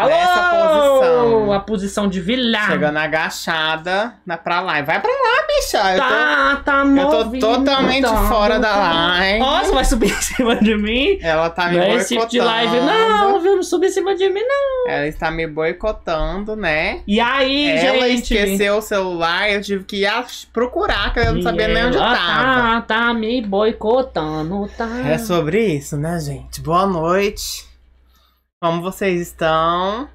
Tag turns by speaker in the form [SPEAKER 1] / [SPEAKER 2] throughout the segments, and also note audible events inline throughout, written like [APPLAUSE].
[SPEAKER 1] lá. posição.
[SPEAKER 2] A posição de vilã. Chegando agachada na, pra lá. Vai pra lá, bicha. Tá, eu tô, tá Eu tô totalmente tá, fora tá, da live. Nossa, vai subir [LAUGHS] em cima de mim? Ela tá me não boicotando. Esse tipo de live. Não, viu? Não subir em cima de mim, não. Ela está me boicotando, né? E aí, ela gente? Ela esqueceu o celular. Eu tive que ir procurar, que eu não e sabia nem onde tava. Tá, tá me boicotando, tá. É sobre isso, né, gente? Boa noite. Como vocês estão?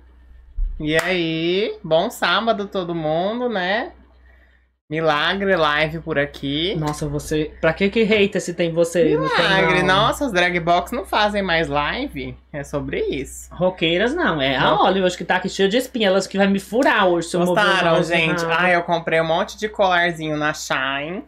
[SPEAKER 2] E aí? Bom sábado todo mundo, né? Milagre live por aqui. Nossa, você. Pra que que hater se tem você? Milagre, não nossa, as drag box não fazem mais live. É sobre isso. Roqueiras não, é a Olly acho que tá aqui cheia de espinha, elas que vai me furar hoje se eu Gostaram, né? gente? Ah. Ai, eu comprei um monte de colarzinho na Shine.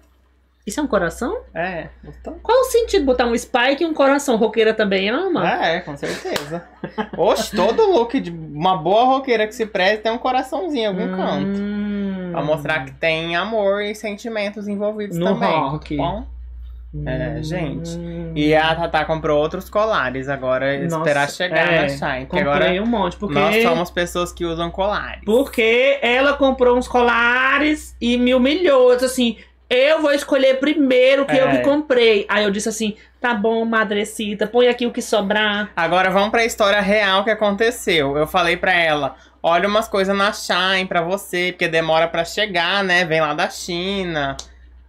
[SPEAKER 2] Isso é um coração? É. Então... Qual o sentido botar um spike e um coração? Roqueira também ama? É, é, com certeza. [LAUGHS] Oxe, todo look de uma boa roqueira que se preze tem um coraçãozinho em algum hum... canto. Pra mostrar que tem amor e sentimentos envolvidos no também. Tá rock. Bom? É, hum. gente. E a Tatá comprou outros colares. Agora Nossa, esperar chegar é, na Shine. Comprei agora um monte. Porque... Nós somos pessoas que usam colares. Porque ela comprou uns colares e me humilhou. Assim, eu vou escolher primeiro o que é. eu que comprei. Aí eu disse assim, tá bom, madrecita, põe aqui o que sobrar. Agora vamos pra história real que aconteceu. Eu falei pra ela, olha umas coisas na Shine pra você, porque demora pra chegar, né? Vem lá da China.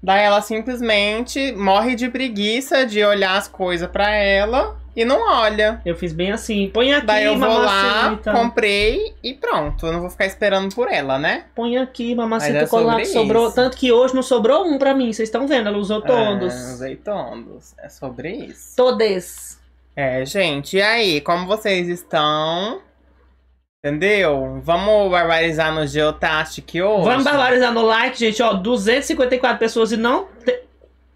[SPEAKER 2] Daí ela simplesmente morre de preguiça de olhar as coisas para ela e não olha. Eu fiz bem assim. Põe aqui, Daí eu vou lá, comprei e pronto. Eu não vou ficar esperando por ela, né? Põe aqui, mamacita é colada. Sobrou. Tanto que hoje não sobrou um pra mim. Vocês estão vendo, ela usou é, todos. É, usei todos. É sobre isso. Todes. É, gente. E aí, como vocês estão? Entendeu? Vamos barbarizar no Geotastic hoje. Vamos barbarizar no like, gente, ó. 254 pessoas e não. Te...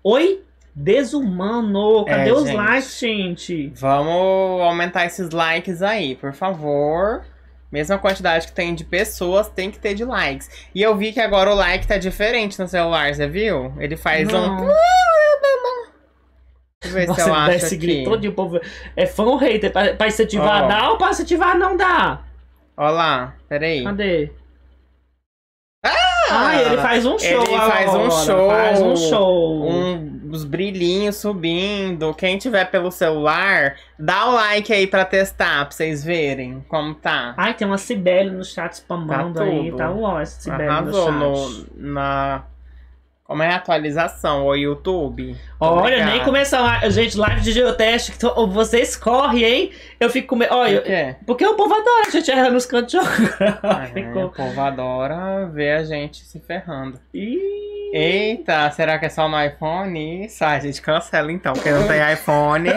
[SPEAKER 2] Oi? Desumano. Cadê é, os gente. likes, gente? Vamos aumentar esses likes aí, por favor. Mesma quantidade que tem de pessoas, tem que ter de likes. E eu vi que agora o like tá diferente no celular, você viu? Ele faz não. um. [LAUGHS] Deixa eu ver Nossa, se eu acho. Esse Gritou todo o povo. É fã ou hater? Pra, pra incentivar oh. dá ou pra incentivar não dá? Olha lá, peraí. Cadê? Ah! ah, ele faz um show. Ele faz agora, um show. Faz um show. Um, uns brilhinhos subindo. Quem tiver pelo celular, dá o like aí pra testar, pra vocês verem como tá. Ai, tem uma Sibeli no chat spamando tá aí. Tá uó essa Sibeli no chat. No, na... Como é a atualização, o YouTube? Olha, nem começa a gente live de geoteste, que to... vocês correm, hein? Eu fico com olha, é. porque o povo adora a gente errar nos cantos ah, [LAUGHS] é, o povo adora ver a gente se ferrando. Ih. Eita, será que é só no iPhone? Isso, a gente cancela então, porque não tem [LAUGHS] iPhone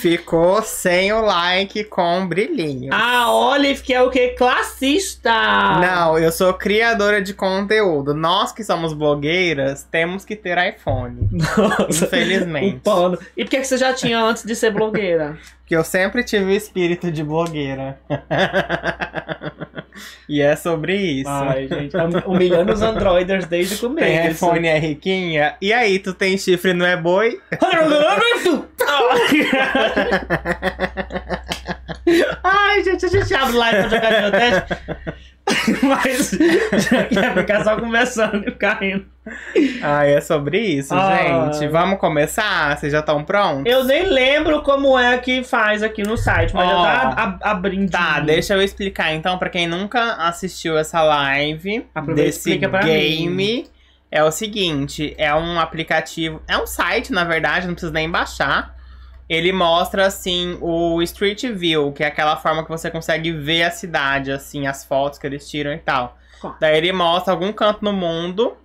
[SPEAKER 2] ficou sem o like com brilhinho. A Olive que é o que? Classista! Não, eu sou criadora de conteúdo. Nós que somos blogueiras, temos que ter iPhone. Nossa. [LAUGHS] Infelizmente. pano. E por que você já tinha antes de ser blogueira? [LAUGHS] Porque eu sempre tive o espírito de blogueira. [LAUGHS] e é sobre isso. Ai, gente, hum, humilhando os androiders desde o [LAUGHS] começo. Tem iPhone é riquinha. E aí, tu tem chifre, não é boi?
[SPEAKER 1] Ai, gente, a gente abre live pra jogar
[SPEAKER 2] meu teste. [LAUGHS] Mas já quer ficar só conversando e ficar Ah, é sobre isso, ah. gente. Vamos começar? Vocês já estão prontos? Eu nem lembro como é que faz aqui no site, mas oh. já tá abrindo. Tá, deixa eu explicar então pra quem nunca assistiu essa live desse game. Mim. É o seguinte, é um aplicativo, é um site, na verdade, não precisa nem baixar ele mostra, assim, o Street View, que é aquela forma que você consegue ver a cidade, assim, as fotos que eles tiram e tal. Tá. Daí ele mostra algum canto no mundo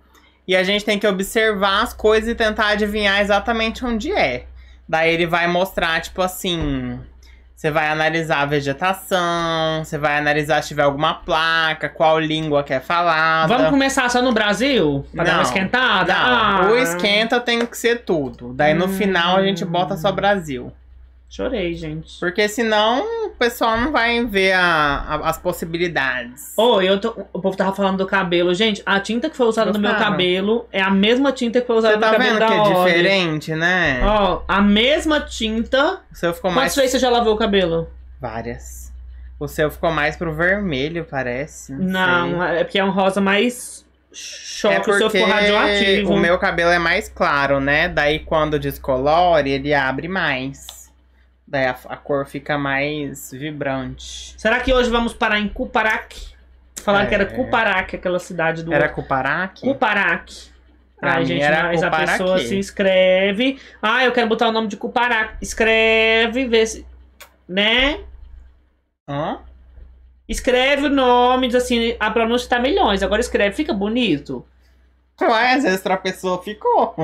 [SPEAKER 2] e a gente tem que observar as coisas e tentar adivinhar exatamente onde é. Daí ele vai mostrar, tipo assim. Você vai analisar a vegetação, você vai analisar se tiver alguma placa, qual língua quer falar. falada. Vamos começar só no Brasil? Pra não, dar uma esquentada? Não. Ah. O esquenta tem que ser tudo. Daí no hum. final a gente bota só Brasil. Chorei, gente. Porque senão o pessoal não vai ver a, a, as possibilidades. Oi, eu tô, o povo tava falando do cabelo. Gente, a tinta que foi usada no meu cabelo é a mesma tinta que foi usada tá no cabelo da Você tá vendo que é diferente, né? Ó, a mesma tinta. O seu ficou mais... Quantas vezes você já lavou o cabelo? Várias. O seu ficou mais pro vermelho, parece. Não, não é porque é um rosa mais choque, é porque o seu ficou radioativo. O meu cabelo é mais claro, né? Daí quando descolore, ele abre mais. Daí a, a, cor fica mais vibrante. Será que hoje vamos parar em Cuparac? Falaram é, que era é. Cuparac, é aquela cidade do. Era Cuparac? Cuparac. Pra Ai, gente, mas a pessoa se inscreve. Ah, eu quero botar o nome de Cuparac. Escreve, vê se. Né? Hã? Escreve o nome, diz assim, a ah, pronúncia tá milhões. Agora escreve, fica bonito. Mas então, é, extra pessoa ficou.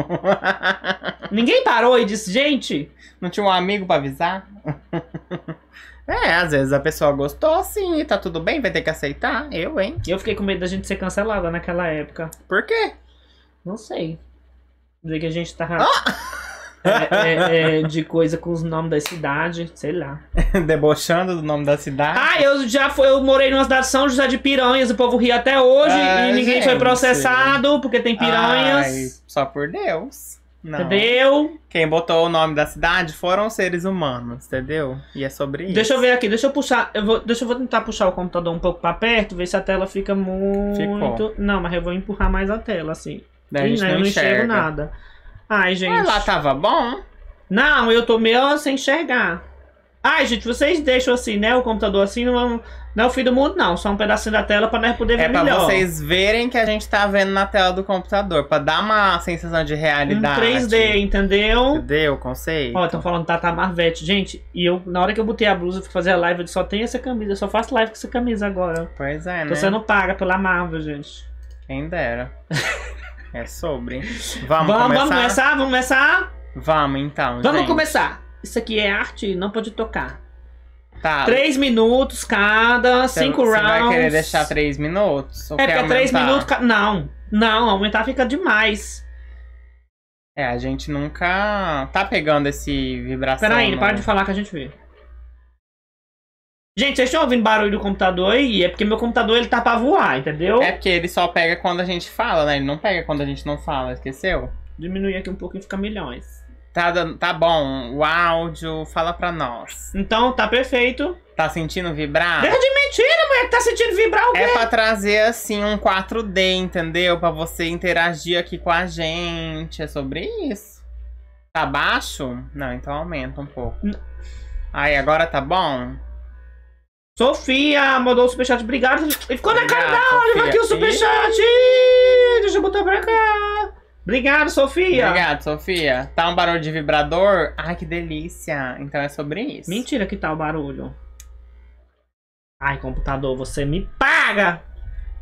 [SPEAKER 2] [LAUGHS] Ninguém parou e disse, gente. Não tinha um amigo pra avisar? [LAUGHS] É, às vezes a pessoa gostou, sim, tá tudo bem, vai ter que aceitar. Eu, hein? Eu fiquei com medo da gente ser cancelada naquela época. Por quê? Não sei. Dizer que a gente tava. Ah! É, é, é, de coisa com os nomes da cidade, sei lá. [LAUGHS] Debochando do nome da cidade. Ah, eu já fui, eu morei numa cidade de São José de Piranhas, o povo ri até hoje ah, e ninguém gente. foi processado porque tem piranhas. Ai, só por Deus. Não. Entendeu? Quem botou o nome da cidade foram seres humanos, entendeu? E é sobre isso. Deixa eu ver aqui, deixa eu puxar. Eu vou, deixa eu vou tentar puxar o computador um pouco pra perto, ver se a tela fica muito. Ficou. Não, mas eu vou empurrar mais a tela, assim. Daí a gente né? não, eu não enxerga. enxergo nada. Ai, gente. lá tava bom. Não, eu tô meio sem enxergar. Ai, gente, vocês deixam assim, né? O computador assim, não, não é o fim do mundo, não. Só um pedacinho da tela pra nós poder ver é melhor. É pra vocês verem que a gente tá vendo na tela do computador. Pra dar uma sensação de realidade. Um 3D, entendeu? Entendeu? Conceito. Ó, estão falando Tata Marvete. Gente, e eu, na hora que eu botei a blusa fui fazer a live, eu só tenho essa camisa. Eu só faço live com essa camisa agora. Pois é, né? Então você não paga pela Marvel, gente. Quem dera. [LAUGHS] É sobre. Vamos, vamos começar? Vamos começar? Vamos começar? Vamos então, Vamos gente. começar. Isso aqui é arte, não pode tocar. Tá. Três minutos cada, cinco rounds. Você vai querer deixar três minutos? é, porque é três minutos... Não, não, aumentar fica demais. É, a gente nunca tá pegando esse vibração. Peraí, não. para de falar que a gente vê. Gente, vocês estão ouvindo barulho do computador aí? É porque meu computador ele tá pra voar, entendeu? É porque ele só pega quando a gente fala, né? Ele não pega quando a gente não fala, esqueceu? Diminuir aqui um pouquinho fica milhões. Tá, tá bom, o áudio fala pra nós. Então, tá perfeito. Tá sentindo vibrar? Deixa de mentira, mulher, tá sentindo vibrar o é quê? É pra trazer, assim, um 4D, entendeu? Pra você interagir aqui com a gente, é sobre isso. Tá baixo? Não, então aumenta um pouco. N Aí, agora tá bom? Sofia mandou o superchat. Obrigado. Ele ficou Obrigado, na cara da Oliva aqui o superchat. Deixa eu botar pra cá. Obrigado, Sofia. Obrigado, Sofia. Tá um barulho de vibrador? Ai, que delícia. Então é sobre isso. Mentira que tá o barulho. Ai, computador, você me paga.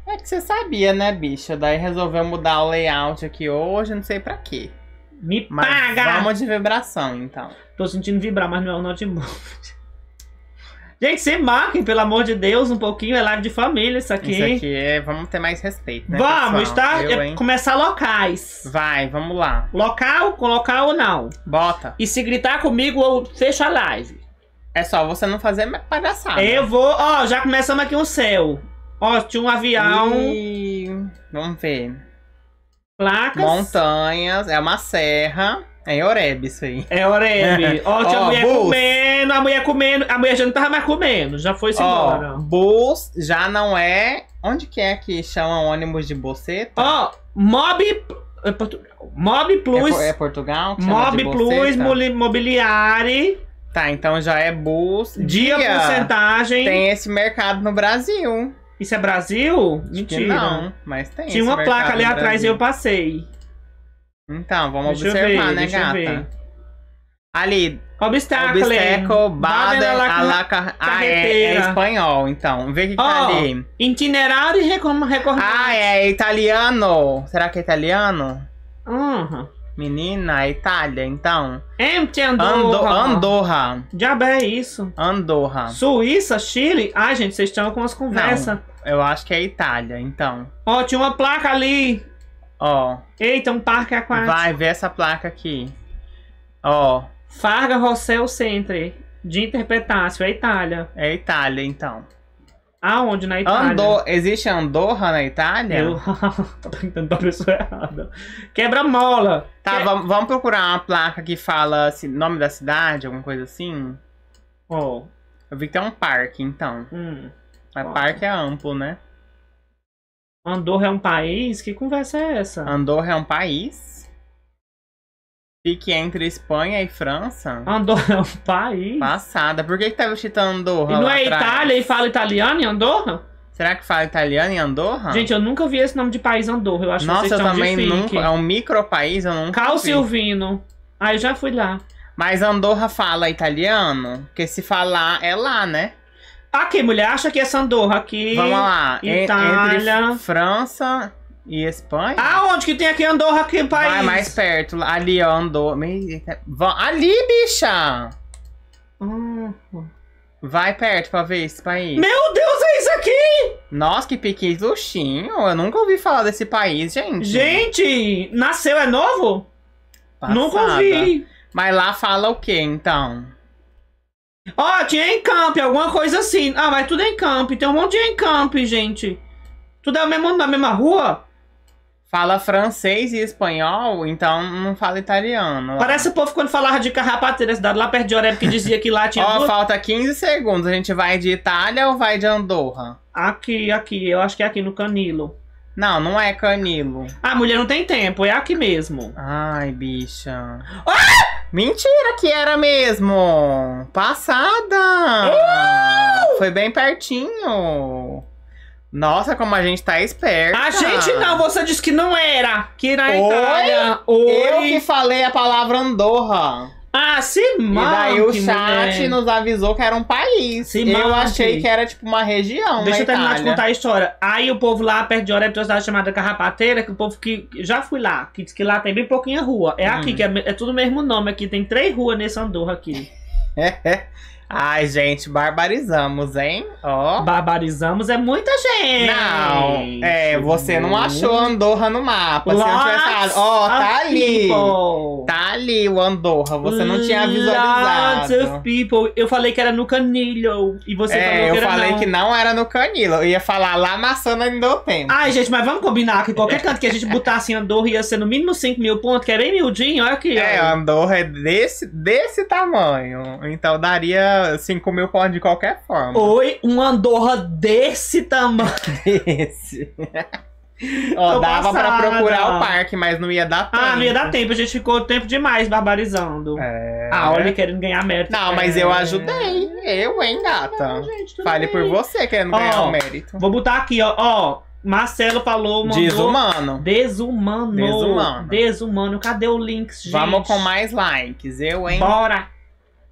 [SPEAKER 2] É que você sabia, né, bicha? Daí resolveu mudar o layout aqui hoje, não sei pra quê. Me mas paga! Vamos de vibração, então. Tô sentindo vibrar, mas não é o notebook. Gente, se marquem, pelo amor de Deus, um pouquinho. É live de família isso aqui. Isso aqui é. Vamos ter mais respeito, né? Vamos, pessoal? tá? Eu, é começar locais. Vai, vamos lá. Local, com local ou não? Bota. E se gritar comigo, eu fecho a live. É só você não fazer palhaçada. Eu vou. Ó, já começamos aqui um céu. Ó, tinha um avião. E... Vamos ver. Placas. Montanhas. É uma serra. É Oreb isso aí. É Oreb. [LAUGHS] Ó, tinha oh, mulher bus. comendo comendo, a mulher comendo, a mulher já não tava mais comendo, já foi embora. Bus já não é. Onde que é que chama ônibus de boceta? Ó, Mob. é Mob é Plus, É, Portugal? Mob Plus, Moli- Mobiliare, Tá, então já é bus. dia, porcentagem. Tem esse mercado no Brasil. Isso é Brasil? Mentira. não, mas tem. Tinha uma placa ali atrás e eu passei. Então, vamos Deixa eu observar, ver, né, deixa eu gata? ver. Ali, obstáculo, obstáculo baden, a la car... Ah, é, é, espanhol, então. Vê o que, oh, tá ali. Itinerário e recorrente. Ah, é, é italiano. Será que é italiano? Uhum. Menina, é Itália, então. Empty Andorra. Andorra. Diabo é isso. Andorra. Suíça, Chile. Ai, gente, vocês estão com umas conversas. Não, eu acho que é Itália, então. Ó, oh, tinha uma placa ali. Ó. Oh. Eita, um parque aquático. Vai, ver essa placa aqui. Ó. Farga Rossell Centre, de Interpretácio, é Itália. É Itália, então. Aonde? Na Itália. Andor... Existe Andorra na Itália? Eu [LAUGHS] tô perguntando pra pessoa errada. Quebra-mola. Tá, que... vamos, procurar uma placa que fala assim, nome da cidade, alguma coisa assim? Oh. Eu vi que tem um parque, então. Hum. Mas parque é amplo, né? Andorra é um país? Que conversa é essa? Andorra é um país? Fique entre Espanha e França? Andorra é um país. Passada. Por que que tava chitando Andorra? E não é atrás? Itália e fala italiano em Andorra? Será que fala italiano em Andorra? Gente, eu nunca vi esse nome de país Andorra. Eu acho Nossa, que vocês eu também nunca. É um micro país, eu nunca. Cal Silvino. Ah, eu já fui lá. Mas Andorra fala italiano? Porque se falar é lá, né? Aqui, mulher, acha que essa Andorra aqui. Vamos lá. Itália. Entre França e Espanha. Ah, onde que tem aqui Andorra, aqui país? Vai mais perto, ali ó, Andorra. É, ali, bicha! Hum. Vai perto pra ver esse país. Meu Deus, é isso aqui! Nossa, que pique luxinho. Eu nunca ouvi falar desse país, gente. Gente, nasceu, é novo? Passada. Nunca ouvi. Mas lá fala o que, então? Ó, oh, tinha Encamp, alguma coisa assim. Ah, mas tudo é Encamp. Tem um monte de Encamp, gente. Tudo é o mesmo, na mesma rua? fala francês e espanhol, então não fala italiano. Lá. Parece o povo quando falava de carrapateira, cidade lá perto de Oreb, que dizia que lá tinha... Ó, oh, falta 15 segundos. A gente vai de Itália ou vai de Andorra? Aqui, aqui. Eu acho que é aqui no Canilo. Não, não é Canilo. Ah, mulher não tem tempo, é aqui mesmo. Ai, bicha. Ah! Mentira que era mesmo! Passada! Uh! Foi bem pertinho. Nossa, como a gente tá esperta. A gente não, você disse que não era. Que na Oi? Itália. Oi. Eu que falei a palavra Andorra. Ah, se mate, E daí o chat nos avisou que era um país. Se eu achei que era tipo uma região. Deixa eu terminar Itália. de contar a história. Aí o povo lá perto de Oreb tem uma cidade chamada Carrapateira, que o povo que já fui lá, que diz que lá tem bem pouquinha rua. É hum. aqui, que é, é tudo o mesmo nome aqui. Tem três ruas nesse Andorra aqui. É, [LAUGHS] é. Ai, gente, barbarizamos, hein? Ó. Oh. Barbarizamos é muita gente. Não, é, você não achou Andorra no mapa. Lots você achou Ó, oh, tá ali. People. Tá ali o Andorra. Você não tinha visualizado. Lots of people. Eu falei que era no Canilho. E você é, falou que era eu falei não. que não era no Canilho. Eu ia falar lá maçana ainda deu tempo. Ai, gente, mas vamos combinar que qualquer canto que a gente botasse em Andorra ia ser no mínimo 5 mil pontos, que é bem miudinho. Olha aqui. É, Andorra é desse, desse tamanho. Então daria assim, comer o de qualquer forma. Oi, uma andorra desse tamanho. [LAUGHS] Desse. [LAUGHS] Ó, Tô dava passada. pra procurar o parque, mas não ia dar tempo. Ah, não ia dar tempo, a gente ficou tempo demais barbarizando. É. Ah, olha, querendo ganhar mérito. Não, mas é. eu ajudei. Eu, hein, gata. Não, gente, Fale bem. por você querendo ó, ganhar o mérito. Vou botar aqui, ó. ó Marcelo falou, mandou... Desumano. Desumano. Desumano. Desumano. Cadê o links? gente? Vamos com mais likes, eu, hein? Bora!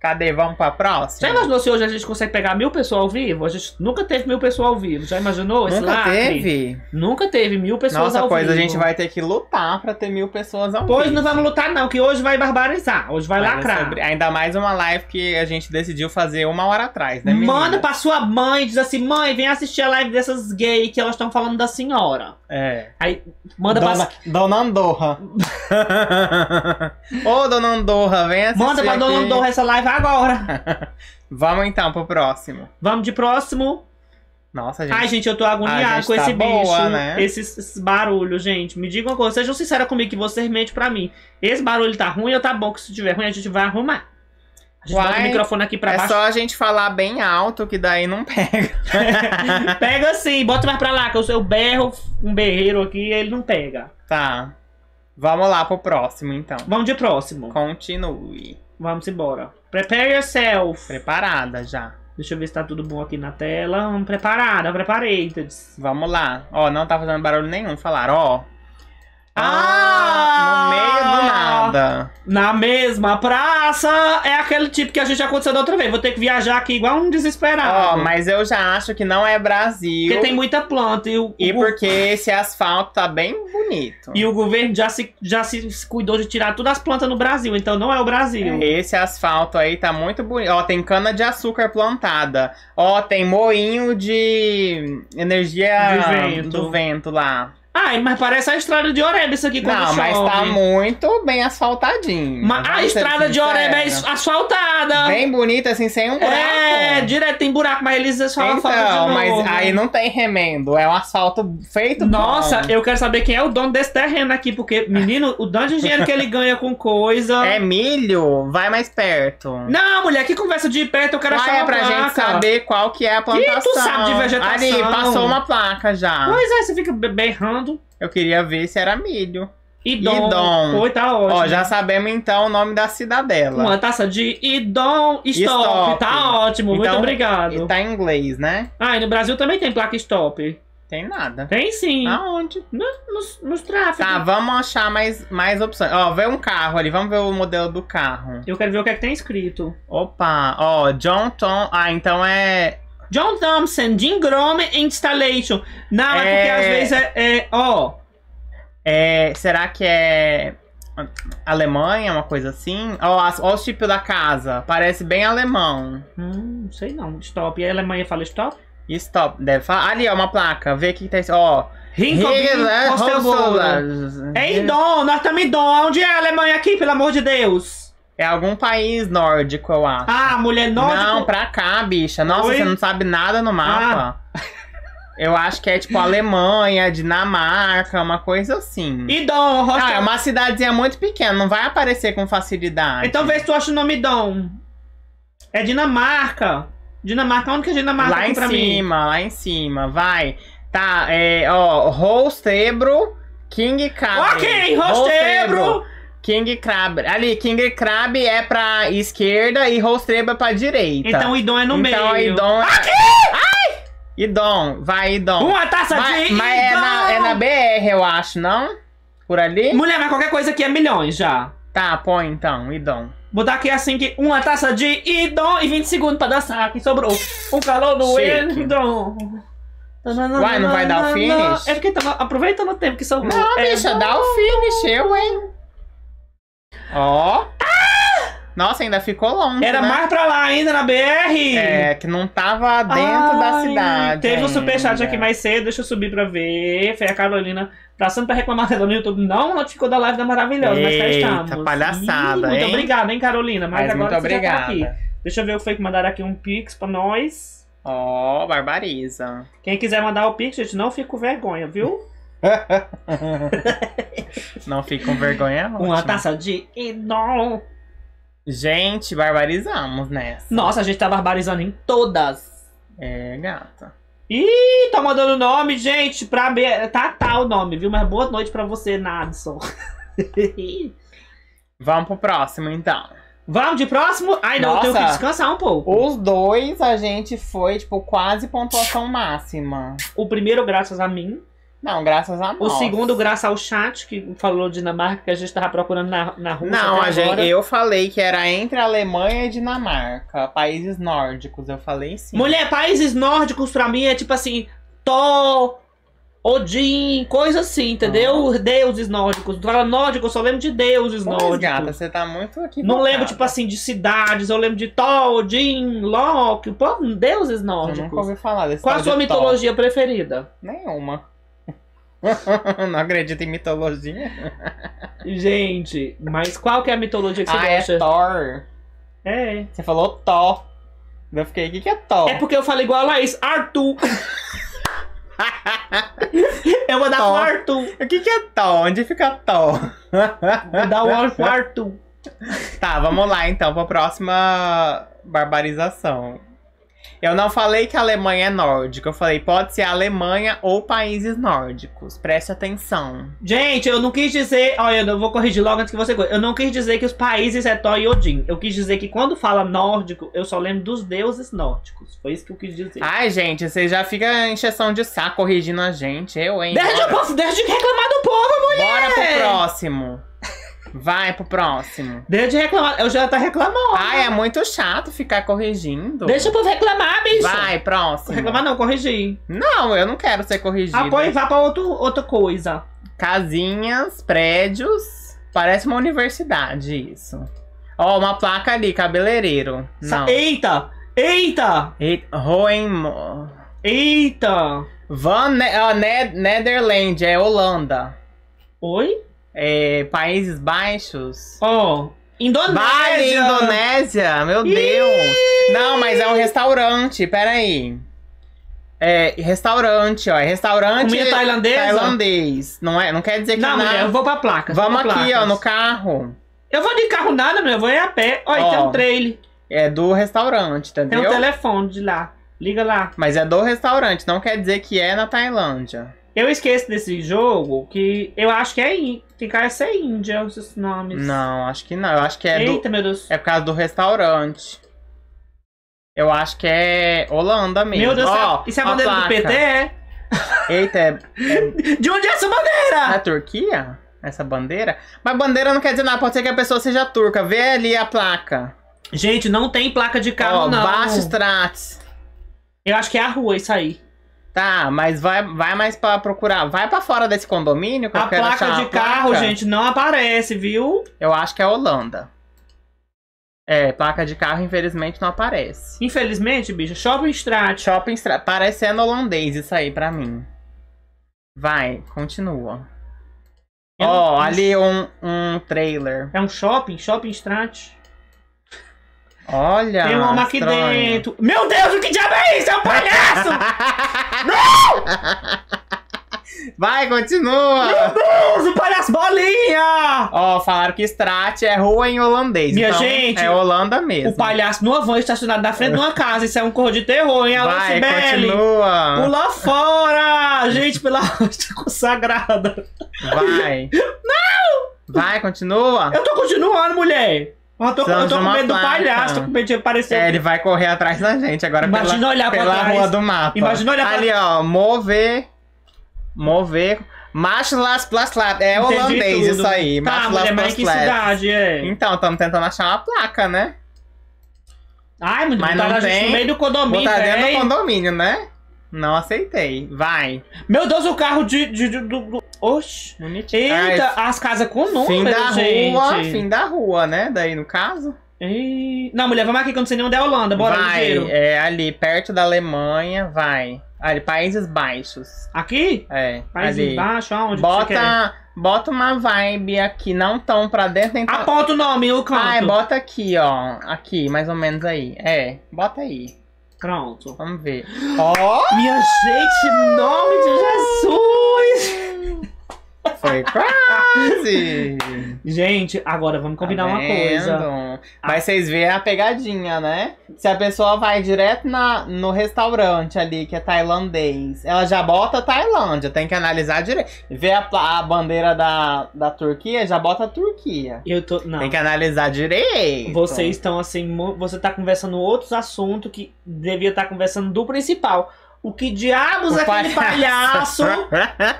[SPEAKER 2] Cadê? Vamos pra próxima? Já imaginou se hoje a gente consegue pegar mil pessoas ao vivo? A gente nunca teve mil pessoas ao vivo. Já imaginou esse Nunca lacre? teve? Nunca teve mil pessoas Nossa, ao pois a gente vai ter que lutar pra ter mil pessoas ao Pois vivo. não vamos lutar não, que hoje vai barbarizar. Hoje vai Mas é lacrar. sobre- Ainda mais uma live que a gente decidiu fazer uma hora atrás, né, menina? Manda pra sua mãe, diz assim, mãe, vem assistir a live dessas gays que elas estão falando da senhora. É. Aí manda Dona, pra... Dona Andorra. [LAUGHS] Ô, Dona Andorra, vem assistir Manda pra Dona Andorra essa live agora. [LAUGHS] Vamos então pro próximo. Vamos de próximo. Nossa, gente. Ai, gente, eu tô agoniado com tá esse boa, bicho. Né? Esses, esses barulhos, gente. Me digam uma coisa. Sejam sinceros comigo que vocês mentem pra mim. Esse barulho tá ruim ou tá bom? Que se tiver ruim, a gente vai arrumar. A gente Uai, o microfone aqui pra é baixo. É só a gente falar bem alto que daí não pega. [LAUGHS] pega sim, bota mais pra lá, que eu, eu berro um berreiro aqui e ele não pega. Tá. Vamos lá pro próximo, então. Vamos de próximo. Continue. Vamos embora. Prepare yourself. Preparada já. Deixa eu ver se tá tudo bom aqui na tela. Hum, preparada, preparei. Vamos lá. Ó, não tá fazendo barulho nenhum. Falaram, ó. Ah! No meio do ah! nada. Na mesma praça é aquele tipo que a gente já aconteceu da outra vez. Vou ter que viajar aqui igual um desesperado. Ó, mas eu já acho que não é Brasil. Porque tem muita planta. E, o, e o porque esse asfalto tá bem bonito. E o governo já se, já se cuidou de tirar todas as plantas no Brasil, então não é o Brasil. esse asfalto aí tá muito bonito. Ó, tem cana de açúcar plantada. Ó, tem moinho de energia vento, do vento lá. Ai, mas parece a estrada de Oreb isso aqui quando Não, chove. mas tá muito bem asfaltadinho. Mas a estrada de Oreb é asfaltada. Bem bonita, assim, sem um buraco. É, direto tem buraco, mas eles só então, asfaltam de novo. mas aí não tem remendo. É um asfalto feito Nossa, bom. eu quero saber quem é o dono desse terreno aqui, porque, menino, o dono de dinheiro que ele ganha com coisa... É milho? Vai mais perto. Não, mulher, que conversa de perto, eu quero achar é pra placa. gente saber qual que é a plantação. E tu sabe de vegetação. Ali, passou uma placa já. Pois é, você fica bem eu queria ver se era milho. Idom. Idom. Oi, tá ótimo. Ó, já sabemos então o nome da cidadela. Uma taça de Idom Stop. stop. Tá ótimo, então, muito obrigado. E tá em inglês, né? Ah, e no Brasil também tem placa Stop. Tem nada. Tem sim. Aonde? No, nos, nos tráficos. Tá, vamos achar mais, mais opções. Ó, vê um carro ali, vamos ver o modelo do carro. Eu quero ver o que é que tem escrito. Opa, ó, John Tom. Ah, então é John Thompson, Jim Grom Installation. Não, é, é porque às é. vezes é. é ó. É, será que é. Alemanha, uma coisa assim? Ó, ó os tipos da casa. Parece bem alemão. Hum, sei não. Stop. E a Alemanha fala stop? Stop. Deve falar. Ali, ó, uma placa. Vê o que, tem. tá. Ó. Ringo. Hostelsola. Ei, Dom, nós estamos Dom. Onde é a Alemanha aqui, pelo amor de Deus? É algum país nórdico, eu acho. Ah, mulher nórdica? Não, pra cá, bicha. Nossa, Oi? você não sabe nada no mapa. Ah. [LAUGHS] Eu acho que é tipo Alemanha, Dinamarca, uma coisa assim. E Dom, Rocha. Ah, é uma cidadezinha muito pequena, não vai aparecer com facilidade. Então vê se tu acha o nome Dom. É Dinamarca. Dinamarca, onde que é Dinamarca lá em pra cima, mim? Lá em cima, vai. Tá, é, ó, Rostebro, King Cabri. Ok, Rostebro. King Crab. Ali, King Crab é pra esquerda e Rostreba pra direita. Então o Idon é no então, meio. Então Idon. É- aqui! Ai! Idom, vai, Idom. Uma taça vai, de Mas é na, é na, BR, eu acho, não? Por ali? Mulher, mas qualquer coisa aqui é milhões já. Tá, põe então, Idom. Botar aqui assim que uma taça de Idom e 20 segundos pra dançar, que sobrou. O calor do Idom. Uai, não vai dar o finish? É porque tava aproveitando o tempo que sobrou. Não, é, dá o finish, eu, hein? Ó. Nossa, ainda ficou longe. Era né? mais pra lá ainda na BR. É, que não tava dentro Ai, da cidade. Teve ainda. um superchat aqui mais cedo, deixa eu subir pra ver. Foi a Carolina passando pra reclamar no YouTube. Não ela ficou da live da maravilhosa, Eita, mas cá estamos. palhaçada, Ih, Muito obrigada, hein, Carolina? Mas, mas agora muito você obrigada. já tá aqui. Deixa eu ver o que foi que mandaram aqui um pix pra nós. Ó, oh, barbariza. Quem quiser mandar o pix, gente, não fica com vergonha, viu? não fique com vergonha. Ótimo. Uma taça de Idol. Gente, barbarizamos nessa. Nossa, a gente tá barbarizando em todas. É, gata. Ih, tá mandando nome, gente, pra... Tá, tá o nome, viu? Mas boa noite pra você, Nadson. [LAUGHS] Vamos pro próximo, então. Vamos de próximo? Ai, não, Nossa, eu tenho que descansar um pouco. Os dois, a gente foi, tipo, quase pontuação máxima. O primeiro, graças a mim. Não, graças a nós. O segundo, graças ao chat, que falou Dinamarca, que a gente tava procurando na, na Rússia. Não, a gente, eu falei que era entre Alemanha e Dinamarca. Países nórdicos, eu falei sim. Mulher, países nórdicos pra mim é tipo assim, Thor, Odin, coisa assim, entendeu? Ah. Deuses nórdicos. Tu fala nórdico, eu só lembro de deuses pois nórdicos. gata, você tá muito aqui. Não lembro, tipo assim, de cidades. Eu lembro de Thor, Odin, Loki, deuses nórdicos. Eu nunca ouvi falar desse Qual a sua mitologia Thor? preferida? Nenhuma. [LAUGHS] Não acredito em mitologia. Gente, mas qual que é a mitologia que você ah, é gosta? Ah, é Thor. É. Você falou Thor. Eu fiquei, o que, que é Thor? É porque eu falei igual a Laís, Arthur. [LAUGHS] eu vou dar Thor. Arthur. O que, que é Thor? Onde fica Thor? Vou dar o Arthur. [LAUGHS] Tá, vamos lá então pra próxima barbarização. Eu não falei que a Alemanha é nórdica, eu falei pode ser Alemanha ou países nórdicos. Preste atenção. Gente, eu não quis dizer. Olha, eu vou corrigir logo antes que você. Eu não quis dizer que os países é Thor e Odin. Eu quis dizer que quando fala nórdico, eu só lembro dos deuses nórdicos. Foi isso que eu quis dizer. Ai, gente, você já fica em encheção de saco corrigindo a gente. Eu, hein? Deixa, eu posso, deixa de reclamar do povo, mulher! Bora pro próximo. Vai pro próximo. Deixa de reclamar. Eu já tá reclamando. Ai, é muito chato ficar corrigindo. Deixa o povo reclamar, bicho. Vai, próximo. Reclamar não, corrigir. Não, eu não quero ser corrigido. Apoio ah, pois vá pra outro, outra coisa. Casinhas, prédios. Parece uma universidade isso. Ó, uma placa ali, cabeleireiro. Não. Eita! Eita! Eita! Eita! Van ne uh, Netherland, é Holanda. Oi? é, Países Baixos. Oh, Indonésia! Vale, Indonésia! Meu Iiii. Deus! Não, mas é um restaurante, peraí. É, restaurante, ó. É restaurante. Comida tailandesa? Tailandês. Não, é, não quer dizer que não. Não, mulher, eu vou pra placa. Vamos pra aqui, placas. ó, no carro. Eu vou de carro nada, mulher, eu vou ir é a pé. Olha, ó tem um trailer. É do restaurante, entendeu? Tá tem um telefone de lá. Liga lá. Mas é do restaurante, não quer dizer que é na Tailândia. Eu esqueço desse jogo que eu acho que é Ficar sem é Índia, os nomes. Não, acho que não. Eu acho que é. Eita, do... meu Deus. É por causa do restaurante. Eu acho que é Holanda mesmo. Meu Deus, oh, isso é a bandeira placa. do PT? É? Eita, é, é... [LAUGHS] De onde é essa bandeira? É Turquia? Essa bandeira? Mas bandeira não quer dizer nada, pode ser que a pessoa seja turca. Vê ali a placa. Gente, não tem placa de carro, oh, não. Baixo Strates. Eu acho que é a rua isso aí. Tá, mas vai, vai mais para procurar. Vai para fora desse condomínio que a eu quero placa de a carro, placa. gente, não aparece, viu? Eu acho que é Holanda. É, placa de carro, infelizmente, não aparece. Infelizmente, bicho, Shopping Strat. Shopping Strat. Parece é holandês isso aí pra mim. Vai, continua. Ó, oh, ali um, um trailer. É um shopping? Shopping Strat? Olha! Tem uma aqui dentro. Meu Deus, o que diabo é isso? É um palhaço! Não! [LAUGHS] Vai, continua! Meu Deus, o palhaço bolinha! Ó, oh, falaram que Strat é rua em holandês. Minha então, gente! É Holanda mesmo. O palhaço numa van estacionado na frente de uma casa. Isso é um coro de terror, hein, Vai, Belli? continua! Pula fora! Gente, pela rocha consagrada. Vai! Não! Vai, continua! Eu tô continuando, mulher! Eu tô, eu tô com medo placa. do palhaço, tô com medo de aparecer. É, ele vai correr atrás da gente agora Imagina pela, olhar pela trás. rua do mapa. Imagina olhar pra... Ali, ó, mover. Mover. Macho Las Plas Plas. É Entendi holandês tudo. isso aí. Tá, Macho é Plas Las mas que cidade, é? Então, estamos tentando achar uma placa, né? Ai, muito mas tá não tem... no meio do condomínio, Botar dentro do condomínio, né? Não aceitei. Vai. Meu Deus, o carro de. de, de do, do... Oxi. Bonitinho. Eita, as casas com número. Fim da gente. rua. Fim da rua, né? Daí, no caso. E... Não, mulher, vamos aqui que eu não sei nem onde é a Holanda. Bora, vai, É ali, perto da Alemanha, vai. Ali, Países Baixos. Aqui? É. Países Baixos, aonde? Bota. Bota uma vibe aqui, não tão pra dentro nem tão... Aponta o nome, o canto. Ah, bota aqui, ó. Aqui, mais ou menos aí. É, bota aí. Pronto, vamos ver. Ó! Oh! Minha gente, em nome de Jesus! Foi [LAUGHS] quase! Gente, agora vamos tá combinar tá uma coisa. Mas vocês veem a pegadinha, né? Se a pessoa vai direto na, no restaurante ali, que é tailandês, ela já bota Tailândia, tem que analisar direito. Vê a, a bandeira da, da Turquia, já bota Turquia. Eu tô. Não. Tem que analisar direito. Vocês estão assim, você tá conversando outros assuntos que devia estar tá conversando do principal o que diabos o é aquele palhaço.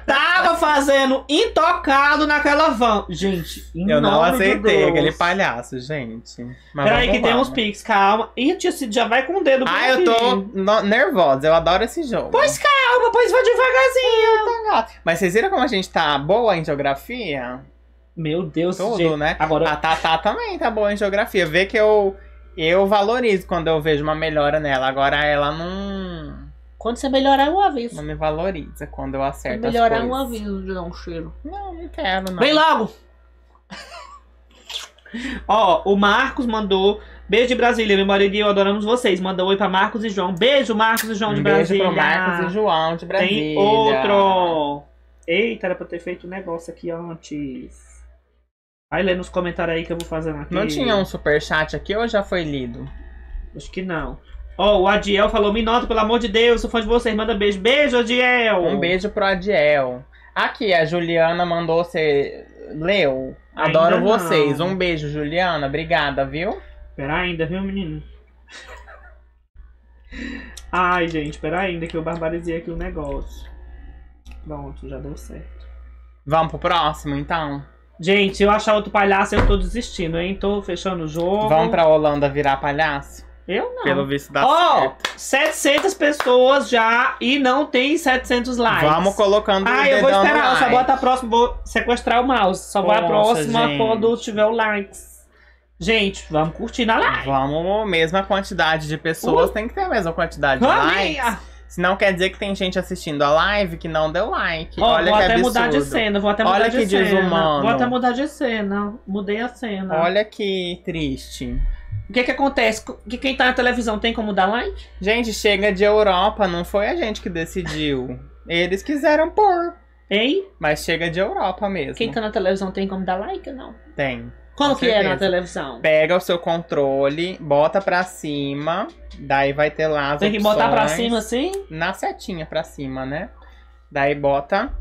[SPEAKER 2] tava fazendo intocado naquela van. Gente, Eu não aceitei aquele palhaço, gente. Peraí, que tem uns né? pix, calma. Ih, tia Cid já vai com o dedo. Ah, eu tô nervosa, eu adoro esse jogo. Pois calma, pois vai devagarzinho. Mas vocês viram como a gente tá boa em geografia? Meu Deus, Tudo, gente. né? Agora, A Tatá também tá boa em geografia. Vê que eu, eu valorizo quando eu vejo uma melhora nela. Agora ela não. Quando você melhorar, eu aviso. Não me valoriza quando eu acerto Se melhorar, as eu aviso de dar um cheiro. Não, não quero, não. Vem logo! [LAUGHS] Ó, o Marcos mandou. Beijo de Brasília, meu marido e eu adoramos vocês. Mandou oi pra Marcos e João. Beijo, Marcos e João de Brasília. Beijo pro Marcos e João de Brasília. Tem outro. Eita, era pra eu ter feito um negócio aqui antes. Aí lê nos comentários aí que eu vou fazer aqui. Não tinha um superchat aqui ou já foi lido? Acho que não. Ó, oh, o Adiel falou: me nota, pelo amor de Deus, sou fã de vocês, manda beijo. Beijo, Adiel! Um beijo pro Adiel. Aqui, a Juliana mandou você. Leu. Adoro ainda vocês. Um beijo, Juliana. Obrigada, viu? Pera ainda, viu, menino? Ai, gente, pera ainda que eu barbarizei aqui o negócio. Pronto, já deu certo. Vamos pro próximo, então? Gente, eu achar outro palhaço, eu tô desistindo, hein? Tô fechando o jogo. Vamos pra Holanda virar palhaço? Eu não. Pelo visto dá Ó, oh, 700 pessoas já e não tem 700 likes. Vamos colocando Ah, eu vou esperar, eu só bota a próxima, vou sequestrar o mouse. Só vai a próxima gente. quando tiver o likes. Gente, vamos curtir na live. Vamos, mesma quantidade de pessoas, uh. tem que ter a mesma quantidade de likes. Se não quer dizer que tem gente assistindo a live que não deu like. Oh, Olha vou que até absurdo. mudar de cena, vou até mudar Olha de cena. Olha que desumano. Vou até mudar de cena. Mudei a cena. Olha que triste. O que que acontece? Que quem tá na televisão tem como dar like? Gente, chega de Europa, não foi a gente que decidiu. Eles quiseram pôr. Hein? Mas chega de Europa mesmo. Quem tá na televisão tem como dar like ou não? Tem. Como que certeza. é na televisão? Pega o seu controle, bota pra cima, daí vai ter lá as Tem que botar pra cima assim? Na setinha pra cima, né? Daí bota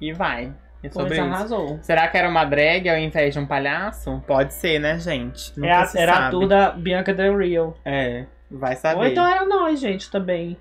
[SPEAKER 2] e vai. É sobre pois arrasou. Isso. Será que era uma drag ao invés de um palhaço? Pode ser, né, gente? Nunca é a, era sabe. tudo a Bianca Del Rio. É, vai saber. Ou então era nós, gente, também.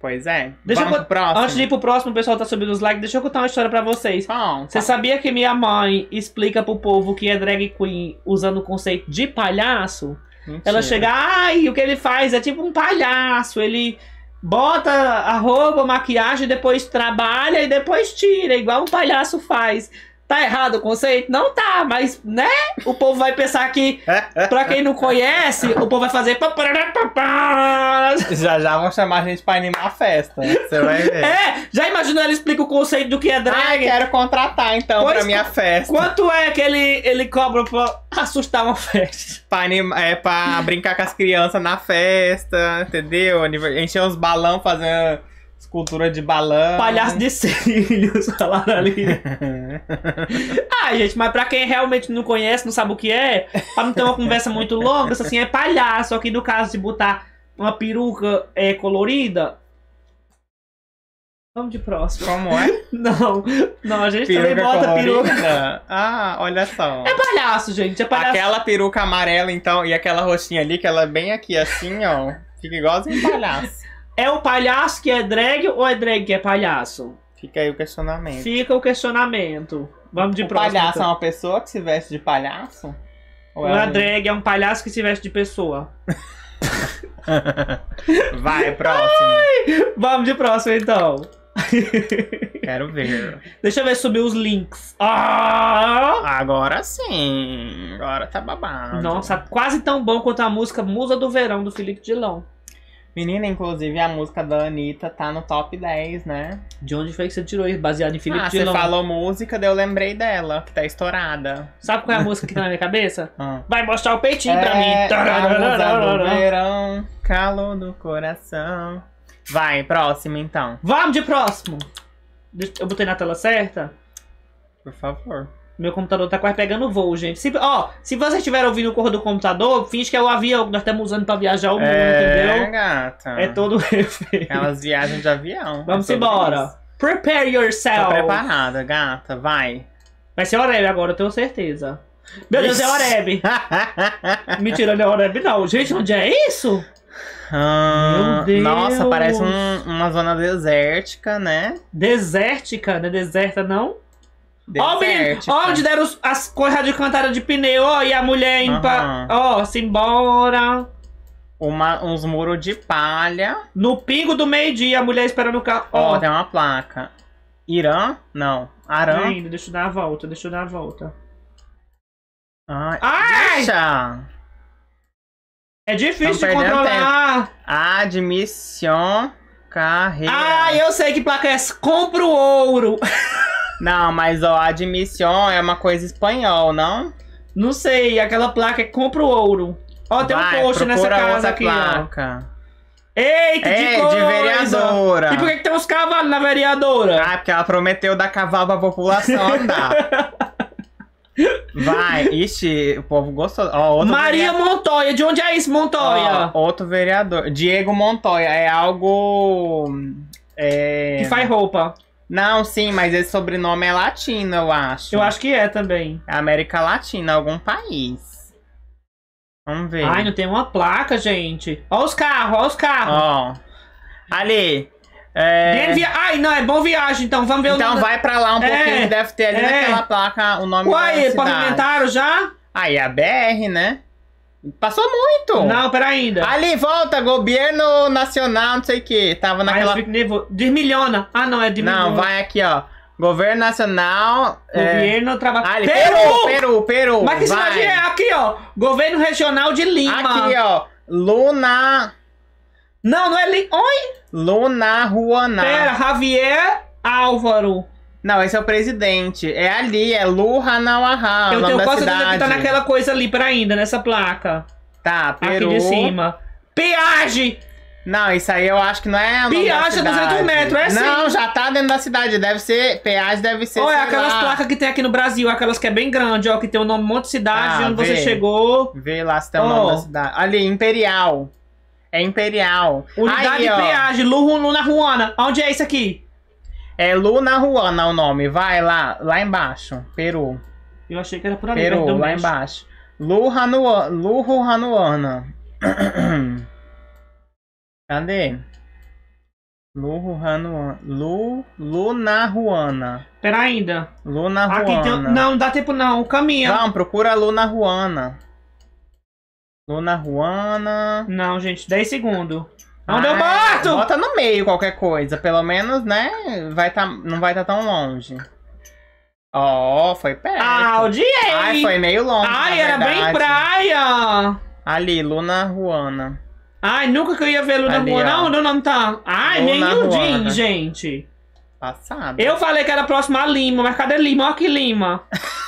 [SPEAKER 2] Pois é. Deixa Vamos eu, pro próximo. Antes de ir pro próximo, o pessoal tá subindo os likes. Deixa eu contar uma história pra vocês. Você sabia que minha mãe explica pro povo que é drag queen usando o conceito de palhaço? Mentira. Ela chega, ai, o que ele faz é tipo um palhaço. Ele bota a roupa, maquiagem, depois trabalha e depois tira, igual um palhaço faz. Tá errado o conceito? Não tá, mas, né? O povo vai pensar que, pra quem não conhece, o povo vai fazer. Já já vão chamar a gente pra animar a festa. Né? Você vai ver. É, já imaginou ele explica o conceito do que é drag? Ah, quero contratar então pois, pra minha festa. Quanto é que ele, ele cobra pra assustar uma festa? Pra, anima, é, pra brincar com as crianças na festa, entendeu? Encher uns balão fazendo Escultura de balão. Palhaço de cílios, [LAUGHS] falaram ali. ah, [LAUGHS] gente, mas pra quem realmente não conhece, não sabe o que é, pra não ter uma conversa muito longa, isso assim, é palhaço. Aqui no caso de botar uma peruca é, colorida. Vamos de próximo. Como é? [LAUGHS] não, não, a gente peruca também bota colorida. peruca. Ah, olha só. É palhaço, gente, é palhaço. Aquela peruca amarela, então, e aquela roxinha ali, que ela é bem aqui assim, ó. Fica igualzinho palhaço. É o palhaço que é drag ou é drag que é palhaço? Fica aí o questionamento. Fica o questionamento. Vamos de o próximo. Palhaço então. é uma pessoa que se veste de palhaço?
[SPEAKER 1] Ou é, é uma drag
[SPEAKER 2] é um palhaço que se veste de pessoa. [LAUGHS] Vai, próximo. Ai, vamos de próximo então. [LAUGHS] Quero ver. Deixa eu ver subir os links. Ah! Agora sim. Agora tá babado. Nossa, quase tão bom quanto a música Musa do Verão do Felipe Dilão. Menina, inclusive, a música da Anitta tá no top 10, né? De onde foi que você tirou isso? Baseado em Felipe ah, Dilon. Ah, você falou música, daí eu lembrei dela, que tá estourada. Sabe qual é a música que tá na minha cabeça? Hum. [LAUGHS] Vai mostrar o peitinho é, pra mim. Tararara, do verão, calor do coração. Vai, próximo então. Vamos de próximo! Eu botei na tela certa? Por favor. Meu computador tá quase pegando voo, gente. Se, ó, se vocês estiverem ouvindo o cor do computador, finge que é o avião que nós estamos usando pra viajar o mundo, é, entendeu? Gata. É todo [LAUGHS] refém. Elas viajam de avião. É Vamos é embora. Isso. Prepare yourself. Tô preparada, gata. Vai. Vai ser Oreb agora, eu tenho certeza. Meu Deus, isso. é Oreb. [LAUGHS] Mentira, não é Oreb não. Gente, onde é isso? Hum, nossa, parece um, uma zona desértica, né? Desértica? Não é deserta, não? Deu ó, menino, ó, onde deram os, as coisas de cantada de pneu, ó, e a mulher indo Uhum. ó, se embora. Uma, uns muros de palha. No pingo do meio-dia, a mulher esperando o carro. Ó, ó, tem uma placa. Irã? Não. Arã? Ainda, tá deixa eu dar a volta, deixa eu dar a volta. Ai! Ai! Deixa! É difícil de controlar. Tempo. carreira. Ah, eu sei que placa é essa. Compro o ouro. [LAUGHS] Não, mas ó, admissão é uma coisa espanhol, não? Não sei, aquela placa é compra o ouro. Ó, tem Vai, um post nessa casa aqui, placa. Eita, Ei, de, de vereadora. E por que, que tem uns cavalos na vereadora? Ah, porque ela prometeu dar cavalo pra população andar. Vai, ixi, o povo gostou. Ó, Maria vereador. Montoya, de onde é isso, Montoya? Ó, outro vereador. Diego Montoya, é algo. Hum, é... Que faz roupa. Não, sim, mas esse sobrenome é latino, eu acho. Eu acho que é também. É América Latina, algum país. Vamos ver. Ai, não tem uma placa, gente. Ó os carros, ó os carros. Ó. Ali. É... Via... Ai, não, é bom viagem, então vamos ver então, o Então vai pra lá um é, pouquinho, é, deve ter ali é. naquela placa o nome Uai, da cidade. Uai, pavimentaram já? Aí a BR, né? Passou muito! Não, pera ainda. Ali, volta, governo nacional, não sei o que. Tava naquela... Aí eu Desmilhona. Ah, não, é de Não, vai aqui, ó. Governo nacional... É- governo é... trabalho... Peru! Peru, Peru, Mas que cidade é? Aqui, ó. Governo regional de Lima. Aqui, ó. Luna... Não, não é... Li... Oi? Luna Ruaná. Pera, Javier Álvaro. Não, esse é o presidente. É ali, é Luhanauahá. Eu tenho quase de que tá naquela coisa ali pra ainda, nessa placa. Tá, Peru. Aqui de cima. Peage! Não, isso aí eu acho que não é. Peagem é 200 metros, é sim. Não, já tá dentro da cidade. Deve ser. Peagem deve ser. Olha, aquelas placas que tem aqui no Brasil, aquelas que é bem grande, ó, que tem o um nome, um monte de cidade, ah, onde vê. você chegou. Vê lá se tem o nome da cidade. Ali, Imperial. É Imperial. Unidade aí, de ó. na Ruana. Onde é isso aqui? É Luna Ruana o nome. Vai lá, lá embaixo. Peru. Eu achei que era por ali. Peru, então, lá embaixo. Lu Hanua, Hanuana. [CLEARS THROAT] Cadê? Lu Hanuana. Lu, Luna Ruana. Pera ainda. Luna Ruana. Tem... Não, dá tempo não. Caminha. Não, procura Luna Ruana. Luna Ruana. Não, gente. 10 segundos. Ah, Onde eu boto? Bota no meio qualquer coisa. Pelo menos, né? Vai tá, não vai estar tá tão longe. Ó, oh, foi perto. Ah, odiei! Ai, foi meio longe. Ai, era verdade. bem praia! Ali, Luna Ruana. Ai, nunca que eu ia ver Luna Ali, Ruana. Ó. Não, não tá. Ai, nem o gente. Passado. Eu falei que era próximo a Lima, mas cadê Lima? Olha que Lima. [LAUGHS]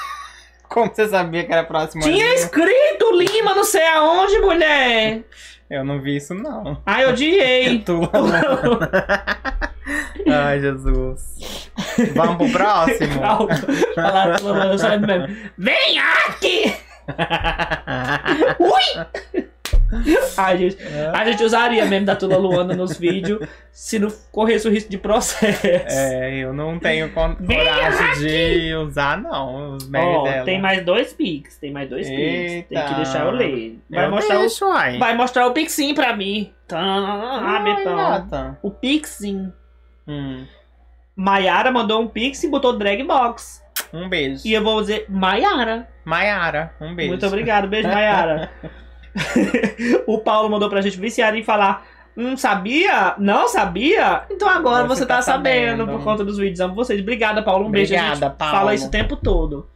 [SPEAKER 2] Como você sabia que era próximo a Lima? Tinha escrito Lima, não sei aonde, mulher. Eu não vi isso, não. Ai, odiei! [LAUGHS] É tua, né? [LAUGHS] Ai, Jesus. Vamos pro próximo? [LAUGHS] Vem aqui! Ui! A [LAUGHS] gente, é. a gente usaria mesmo da Tula Luana nos vídeos se não corresse o risco de processo. É, eu não tenho [LAUGHS] coragem de usar, não, os oh, dela. Tem mais dois pics, tem mais dois Pix. pics. Tem que deixar eu ler. Vai eu mostrar deixo, o, ai. Vai mostrar o pixinho pra mim. Ah, Betão. O pixinho. Hum. Maiara mandou um pix e botou drag box. Um beijo. E eu vou dizer Maiara. Maiara, um beijo. Muito obrigado, beijo Maiara. [LAUGHS] [LAUGHS] o Paulo mandou pra gente viciar em falar. Não hum, sabia? Não sabia? Então agora você, você tá, tá sabendo, sabendo, por conta dos vídeos. Amo vocês. Obrigada, Paulo. Um Obrigada, beijo. Paulo. fala isso o tempo todo.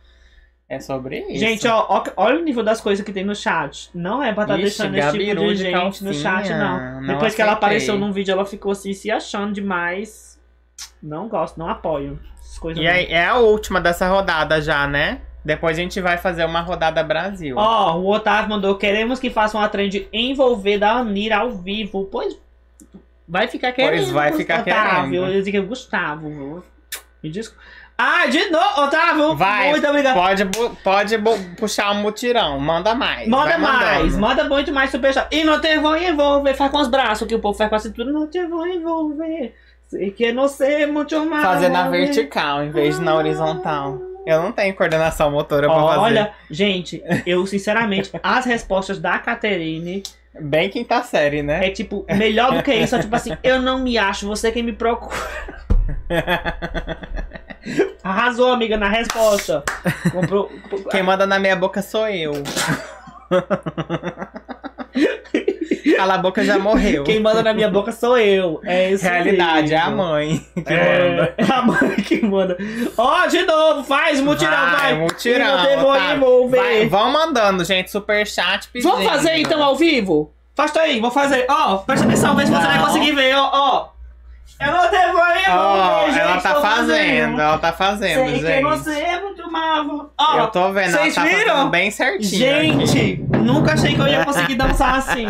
[SPEAKER 2] É sobre isso. Gente, ó, ó, olha o nível das coisas que tem no chat. Não é pra estar tá deixando esse tipo de, de gente calcinha. no chat, não. não Depois aceitei. que ela apareceu num vídeo, ela ficou assim se achando demais. Não gosto, não apoio. Essas coisas e não. é a última dessa rodada já, né? Depois a gente vai fazer uma rodada Brasil. Ó, oh, o Otávio mandou: queremos que faça uma trend envolver da Anira ao vivo. Pois vai ficar querendo. Pois vai ficar Otávio. querendo. Eu digo, é Gustavo, me desculpa. Ah, de novo, Otávio. Vai. Muito obrigado. Pode, pode puxar um mutirão. Manda mais. Manda mais. Manda muito mais superchat. E não te vão envolver. Faz com os braços que o povo faz com a cintura. Não te vão envolver. Sei que é não sei muito mais. Fazer na vertical em vez de na horizontal. Eu não tenho coordenação motora pra Olha, fazer. Olha, gente, eu sinceramente, as respostas da Caterine. Bem quinta tá série, né? É tipo, melhor do que isso, é tipo assim, eu não me acho, você é quem me procura. [LAUGHS] Arrasou, amiga, na resposta. Comprou. Quem manda na minha boca sou eu. [LAUGHS] Cala a boca já morreu. Quem manda na minha boca sou eu. É isso Realidade, mesmo. é a mãe que é. manda. A mãe que manda. Ó, oh, de novo, faz mutirão, vai. vai. Mutirão. Eu devo tá. Vai, vão mandando, gente, super chat pedindo. Vamos fazer então ao vivo? Faz aí, vou fazer. Ó, oh, presta atenção, vê se você vai conseguir ver, ó, ó. Eu não devorei oh, bem, gente, Ela tá fazendo, ela tá fazendo, Sei gente. que você é muito mal. eu tô vendo, ela tá viram? fazendo bem certinho. Gente, aqui. nunca achei que eu ia conseguir dançar assim.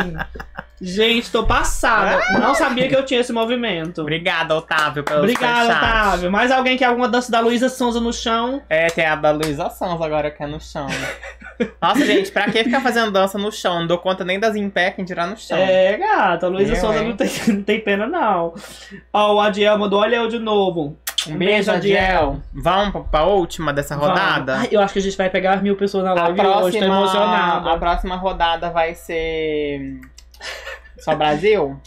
[SPEAKER 2] Gente, tô passada. Ah! Não sabia que eu tinha esse movimento. Obrigada, Otávio, pelo Obrigada, Otávio. Mais alguém quer alguma dança da Luísa Sonza no chão? É, tem a da Luísa Sonza agora que é no chão. Nossa, gente, pra que ficar fazendo dança no chão? Não dou conta nem das em pé, quem tirar no chão. É, gata, a Luísa Sonza não tem, não tem, pena, não. Ó, o Adiel mandou, olha eu de novo. Um beijo, Adiel. Vamos pra, pra última dessa rodada? Ai, eu acho que a gente vai pegar mil pessoas na live a próxima, hoje, tô emocionada. A próxima rodada vai ser só Brasil?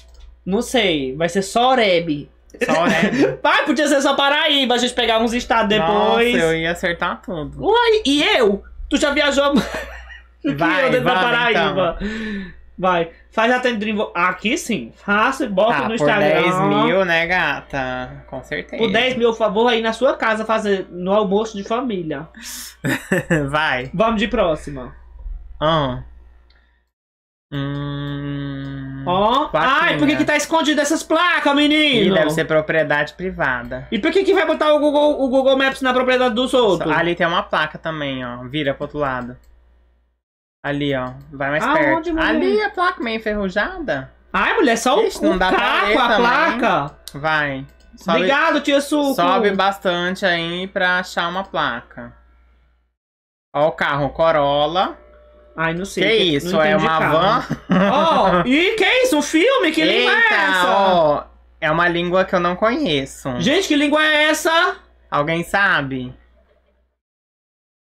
[SPEAKER 2] Não sei, vai ser só Oreb. Só Oreb. Pai, [LAUGHS] podia ser só Paraíba, a gente pegar uns estados depois. Nossa, eu ia acertar tudo. Uai, e eu? Tu já viajou [LAUGHS] vai, eu dentro vai, da Paraíba. Então. Vai, faz até tendrinha. Aqui sim, faça e bota ah, no Instagram. Por 10 mil, né, gata? Com certeza. Por 10 mil, por favor, aí na sua casa fazer no almoço de família. [LAUGHS] vai. Vamos de próxima. Ah. Hum. Ó. Ai, por que, que tá escondido essas placas, menino? Ih, deve ser propriedade privada. E por que, que vai botar o Google, o Google Maps na propriedade dos outros? ali tem uma placa também, ó. Vira pro outro lado. Ali, ó. Vai mais Aonde, perto. Mulher? Ali a placa meio enferrujada. Ai, mulher, só Ixi, o, não dá caco, ler, a também. placa. Vai. Sobe, Obrigado, tia Suco. Sobe bastante aí pra achar uma placa. Ó o carro, Corolla. Ai, não sei. Que, que isso? É uma cara. van? Oh, e que isso? Um filme? Que Eita, língua é essa? Ó, é uma língua que eu não conheço. Gente, que língua é essa? Alguém sabe?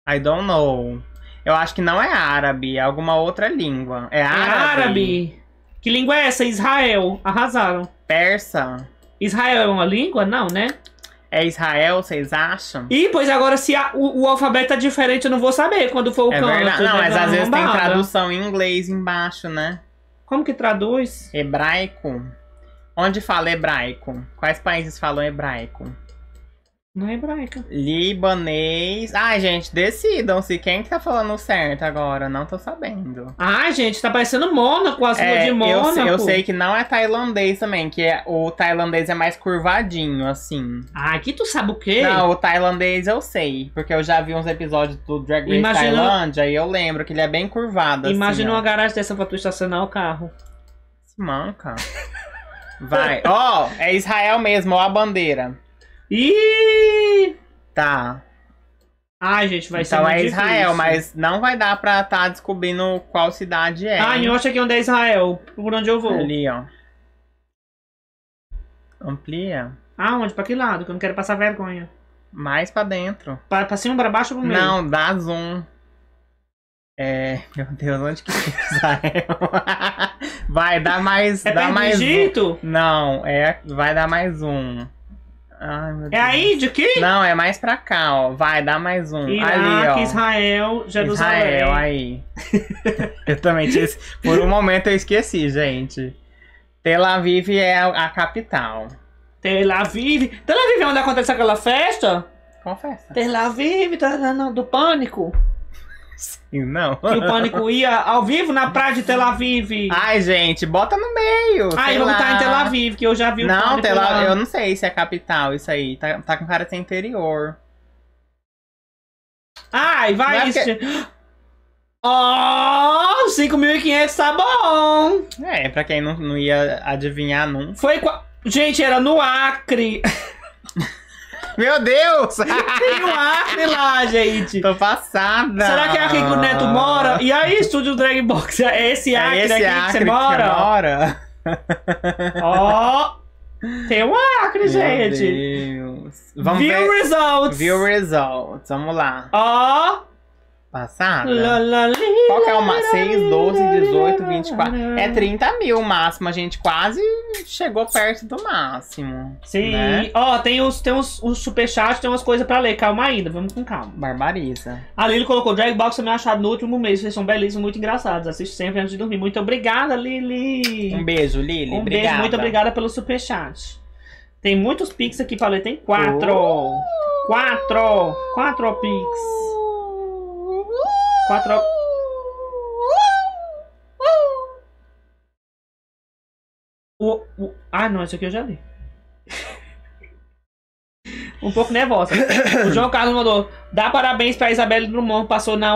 [SPEAKER 2] I don't know. Eu acho que não é árabe, é alguma outra língua. É, é árabe. É árabe. Que língua é essa? Israel. Arrasaram. Persa. Israel é uma língua? Não, né? É Israel, vocês acham? E pois agora, se a, o, o, alfabeto tá diferente, eu não vou saber quando for o é canto. Verdade. Não, é mas às vezes tem tradução em inglês embaixo, né? Como que traduz? Hebraico. Onde fala hebraico? Quais países falam hebraico? Não é hebraica. Libanês. Ai, gente, decidam-se. Quem que tá falando certo agora? Não tô sabendo. Ai, gente, tá parecendo Mônaco, as é, de Mônaco. Eu sei, eu sei que não é tailandês também, que é, o tailandês é mais curvadinho, assim. Ah, aqui tu sabe o quê? Não, o tailandês eu sei, porque eu já vi uns episódios do Drag Race Imagina... Tailândia e eu lembro que ele é bem curvado, assim, Imagina assim, uma ó. garagem dessa pra tu estacionar o carro. Se manca. Vai. Ó, oh, é Israel mesmo, ó a bandeira. E tá. Ai, gente, vai então ser Então é Israel, difícil. mas não vai dar pra tá descobrindo qual cidade é. Ah, eu que é onde é Israel. Por onde eu vou? Ali, ó. Amplia. Aonde? Pra que lado? Que eu não quero passar vergonha. Mais pra dentro. Pra, pra cima, pra baixo ou pro meio? Não, dá zoom. É. Meu Deus, onde que é Israel? [LAUGHS] vai, dá mais. É dá mais Egito? Um. Não, é. Vai dar mais um. Ai, meu É aí de que? Não, é mais pra cá, ó. Vai, dá mais um. Iraque, Ali, ó. Israel, Jerusalém. Israel, aí. [LAUGHS] eu também tinha... Por um momento eu esqueci, gente. Tel Aviv é a, capital. Tel Aviv. Tel Aviv é onde acontece aquela festa? Confessa. Tel Aviv, tá, do pânico. Sim, não. Que o Pânico [LAUGHS] ia ao vivo na praia de Tel Aviv. Ai, gente, bota no meio. Ai, vamos estar em Tel Aviv, que eu já vi o Não, Tel Aviv, eu não sei se é capital isso aí. Tá, tá com cara de ser interior. Ai, vai não é isso. porque... Oh, 5.500 tá bom. É, pra quem não, não ia adivinhar nunca. Foi. Gente, era no Acre. [LAUGHS] Meu Deus! Tem um Acre lá, gente. Tô passada. Será que é aqui que o Neto mora? E aí, estúdio Drag Box? É esse é Acre é esse aqui Acre que você mora? Ó! oh, tem um Acre, Meu gente. Deus. Vamos View ver... results. View results. Vamos lá. Ó! Oh passada? Qual que é o máximo? 6, 12, 18, 24. É 30 mil o máximo. A gente quase chegou perto do máximo. Sim. Né? Ó, tem uns, tem uns, uns superchats, tem umas coisas pra ler. Calma ainda, vamos com calma. Barbariza. A Lili colocou: Drag Box é me achado no último mês. Vocês são belíssimos, muito engraçados. Assisto sempre antes de dormir. Muito obrigada, Lili. Um beijo, Lili. Um obrigada. beijo, muito obrigada pelo superchat. Tem muitos pix aqui pra ler. Tem quatro. Uh! Quatro. Quatro pix. Quatro. O, o... Ah, não, isso aqui eu já li. um pouco nervosa. O João Carlos mandou: dá parabéns pra Isabelle Drummond, passou na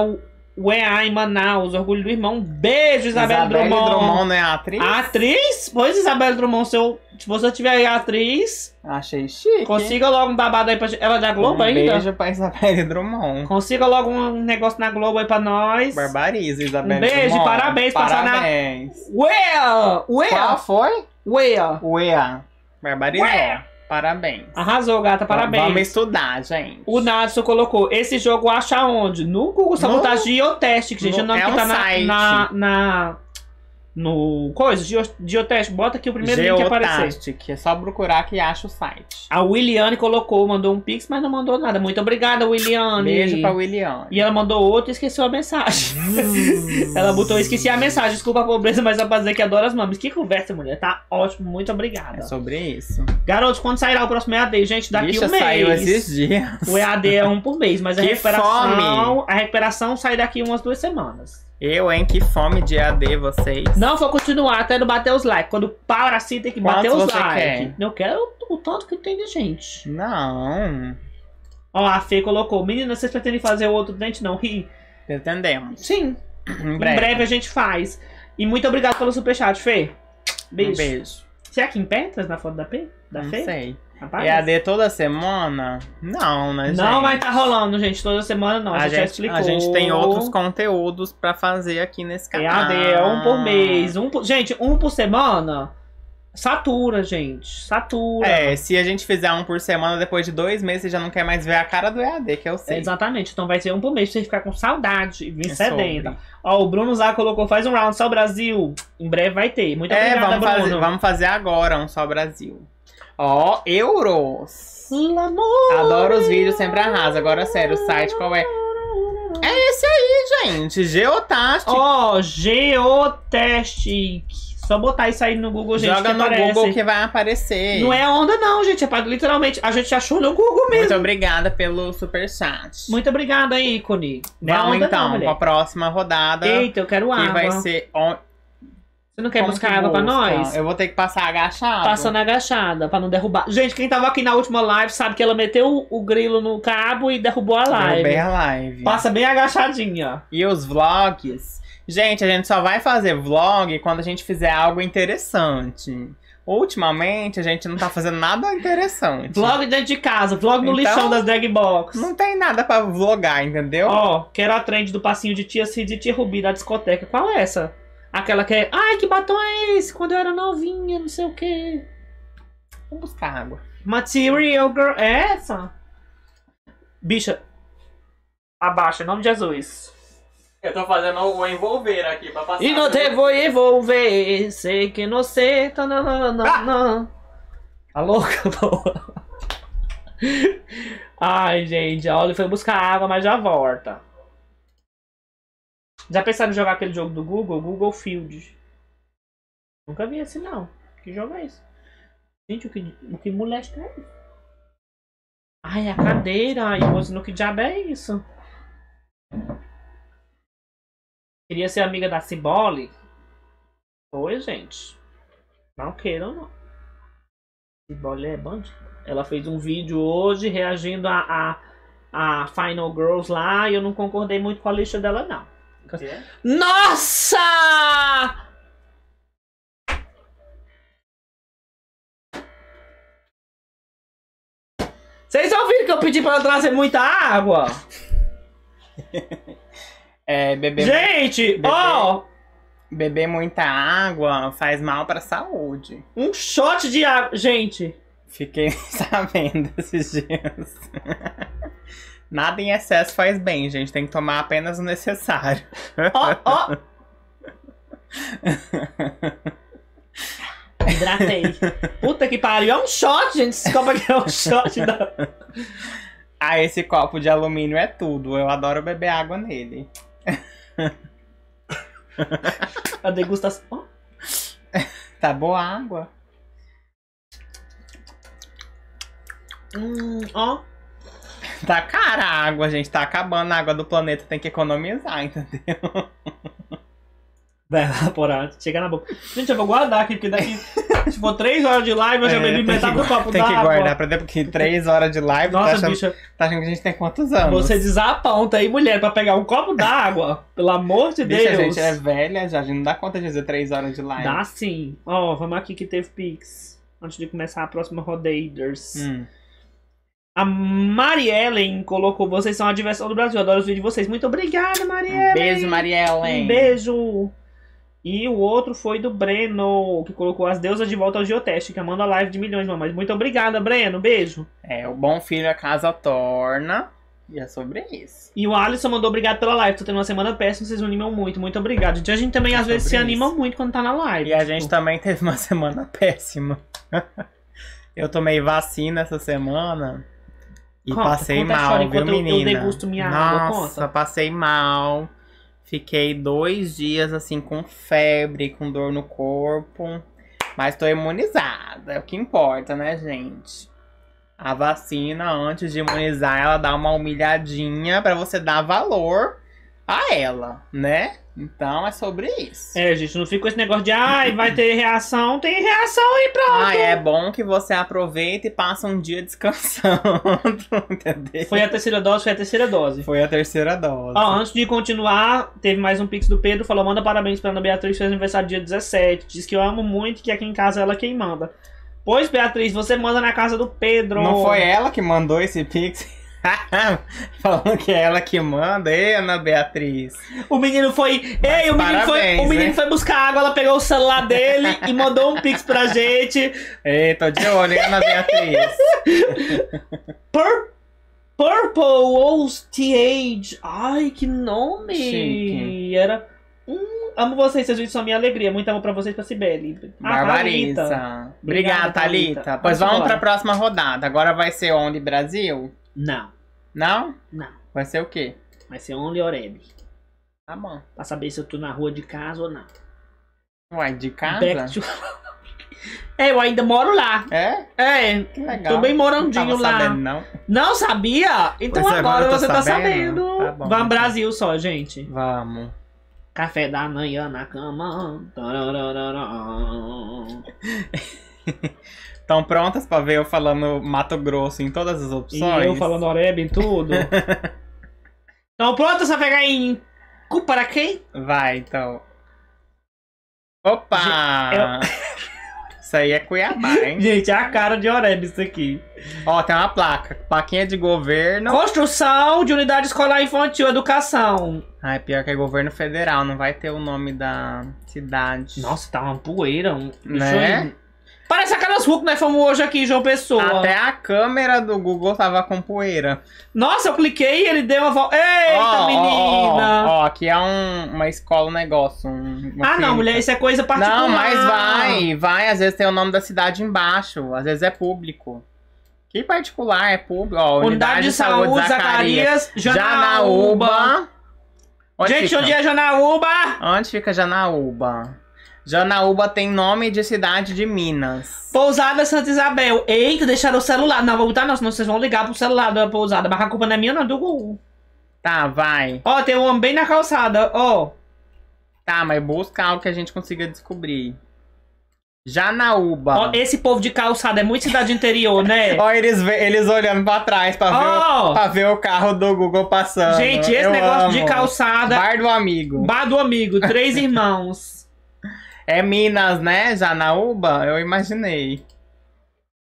[SPEAKER 2] Ué, em Manaus, Orgulho do Irmão. Beijo, Isabela Isabel Isabela Drummond, né? Atriz? atriz? Pois, Isabela Drummond, se você tiver aí atriz. Achei chique. Consiga logo um babado aí pra Ela é da Globo um ainda? Beijo pra Isabela Drummond. Consiga logo um negócio na Globo aí pra nós. Barbariza, Isabela um beijo, parabéns, parabéns. passar na. Ué! Qual foi? Ué, ué, Barbariza. Ué. Parabéns. Arrasou, gata, parabéns. Vamos estudar, gente. O Natsu colocou: esse jogo acha onde? No Google Sabotagem no... ou Teste, que gente no... não é que tá na, na, na, no coisa, dioteste bota aqui o primeiro Geotastic, link que aparecer. é só procurar que acha o site. A Williane colocou, mandou um pix, mas não mandou nada. Muito obrigada, Williane. Beijo pra Williane. E ela mandou outro e esqueceu a mensagem. Hum. [LAUGHS] ela botou, esqueci a mensagem, desculpa a pobreza, mas rapaziada que adora as mamas. Que conversa, mulher, tá ótimo, muito obrigada. É sobre isso. Garotos, quando sairá o próximo EAD, gente, daqui Bicha, um mês. saiu esses dias. O EAD é um por mês, mas a recuperação, fome. a recuperação sai daqui umas duas semanas. Eu, hein? Que fome de AD vocês. Não, vou continuar até não bater os likes. Quando para assim, tem que bater os likes. Quer? Eu quero o tanto que tem de gente. Não. Ó, a Fê colocou. Menina, vocês pretendem fazer o outro dente? Não, ri. Pretendemos. Sim. em, breve. em breve. a gente faz. E muito obrigado pelo superchat, Fê. Beijo. Um beijo. é aqui em Petras, na foto da P? Da não Fê? Não sei. EAD toda semana? Não, né, Não vai estar tá rolando, gente. Toda semana não. A, a gente, gente, já explicou. A gente tem outros conteúdos pra fazer aqui nesse canal. EAD é um por mês. Um por... Gente, um por semana... Satura, gente. Satura. É, se a gente fizer um por semana, depois de dois meses, você já não quer mais ver a cara do EAD, que eu sei. É, exatamente. Então vai ser um por mês pra você ficar com saudade e vir é sedenta. Ó, o Bruno Zá colocou, faz um round só Brasil. Em breve vai ter. Muito é, obrigada, vamos Bruno. Fazer, vamos fazer agora um só Brasil. Ó, oh, euros. L'amour. Adoro os vídeos, sempre arrasa. Agora, sério, o site qual é? É esse aí, gente. Geotastic. Ó, oh, Geotastic. Só botar isso aí no Google, gente. Joga no aparece. Google que vai aparecer. Não é onda, não, gente. É pra, literalmente. A gente achou no Google mesmo. Muito obrigada pelo superchat. Muito obrigada, ícone. Não Vamos é onda, então, não, a próxima rodada. Eita, eu quero água. Que vai ser. On... Você não quer Como buscar que água para nós? Eu vou ter que passar agachada. Passando agachada, para não derrubar. Gente, quem tava aqui na última live sabe que ela meteu o grilo no cabo e derrubou a live. Derrubei a live. Passa bem agachadinha. E os vlogs? Gente, a gente só vai fazer vlog quando a gente fizer algo interessante. Ultimamente, a gente não tá fazendo nada interessante. vlog dentro de casa, vlog no então, lixão das drag box. Não tem nada pra vlogar, entendeu? Ó, quero a trend do passinho de tia Cid e tia Rubi da discoteca. Qual é essa? Aquela que é, ai, que batom é esse? Quando eu era novinha, não sei o que. Vamos buscar água. Material Girl, é essa? Bicha, abaixa, em nome de Jesus. Eu tô fazendo o envolver aqui pra passar. E não te vou envolver, sei que não sei, tá não, não, não, ah! não. Tá louca, [LAUGHS] boa. Ai, gente, a Oli foi buscar água, mas já volta. Já pensaram em jogar aquele jogo do Google? Google Field. Nunca vi esse não. Que jogo é esse? Gente, o que, o que molesta é isso? Ai, a cadeira. Ai, o no que diabo é isso? Queria ser amiga da Cibole? Oi, gente. Não queiram, não. Cibole é bandido. Ela fez um vídeo hoje reagindo a, a, a Final Girls lá e eu não concordei muito com a lista dela, não. Nossa! Vocês ouviram que eu pedi pra trazer muita água? [LAUGHS] é, beber. Gente, ó! Beber, beber muita água faz mal pra saúde. Um shot de água. Gente! Fiquei [LAUGHS] sabendo esses dias. [LAUGHS] Nada em excesso faz bem, gente. Tem que tomar apenas o necessário. Ó, oh, ó! Oh. [LAUGHS] Hidratei. Puta que pariu. É um shot, gente. Esse copo aqui é um shot. Da... Ah, esse copo de alumínio é tudo. Eu adoro beber água nele. A degustação. Oh. Tá boa a água. Hum, ó. Tá cara a água, gente. Tá acabando a água do planeta, tem que economizar, entendeu? Vai evaporar, chega na boca. Gente, eu vou guardar aqui, porque daqui, tipo três 3 horas de live, eu já é, bebi é, metade do copo Tem que água. guardar pra dentro, porque 3 horas de live, Nossa, tá achando, bicha, tá achando que a gente tem quantos anos? Você desaponta aí, mulher, pra pegar um copo d'água. Pelo amor de bicha, Deus. a gente é velha já, a gente não dá conta de fazer 3 horas de live. Dá sim. Ó, oh, vamos aqui que teve Pix. Antes de começar a próxima Rodaders. Hum. A Mariellen colocou: vocês são a diversão do Brasil. Adoro os vídeos de vocês. Muito obrigada,
[SPEAKER 1] Mariellen. Um beijo, Mariellen. Um
[SPEAKER 2] beijo. E o outro foi do Breno, que colocou as deusas de volta ao geoteste, que manda live de milhões, mamãe. Muito obrigada, Breno. Beijo. É, o bom filho a casa torna. E é sobre isso. E o Alisson mandou obrigado pela live. Tô tendo uma semana péssima, vocês me animam muito. Muito obrigado. Gente, a gente também é às vezes isso. se anima muito quando tá na live. E tipo. a gente tipo. também teve uma [LAUGHS] semana péssima. Eu tomei vacina essa semana. E conta, passei conta mal, viu, menina? Eu, degusto minha Nossa, água, passei mal. Fiquei dois dias assim com febre, com dor no corpo. Mas tô imunizada, é o que importa, né, gente? A vacina, antes de imunizar, ela dá uma humilhadinha para você dar valor a ela, né? Então é sobre isso. É, gente, não fica com esse negócio de ai, vai ter reação, tem reação e pronto. Ah, é bom que você aproveita e passa um dia descansando. [LAUGHS] Entendeu? Foi a terceira dose, foi a terceira dose. Foi a terceira dose. Ó, antes de continuar, teve mais um pix do Pedro, falou: manda parabéns pra Ana Beatriz, fez aniversário dia 17. Diz que eu amo muito, que aqui em casa ela é quem manda. Pois, Beatriz, você manda na casa do Pedro. Não foi ela que mandou esse pix? [LAUGHS] Falando que é ela que manda, ei, Ana Beatriz. O menino foi. ei, o menino, parabéns, foi, o menino né? foi buscar água, ela pegou o celular dele e mandou um pix pra gente. Ei, tô de olho, hein, Ana Beatriz. [LAUGHS] Pur Purple Ostage. Ai, que nome! Chique. Era. Hum, amo vocês, vocês gente só minha alegria. Muito amor pra vocês, pra Sibeli. Barbarissa. Obrigada, Thalita. Pois vamos pra próxima rodada. Agora vai ser Only Brasil. Não. Não? Não. Vai ser o quê? Vai ser Only Oreb. Tá bom. Pra saber se eu tô na rua de casa ou não. Uai, de casa? Back to... [LAUGHS] é, eu ainda moro lá. É? É. Que legal. Tô bem morandinho não lá. Sabendo, não. não sabia? Então pois é, agora, agora você tá sabendo. tá sabendo. Tá bom, Vamos então. Brasil só, gente. Vamos. Café da manhã na cama. [LAUGHS] Estão prontas pra ver eu falando Mato Grosso em todas as opções? E eu falando Oreb [LAUGHS] em tudo? Estão prontas pra pegar em cu para quem? Vai, então. Opa! Eu... [LAUGHS] isso aí é Cuiabá, hein? Gente, é a cara de Oreb isso aqui. Ó, tem uma placa. Plaquinha de governo. Construção de unidade escolar infantil, educação. Ai, pior que é governo federal, não vai ter o nome da cidade. Nossa, tá uma poeira. Um... Né? Parece aquelas ruas que nós fomos hoje aqui, João Pessoa. Até a câmera do Google tava com poeira. Nossa, eu cliquei e ele deu uma volta. Eita, oh, menina! Ó, oh, oh, aqui é um, uma escola, um negócio. Um, ah, clínica. não, mulher, isso é coisa particular. Não, mas vai, vai. Às vezes tem o nome da cidade embaixo, às vezes é público. Que particular é público? Unidade, Unidade de Saúde, Saúde Zacarias, Zacarias Janaúba. Janaúba. Onde Gente, fica? onde é Janaúba? Onde fica Janaúba? Janaúba tem nome de cidade de Minas. Pousada Santa Isabel. Eita, deixaram o celular. Não, vou botar não, senão vocês vão ligar pro celular da pousada. Mas a culpa não é minha, não, é do Google. Tá, vai. Ó, tem um homem bem na calçada, ó. Tá, mas busca algo que a gente consiga descobrir. Janaúba. Ó, esse povo de calçada é muito cidade interior, né? [LAUGHS] Ó, eles, eles olhando pra trás pra, ver o, pra ver o carro do Google passando. Gente, esse Eu negócio amo. de calçada. Bar do amigo. Bar do amigo, três irmãos. É Minas, né? Janaúba? Eu imaginei.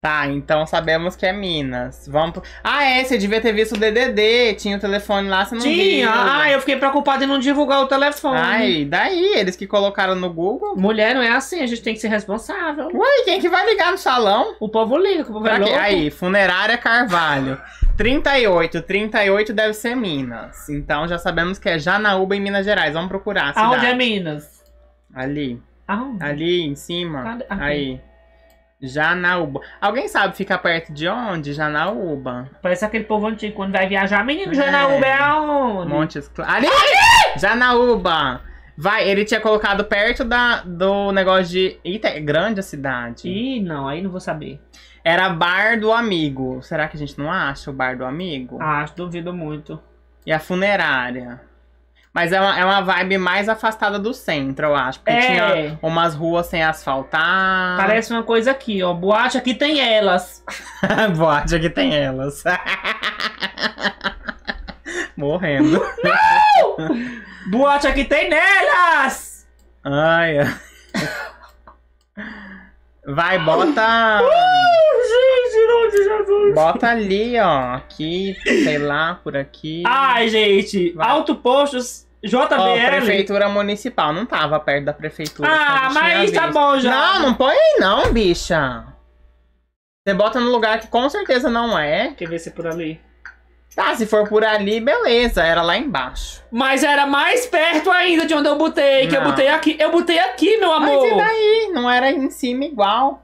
[SPEAKER 2] Tá, então sabemos que é Minas. Vamos pro... Ah, é, você devia ter visto o DDD. Tinha o telefone lá, você não Tinha. viu. Tinha. Ah, eu fiquei preocupada em não divulgar o telefone. Ai, daí? Eles que colocaram no Google? Mulher, não é assim. A gente tem que ser responsável. Ué, quem que vai ligar no salão? O povo liga, o povo pra é louco. Aí, Funerária Carvalho. 38. [LAUGHS] 38 deve ser Minas. Então já sabemos que é Janaúba, em Minas Gerais. Vamos procurar a Aonde é Minas? Ali. Ali em cima. Cada... Ah, tá. aí. Janaúba. Alguém sabe ficar perto de onde? Janaúba. Parece aquele povo antigo quando vai viajar. Menino, Janaúba é, é onde? Montes Claros. Ali! Ali! Janaúba! Vai, ele tinha colocado perto da, do negócio de. Eita, é grande a cidade. Ih, não, aí não vou saber. Era Bar do Amigo. Será que a gente não acha o Bar do Amigo? Acho, duvido muito. E a funerária? Mas é uma, é uma vibe mais afastada do centro, eu acho. Porque é. tinha umas ruas sem asfaltar. Parece uma coisa aqui, ó. Boate aqui tem elas. [LAUGHS] Boate aqui tem elas. Morrendo. Não! Boate aqui tem nelas! Ai, ai. Vai, bota. Uh! de Jesus. Bota ali, ó. Aqui, sei lá, por aqui. Ai, gente. Vai. Alto Postos JBL. prefeitura municipal. Não tava perto da prefeitura. Ah, então mas tá bom já. Não, não põe aí não, bicha. Você bota no lugar que com certeza não é. Quer ver se é por ali? Tá, se for por ali, beleza. Era lá embaixo. Mas era mais perto ainda de onde eu botei, que não. eu botei aqui. Eu botei aqui, meu amor. Mas e daí? Não era em cima igual.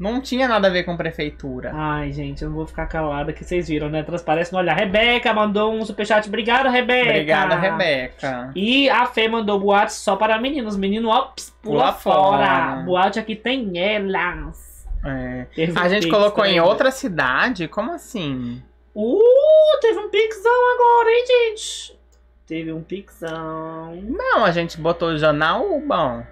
[SPEAKER 2] Não tinha nada a ver com prefeitura. Ai, gente, eu não vou ficar calada que vocês viram, né? Transparece no olhar. Rebeca mandou um superchat. Obrigado, Rebeca. Obrigada, Rebeca. E a Fê mandou boate só para meninos. Menino, ops, pula, pula fora. fora. Boate aqui tem elas. É. Teve a gente colocou também. em outra cidade? Como assim? Uh, teve um pixão agora, hein, gente? Teve um pixão. Não, a gente botou jornal, bom.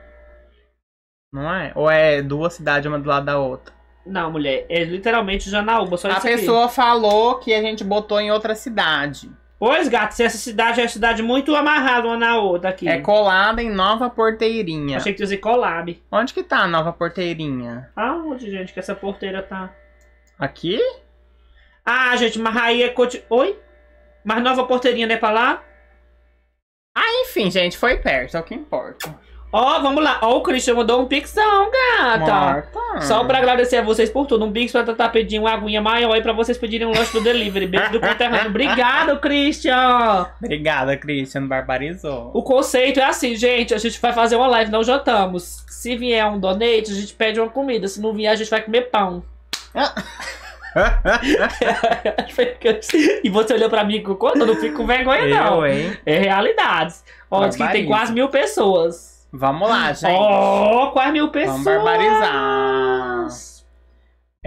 [SPEAKER 2] Não é? Ou é duas cidades uma do lado da outra? Não, mulher, é literalmente Janaúba, só A isso aqui. pessoa falou que a gente botou em outra cidade. Pois, gato, se essa cidade é uma cidade muito amarrada uma na outra aqui. É colada em Nova Porteirinha. Achei que tu ia dizer collab. Onde que tá a Nova Porteirinha? Aonde, gente, que essa porteira tá? Aqui? Ah, gente, mas aí é... Conti... Oi? Mas Nova Porteirinha não é pra lá? Ah, enfim, gente, foi perto, é o que importa. Ó, vamos lá. Ó, o Christian mandou um pixão, gata. Marta. Só pra agradecer a vocês por tudo. Um pix pra Tatá pedir uma aguinha maior e pra vocês pedirem um lanche do delivery. Beijo do conterrâneo. Obrigado, Christian. Obrigada, Christian. Barbarizou. O conceito é assim, gente. A gente vai fazer uma live, não jantamos. Se vier um donate, a gente pede uma comida. Se não vier, a gente vai comer pão. [LAUGHS] e você olhou pra mim com conta, não fico com vergonha, não. Eu, hein? É realidades. diz que tem quase mil pessoas. Vamos lá, gente. Oh, quase mil pessoas. Vamos barbarizar.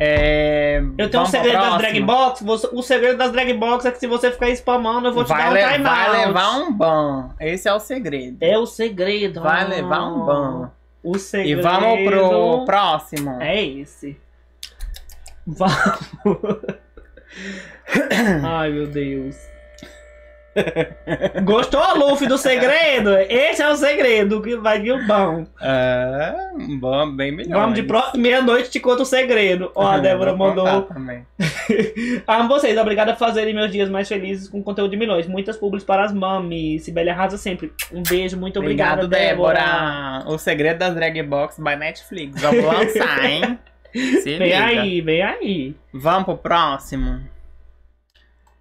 [SPEAKER 2] É, eu tenho um segredo das drag box. Você, o segredo das drag box é que se você ficar spamando, eu vou te dar um time Vai levar um ban. Esse é o segredo. É o segredo. Vai levar um ban. O segredo. E vamos pro próximo. É esse. Vamos. [COUGHS] Ai, meu Deus. Gostou, Luffy, do segredo? Esse é o segredo que vai vir o bom. É, bom bem melhor. Vamos de pro... meia-noite te conto o segredo. Ó, a [LAUGHS] Débora mandou. Também. [LAUGHS] Amo vocês, obrigada por fazerem meus dias mais felizes com conteúdo de milhões. Muitas públicas para as mami. Sibeli arrasa sempre. Um beijo, muito obrigado, obrigado Débora. Débora. O segredo das drag box by Netflix. Vamos lançar, [LAUGHS] hein? Se vem liga. aí, vem aí. Vamos pro próximo.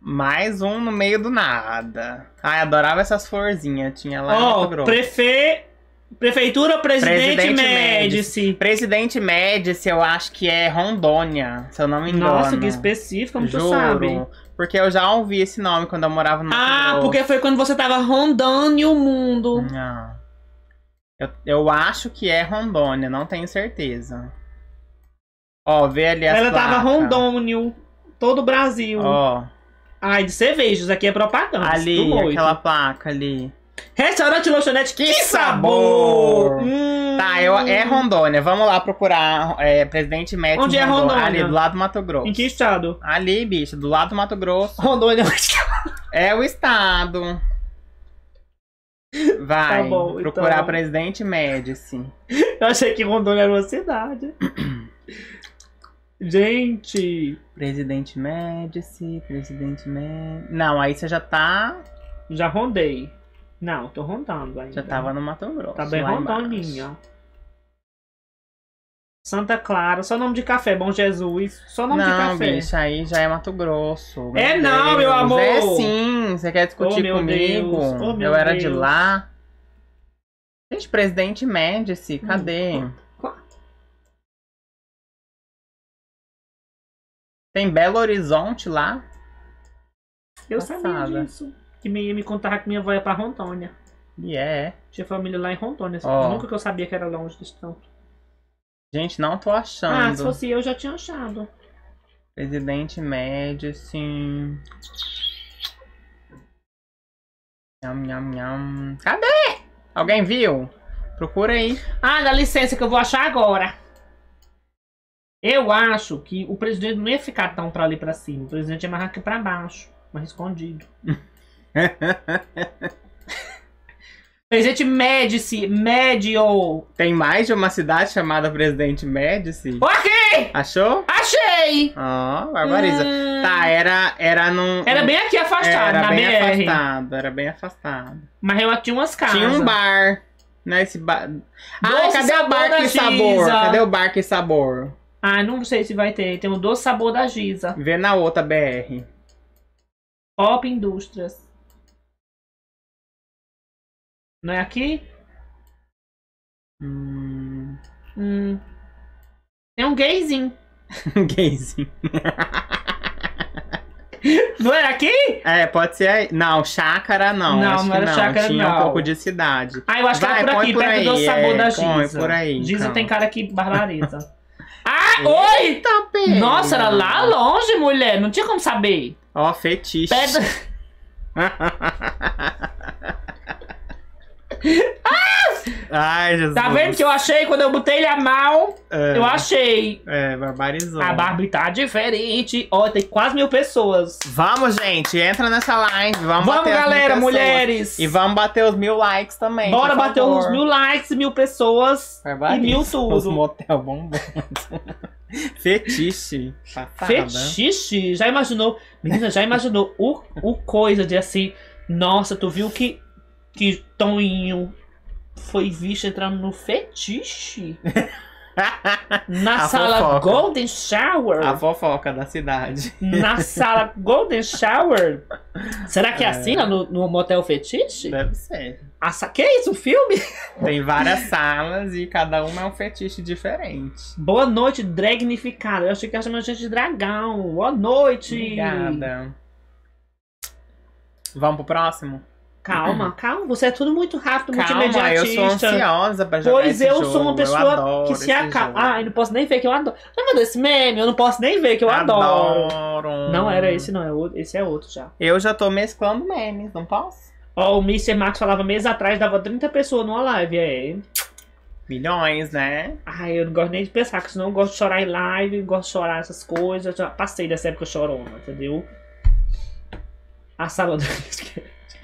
[SPEAKER 2] Mais um no meio do nada. Ai, adorava essas florzinhas. Tinha lá oh, no prefe... Prefeitura Presidente, Presidente Médici. Médici. Presidente Médici, eu acho que é Rondônia, se eu não me engano. Nossa, que específico, como Juro, tu sabe? Porque eu já ouvi esse nome quando eu morava no Ah, porque foi quando você tava rondando o mundo. Eu, eu acho que é Rondônia, não tenho certeza. Ó, vê ali a Ela placa. tava Rondônio, todo o Brasil. Ó. Ai, de cervejas aqui é propaganda. Ali, tá aquela placa ali. Restaurante Lanchonete, que, que sabor! sabor! Hum. Tá, eu, é hum. Rondônia. Vamos lá procurar é, Presidente Médico. Onde Rondônia. é Rondônia? Ali, do lado do Mato Grosso. Em que estado? Ali, bicho, do lado do Mato Grosso. Rondônia [LAUGHS] é? é o estado. Tá Vai, tá bom, procurar então... Presidente Médici. Assim. Eu achei que Rondônia era uma cidade. [CLEARS THROAT] Gente! Presidente Médici, presidente Médici. Não, aí você já tá. Já rondei. Não, tô rondando ainda. Já tava no Mato Grosso. Tá bem rondoninho. Santa Clara, só nome de café, Bom Jesus, só nome não, de café. Não, bicho, aí já é Mato Grosso. é Deus. não, meu amor. É sim, você quer discutir oh, comigo? Oh, Eu era Deus. de lá. Gente, presidente Médici, cadê? Hum.
[SPEAKER 1] Tem Belo Horizonte lá?
[SPEAKER 2] Eu Passada. sabia disso. Que minha me contava que minha avó ia pra Rondônia. E yeah. é. Tinha família lá em Rondônia. Oh. Nunca que eu sabia que era longe desse tanto. Gente, não tô achando. Ah, se fosse eu, já tinha achado. Presidente sim. Nham, nham, nham. Cadê? Alguém viu? Procura aí. Ah, dá licença que eu vou achar agora. Eu acho que o presidente não ia ficar tão para ali para cima. O presidente ia amarrar aqui para baixo, mas escondido. [LAUGHS] presidente Médici, Médio. Tem mais de uma cidade chamada Presidente Médici? Ok! Achou? Achei! Ó, oh, barbariza. Hum... Tá, era, era num... Era bem aqui afastado, era na bem afastado, era bem afastado. Mas eu tinha umas casas. Tinha um bar, né, esse ah, bar... Ah, cadê o bar que sabor? Cadê o bar que sabor? Ah, não sei se vai ter. Tem o Doce Sabor da Giza. Vê na outra BR.
[SPEAKER 1] Pop Indústrias. Não é aqui? Hum. Hum. Tem
[SPEAKER 2] um gayzinho.
[SPEAKER 1] [LAUGHS] gayzinho. [LAUGHS]
[SPEAKER 2] não era é aqui? É, pode ser aí. Não, chácara não. Não, Acho não era não. chácara Tinha não. um pouco de cidade. Ah, eu acho Vai, que era por aqui, perto do sabor é, da Giza. Põe por aí. Giza então. tem cara que barbareza. [LAUGHS] Ah, oi! Eita, Nossa, era lá longe, mulher. Não tinha como saber. Ó, fetiche. Pedra... [LAUGHS] Ai, Jesus. Tá vendo que eu achei quando eu botei ele a mal? É, eu achei. É, barbarizou. A Barbie tá diferente. Ó, tem quase mil pessoas. Vamos, gente. Entra nessa live. Vamos, vamos galera, mulheres. E vamos bater os mil likes também. Bora bater favor. os mil likes, mil pessoas. barbarizou E mil tudo. Os [LAUGHS] motel bombando. [LAUGHS] Fetiche. Fetiche? Já imaginou? Menina, já imaginou o, o coisa de assim. Nossa, tu viu que que Toninho foi visto entrando no fetiche. [LAUGHS] Na a sala fofoca. Golden Shower. A fofoca da cidade. Na [LAUGHS] sala Golden Shower. Será que é, é assim no, no motel fetiche? Deve ser. A, que é isso? Um filme? [LAUGHS] Tem várias salas e cada uma é um fetiche diferente. Boa noite, dragnificada. Eu achei que era chamando gente de dragão. Boa noite. Obrigada. Vamos pro próximo? Calma, [CLEARS THROAT] calma, você é tudo muito rápido, muito imediatista. Eu sou ansiosa pra jogar Pois eu jogo. sou uma pessoa que se acalma. Ah, eu não posso nem ver que eu adoro. Lembra é desse meme? Eu não posso nem ver que eu adoro. adoro. Não era esse, não. É outro, esse é outro já. Eu já tô mesclando memes, não posso? Ó, oh, o Mr. Max falava meses atrás, dava 30 pessoas numa live, é. Milhões, né? Ai, eu não gosto nem de pensar, porque senão eu gosto de chorar em live, gosto de chorar essas coisas. Eu já passei dessa época chorona, entendeu? A sala do [LAUGHS]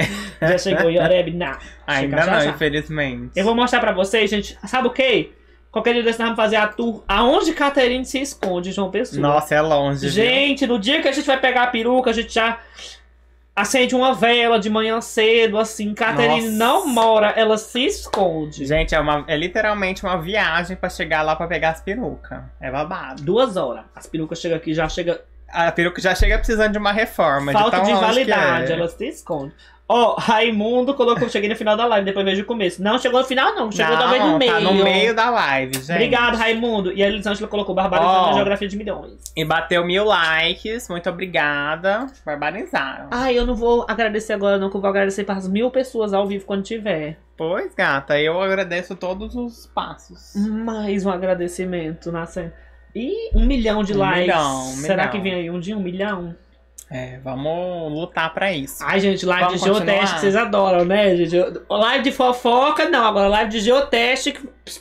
[SPEAKER 2] [LAUGHS] Já chegou Yoreb? Não. Ainda não, já, infelizmente. Eu vou mostrar pra vocês, gente. Sabe o que? Qualquer dia desse nós vamos fazer a tour aonde Catherine se esconde, João Pessoa. Nossa, é longe. Gente, viu? no dia que a gente vai pegar a peruca, a gente já acende uma vela de manhã cedo, assim. Catherine não mora, ela se esconde. Gente, é, uma, é literalmente uma viagem para chegar lá para pegar as perucas. É babado. Duas horas. As perucas chegam aqui, já chega. A peruca já chega precisando de uma reforma. Falta de, de validade, é. ela se esconde. Ó, oh, Raimundo colocou, cheguei no final da live, depois vejo o começo. Não, chegou no final não, chegou talvez no meio. Tá no meio da live, gente. Obrigado, Raimundo. E a Elisângela colocou, barbarizando oh, a geografia de milhões. E bateu mil likes, muito obrigada. Barbarizaram. Ai, eu não vou agradecer agora não, que eu vou agradecer para as mil pessoas ao vivo quando tiver. Pois, gata, eu agradeço todos os passos. Mais um agradecimento, cena. E um milhão de um likes. Milhão, um Será milhão. que vem aí um dia um milhão? É, vamos lutar pra isso. Ai, gente, live vamos de geoteste geoteste vocês adoram, né, gente? Live de fofoca, não. Agora, live de geoteste,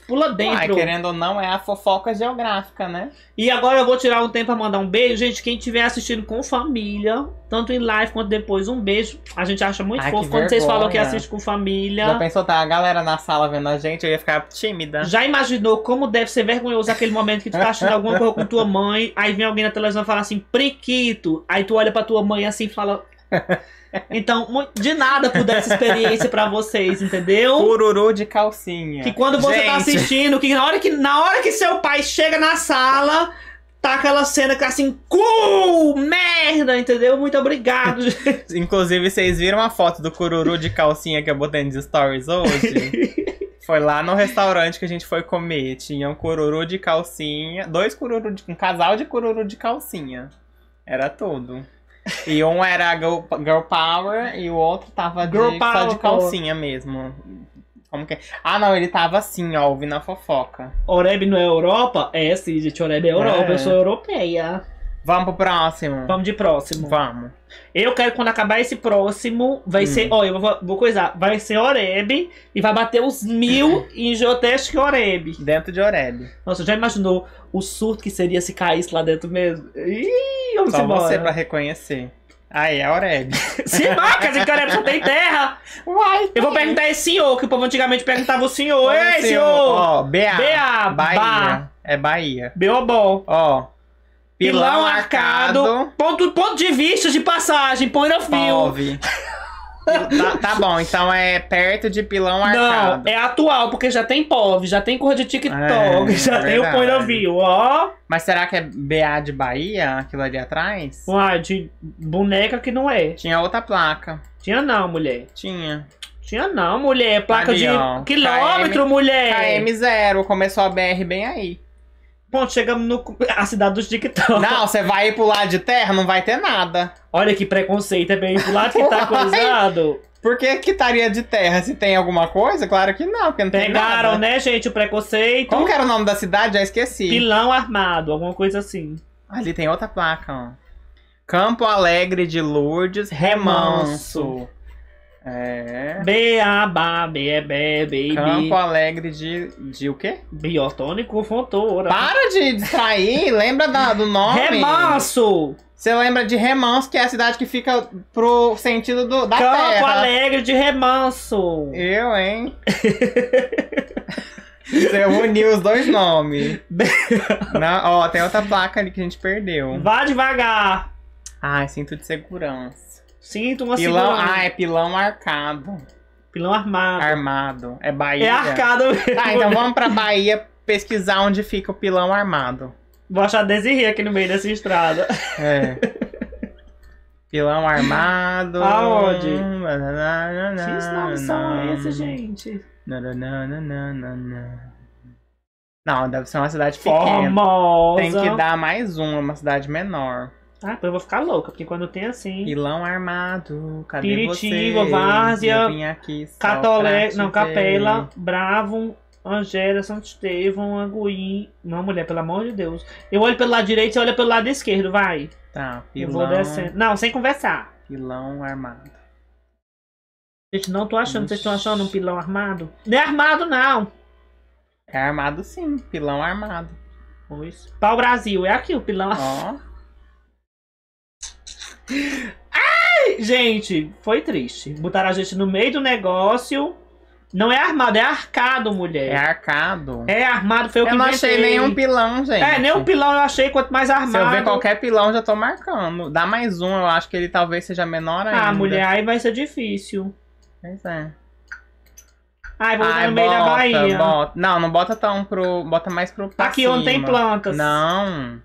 [SPEAKER 2] pula dentro. Ai, querendo ou não, é a fofoca geográfica, né? E agora eu vou tirar um tempo pra mandar um beijo. Gente, quem estiver assistindo com família, tanto em live quanto depois, um beijo. A gente acha muito Ai, fofo quando vergonha. vocês falam que assiste com família. Já pensou, tá a galera na sala vendo a gente, eu ia ficar tímida. Já imaginou como deve ser vergonhoso aquele momento que tu tá assistindo alguma coisa com tua mãe, aí vem alguém na televisão e fala assim, prequito. Aí tu olha pra tua mãe assim e fala... Então, de nada por essa experiência pra vocês, entendeu? Pororô de calcinha. Que quando você tá Gente. tá assistindo, que na, hora que na hora que seu pai chega na sala, tá aquela cena que tá assim, cu, merda, entendeu? Muito obrigado. [LAUGHS] Inclusive, vocês viram a foto do cururu de calcinha que eu botei nos stories hoje? [LAUGHS] Foi lá no restaurante que a gente foi comer. Tinha um cururu de calcinha. Dois cururu de. Um casal de cururu de calcinha. Era tudo. E um era girl, girl power e o outro tava de, só de calcinha mesmo. Como que é? Ah, não, ele tava assim, ó, ouvindo a fofoca. Oreb não é Europa? É, sim, gente, Oreb é Europa, É. eu sou europeia. Vamos pro próximo. Vamos de próximo. Vamos. Eu quero quando acabar esse próximo, vai hum. ser. Ó, eu vou, vou coisar. Vai ser Oreb e vai bater os mil [LAUGHS] em que Oreb. Dentro de Oreb. Nossa, já imaginou o surto que seria se caísse lá dentro mesmo. Ih, vamos Só embora. você pra reconhecer. Aí, ah, é Oreb. Se marca, de Oreb só tem terra. Uai, Eu vou tá perguntar esse senhor, que o povo antigamente perguntava o senhor. Ei, senhor! Ó, BA. BA. Bahia. Ba. É Bahia. Beobol. Ó. Pilão, pilão arcado. arcado. Ponto, ponto de vista de passagem. Point of view. Tá, tá, bom, então é perto de pilão arcado. Não, é atual, porque já tem POV, já tem cor de TikTok, é, [LAUGHS] já é tem o point of view, ó. Mas será que é BA de Bahia, aquilo ali atrás? Uai, de boneca que não é. Tinha outra placa. Tinha não, mulher. Tinha. Tinha não, mulher. Placa ali, de ó, quilômetro, KM, mulher. KM0, começou a BR bem aí. Chega chegamos no, [LAUGHS] a cidade dos TikTok. Não, você vai ir pro lado de terra, não vai ter nada. Olha que preconceito, é bem pro lado que tá [LAUGHS] coisado. Por que estaria de terra? Se tem alguma coisa? Claro que não, porque não Pegaram, tem nada. Pegaram, né, gente, o preconceito. Como que era o nome da cidade? Já esqueci. Pilão Armado, alguma coisa assim. Ali tem outra placa, ó. Campo Alegre de Lourdes, Remanso. Remanso. É. Beabá, bebê, baby. Campo Alegre de. de o quê? Biotônico Fontoura. Para de distrair, [LAUGHS] lembra da, do nome? Remanso! Você lembra de Remanso, que é a cidade que fica pro sentido do, da Campo terra. Campo Alegre de Remanso! Eu, hein? [LAUGHS] Você uniu os dois nomes. [LAUGHS] Na, ó, tem outra placa ali que a gente perdeu. Vá devagar! Ai, sinto de segurança. Sinto uma pilão, Ah, é pilão arcado. Pilão armado. Armado. É Bahia. É arcado tá, mesmo. Tá, então vamos pra Bahia pesquisar onde fica o pilão armado. Vou achar Desirri aqui no meio dessa estrada. É. Pilão armado. Aonde? Que nomes são esses, gente? Não, deve ser uma cidade pequena. Formosa. Tem que dar mais uma, uma cidade menor. Ah, depois eu vou ficar louca, porque quando tem assim. Pilão armado, cadê Piritiba, você? Várzea, Catolé, não, Capela, Bravo, angela Santo Estevão, Anguim. Não, mulher, pelo amor de Deus. Eu olho pelo lado direito e olha pelo lado esquerdo, vai. Tá, pilão. Eu vou descendo. Não, sem conversar. Pilão armado. Gente, não tô achando. Vocês estão achando um pilão armado? Não é armado, não. É armado sim, pilão armado. Pois. Pau Brasil, é aqui o pilão. Ó. Ai, gente, foi triste. Botaram a gente no meio do negócio. Não é armado, é arcado, mulher. É arcado. É armado, foi o eu que Eu não achei nenhum pilão, é, gente. É, nenhum pilão eu achei, quanto mais armado. Se eu ver qualquer pilão, já tô marcando. Dá mais um, eu acho que ele talvez seja menor ah, ainda. Ah, mulher, aí vai ser difícil. Pois é. Ai, vou Ai, botar no meio bota, da Bahia. Bota. Não, não bota tão pro... Bota mais pro passinho. Aqui onde tem plantas. Não.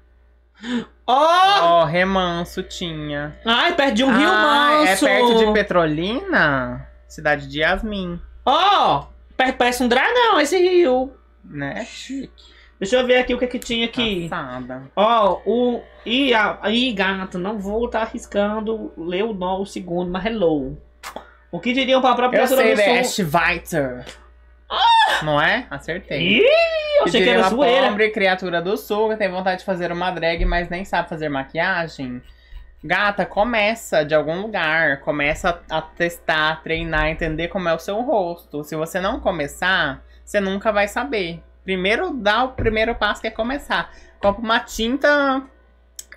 [SPEAKER 2] Ó! Oh! oh! remanso tinha. Ai, perto de um ah, rio é manso. É perto de Petrolina, cidade de Yasmin. Ó! Oh! Parece um dragão esse rio. Né? Chique. Deixa eu ver aqui o que, é que tinha aqui. Passada. Ó, o. Ih, a... Ih, gato, não vou estar tá arriscando ler o, nó, o segundo, mas hello. O que diriam para a própria Eu sei, do Viter. Não é? Acertei. Ih, eu achei que era uma zoeira. pobre criatura do sul que tem vontade de fazer uma drag, mas nem sabe fazer maquiagem. Gata, começa de algum lugar. Começa a testar, a treinar, entender como é o seu rosto. Se você não começar, você nunca vai saber. Primeiro dá o primeiro passo que é começar. Compra uma tinta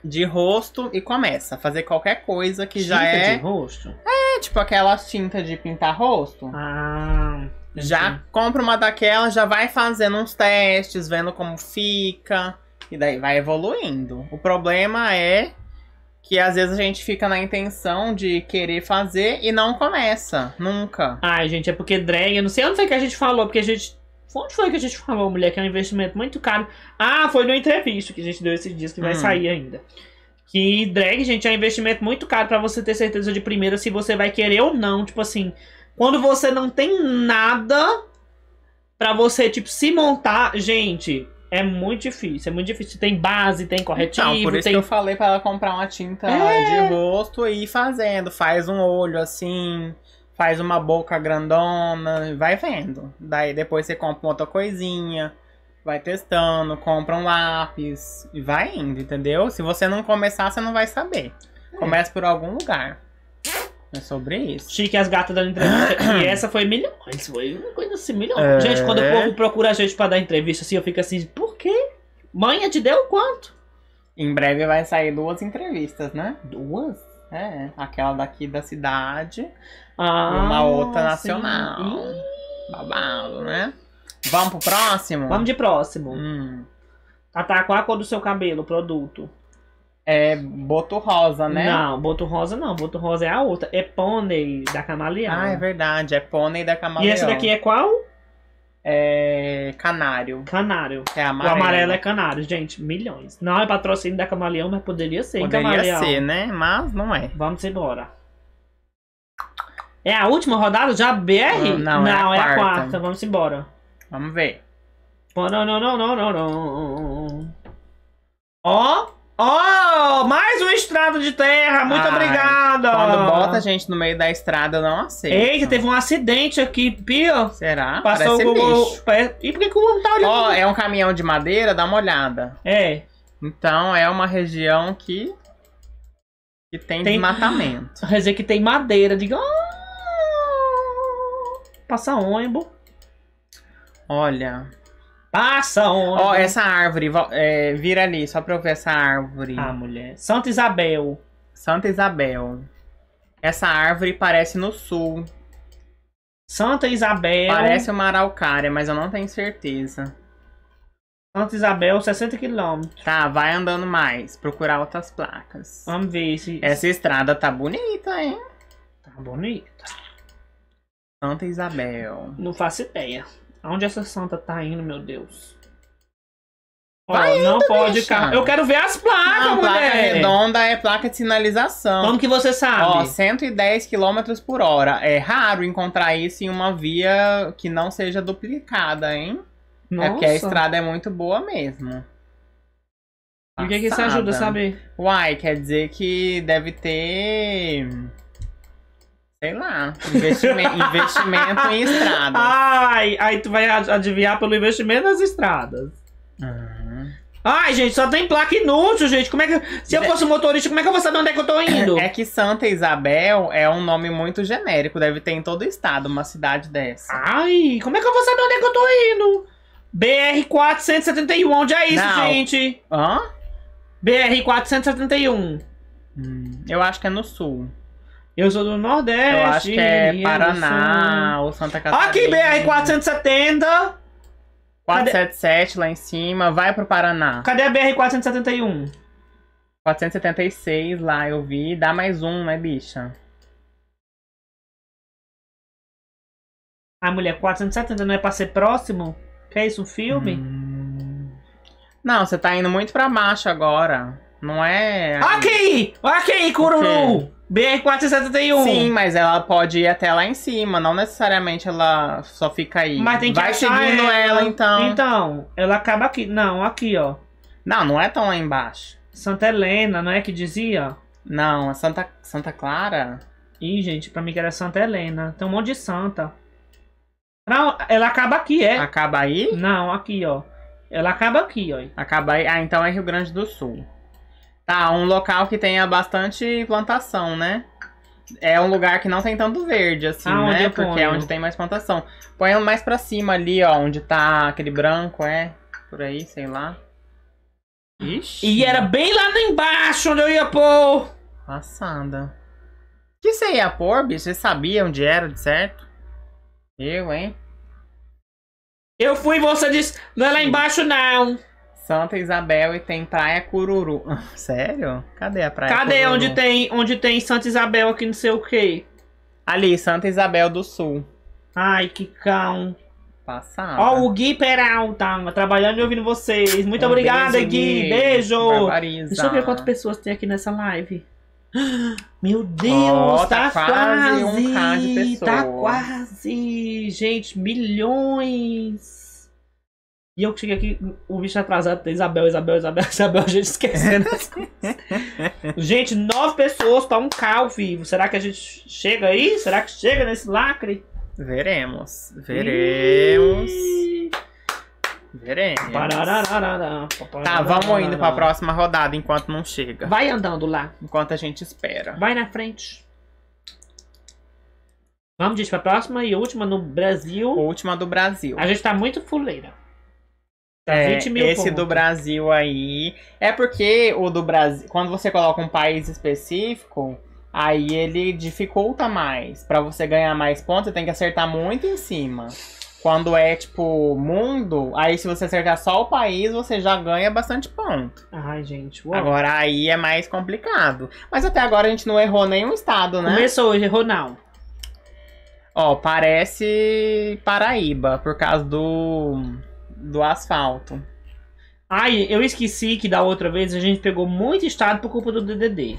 [SPEAKER 2] de rosto e começa a fazer qualquer coisa que tinta já é. Tinta de é rosto? É, tipo aquela tinta de pintar rosto. Ah. Já Sim. compra uma daquelas, já vai fazendo uns testes, vendo como fica. E daí vai evoluindo. O problema é que às vezes a gente fica na intenção de querer fazer e não começa, nunca. Ai, gente, é porque drag, eu não sei onde foi que a gente falou, porque a gente. Onde foi que a gente falou, mulher, que é um investimento muito caro? Ah, foi numa entrevista que a gente deu esses dias que vai hum. sair ainda. Que drag, gente, é um investimento muito caro para você ter certeza de primeira se você vai querer ou não. Tipo assim, quando você não tem nada para você, tipo, se montar, gente, é muito difícil, é muito difícil. Tem base, tem então, corretivo. Não, por isso tem... que eu falei para ela comprar uma tinta é. de rosto e ir fazendo. Faz um olho assim, faz uma boca grandona, vai vendo. Daí depois você compra outra coisinha, vai testando, compra um lápis e vai indo, entendeu? Se você não começar, você não vai saber. É. Começa por algum lugar. É sobre isso. Chique as gatas dando entrevista. e [COUGHS] essa foi milhões. Foi uma coisa assim, milhões. É... Gente, quando o povo procura a gente pra dar entrevista, assim, eu fico assim, por quê? Manha te deu quanto? Em breve vai sair duas entrevistas, né? Duas? É, aquela daqui da cidade ah, e uma ah, outra nacional. Babado, né? Vamos pro próximo? Vamos de próximo. Hum. Tá, qual a cor do seu cabelo, produto? É Boto Rosa, né? Não, Boto Rosa não. Boto Rosa é a outra. É Pônei da Camaleão. Ah, é verdade. É Pônei da Camaleão. E essa daqui é qual? É. Canário. Canário. É amarelo. O amarelo é canário, gente. Milhões. Não é patrocínio da Camaleão, mas poderia ser. Poderia camaleão. ser, né? Mas não é. Vamos embora. É a última rodada? Já BR? Não, não é, a, é quarta. a quarta. Vamos embora. Vamos ver. Ó. Oh, Oh, mais um estrado de terra, muito Ai, Quando bota a gente no meio da estrada, eu não aceito. Eita, teve um acidente aqui, Pio. Será? Passou Parece o Google. E por que, o mundo tá olhando? Ó, oh, é um caminhão de madeira, dá uma olhada. É. Então é uma região que. que tem, tem... desmatamento. Quer [GASPS] dizer que tem madeira, diga. Oh! Passa ônibus. Olha. Passa onde? Ó, essa árvore, é, vira ali, só pra eu ver essa árvore. Ah, mulher. Santa Isabel. Santa Isabel. Essa árvore parece no sul. Santa Isabel. Parece uma araucária, mas eu não tenho certeza. Santa Isabel, 60 quilômetros. Tá, vai andando mais, procurar outras placas. Vamos ver se. Essa estrada tá bonita, hein? Tá bonita. Santa Isabel. Não faço ideia. Aonde essa santa tá indo, meu Deus? Tá não pode. ficar. Eu quero ver as placas, Não, placa mulher. redonda é placa de sinalização. Como que você sabe? Ó, 110 km por hora. É raro encontrar isso em uma via que não seja duplicada, hein? Nossa. É porque a estrada é muito boa mesmo. E o que que isso ajuda, sabe? Uai, quer dizer que deve ter Sei lá, investimento, [LAUGHS] investimento em estradas. Ai, aí tu vai adivinhar pelo investimento nas estradas.
[SPEAKER 1] Uhum.
[SPEAKER 2] Ai, gente, só tem placa inútil, gente. Como é que. Se eu fosse motorista, como é que eu vou saber onde é que eu tô é, indo? É que Santa Isabel é um nome muito genérico, deve ter em todo o estado uma cidade dessa. Ai, como é que eu vou saber onde é que eu tô indo? BR-471, onde é isso, Não. gente? Hã? BR-471. Hum, eu acho que é no sul. Eu sou do Nordeste. Eu acho que é Paraná ou Santa Catarina. Aqui, BR 470. 477 lá em cima, vai pro Paraná. Cadê a BR 471? 476 lá eu vi. Dá mais um, né, bicha?
[SPEAKER 1] Ah, mulher 470 não é pra
[SPEAKER 2] ser próximo? Que é isso, um filme? Hum... Não, você tá indo muito pra macho agora. Não é. Aqui! Aqui, Cururu! BR-471. Sim, mas ela pode ir até lá em cima, não necessariamente ela só fica aí. Mas tem que Vai seguindo ela. ela, então. Então, ela acaba aqui. Não, aqui, ó. Não, não é tão lá embaixo. Santa Helena, não é que dizia? Não, é Santa, Santa Clara. Ih, gente, pra mim que era Santa Helena. Tem um monte de santa. Não, ela acaba aqui, é. Acaba aí? Não, aqui, ó. Ela acaba aqui, ó. Acaba aí. Ah, então é Rio Grande do Sul. Tá, um local que tenha bastante plantação, né? É um lugar que não tem tanto verde, assim, ah, né? Porque é onde tem mais plantação. Põe mais pra cima ali, ó, onde tá aquele branco, é? Por aí, sei lá. Ixi. E era bem lá embaixo onde eu ia pôr! Passada. O que você ia pôr, bicho? Você sabia onde era, de certo? Eu, hein? Eu fui, você disse, não é lá embaixo não. Santa Isabel e tem Praia Cururu. [LAUGHS] Sério? Cadê a Praia Cadê Cururu? onde tem, onde tem Santa Isabel aqui não sei o quê? Ali, Santa Isabel do Sul. Ai, que cão. Passada. Ó, oh, o Gui Peralta, trabalhando e ouvindo vocês. Muito um obrigada, beijo, Gui. Beijo. Barbariza. Deixa eu ver quantas pessoas tem aqui nessa live. [GASPS] Meu Deus, oh, tá, tá, quase. quase um Tá quase. Gente, milhões. E eu cheguei aqui, o bicho atrasado, Isabel, Isabel, Isabel, [LAUGHS] Isabel, a gente esquecendo. [LAUGHS] gente, nove pessoas pra um cal, vivo. Será que a gente chega aí? Será que chega nesse lacre? Veremos,
[SPEAKER 1] veremos.
[SPEAKER 2] E... Veremos. Tá, vamos indo pra próxima rodada enquanto não chega. Vai andando lá. Enquanto a gente espera. Vai na frente. Vamos, gente, pra próxima e última no Brasil. Última do Brasil. A gente tá muito fuleira. Tá é, 20 mil esse pontos. do Brasil aí. É porque o do Brasil. Quando você coloca um país específico, aí ele dificulta mais. para você ganhar mais pontos, você tem que acertar muito em cima. Quando é tipo mundo, aí se você acertar só o país, você já ganha bastante ponto. Ai, gente, Agora aí é mais complicado. Mas até agora a gente não errou nenhum estado, né? Começou hoje, errou não. Ó, parece Paraíba, por causa do do asfalto. Ai, eu esqueci que da outra vez a gente pegou muito estado por culpa do DDD.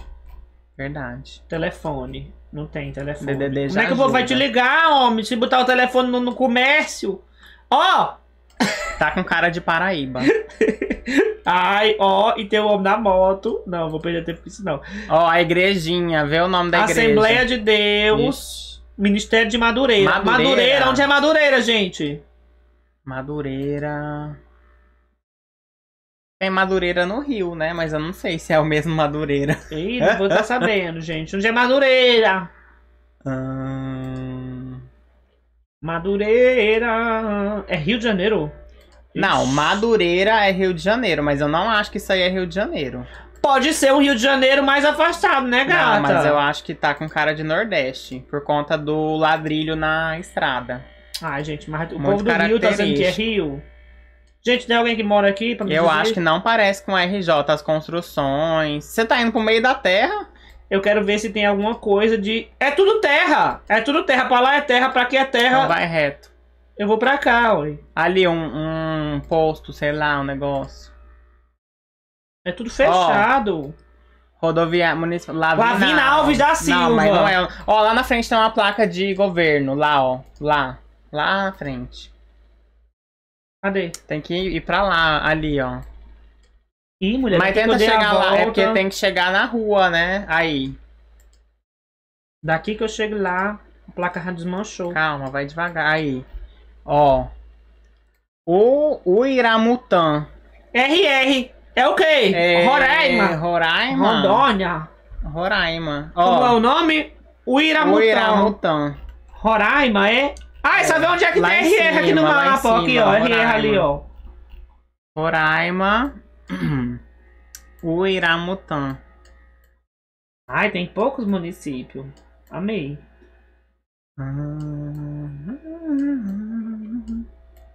[SPEAKER 2] Verdade. Telefone. Não tem telefone. DDD já Como é que o povo vai te ligar, homem? Se botar o telefone no, no comércio. Ó! [LAUGHS] Tá com cara de Paraíba. [LAUGHS] Ai, ó, e tem o homem da moto. Não, vou perder tempo com isso, não. Ó, a igrejinha, vê o nome da igreja. Assembleia de Deus, Ministério de Madureira. Madureira. Madureira, onde é Madureira, gente? Madureira. Tem Madureira no Rio, né? Mas eu não sei se é o mesmo Madureira. [LAUGHS] Ih, não vou estar tá sabendo, gente. Onde é Madureira? Hum... Madureira. É Rio de Janeiro? Não, Madureira é Rio de Janeiro, mas eu não acho que isso aí é Rio de Janeiro. Pode ser um Rio de Janeiro mais afastado, né, gata? Não, mas eu acho que tá com cara de Nordeste, por conta do ladrilho na estrada. Ai, gente, mas o povo do Rio tá dizendo que é Rio. Gente, tem alguém que mora aqui pra me Eu dizer? acho que não parece com RJ as construções. Você tá indo pro meio da terra? Eu quero ver se tem alguma coisa de. É tudo terra! É tudo terra. Pra lá é terra, pra aqui é terra. Não vai reto. Eu vou pra cá, ui. Ali um, um posto, sei lá, um negócio. É tudo fechado. Oh. Rodovia Municipal. Lavina, Lavina Alves da Silva. Não, mas não é. Ó, lá na frente tem uma placa de governo. Lá, ó. Lá. Lá na frente. Cadê? Tem que ir pra lá, ali, ó. Ih, mulher, Mas tenta chegar lá, é porque tem que chegar na rua, né? Aí. Daqui que eu chego lá, a placa já desmanchou. Calma, vai devagar. Aí. Ó. O, o Iramutã. RR. É o quê? É... Roraima. Roraima. Rondônia. Roraima. Ó. Como é o nome? O Iramutã. O Iramutã. Roraima é Ai, é, sabe onde é que tem RR cima, aqui no mapa? Cima, aqui, ó, Roraima. RR ali, ó. Roraima. Uiramutã. [CLEARS THROAT] Ai, tem poucos municípios. Amei.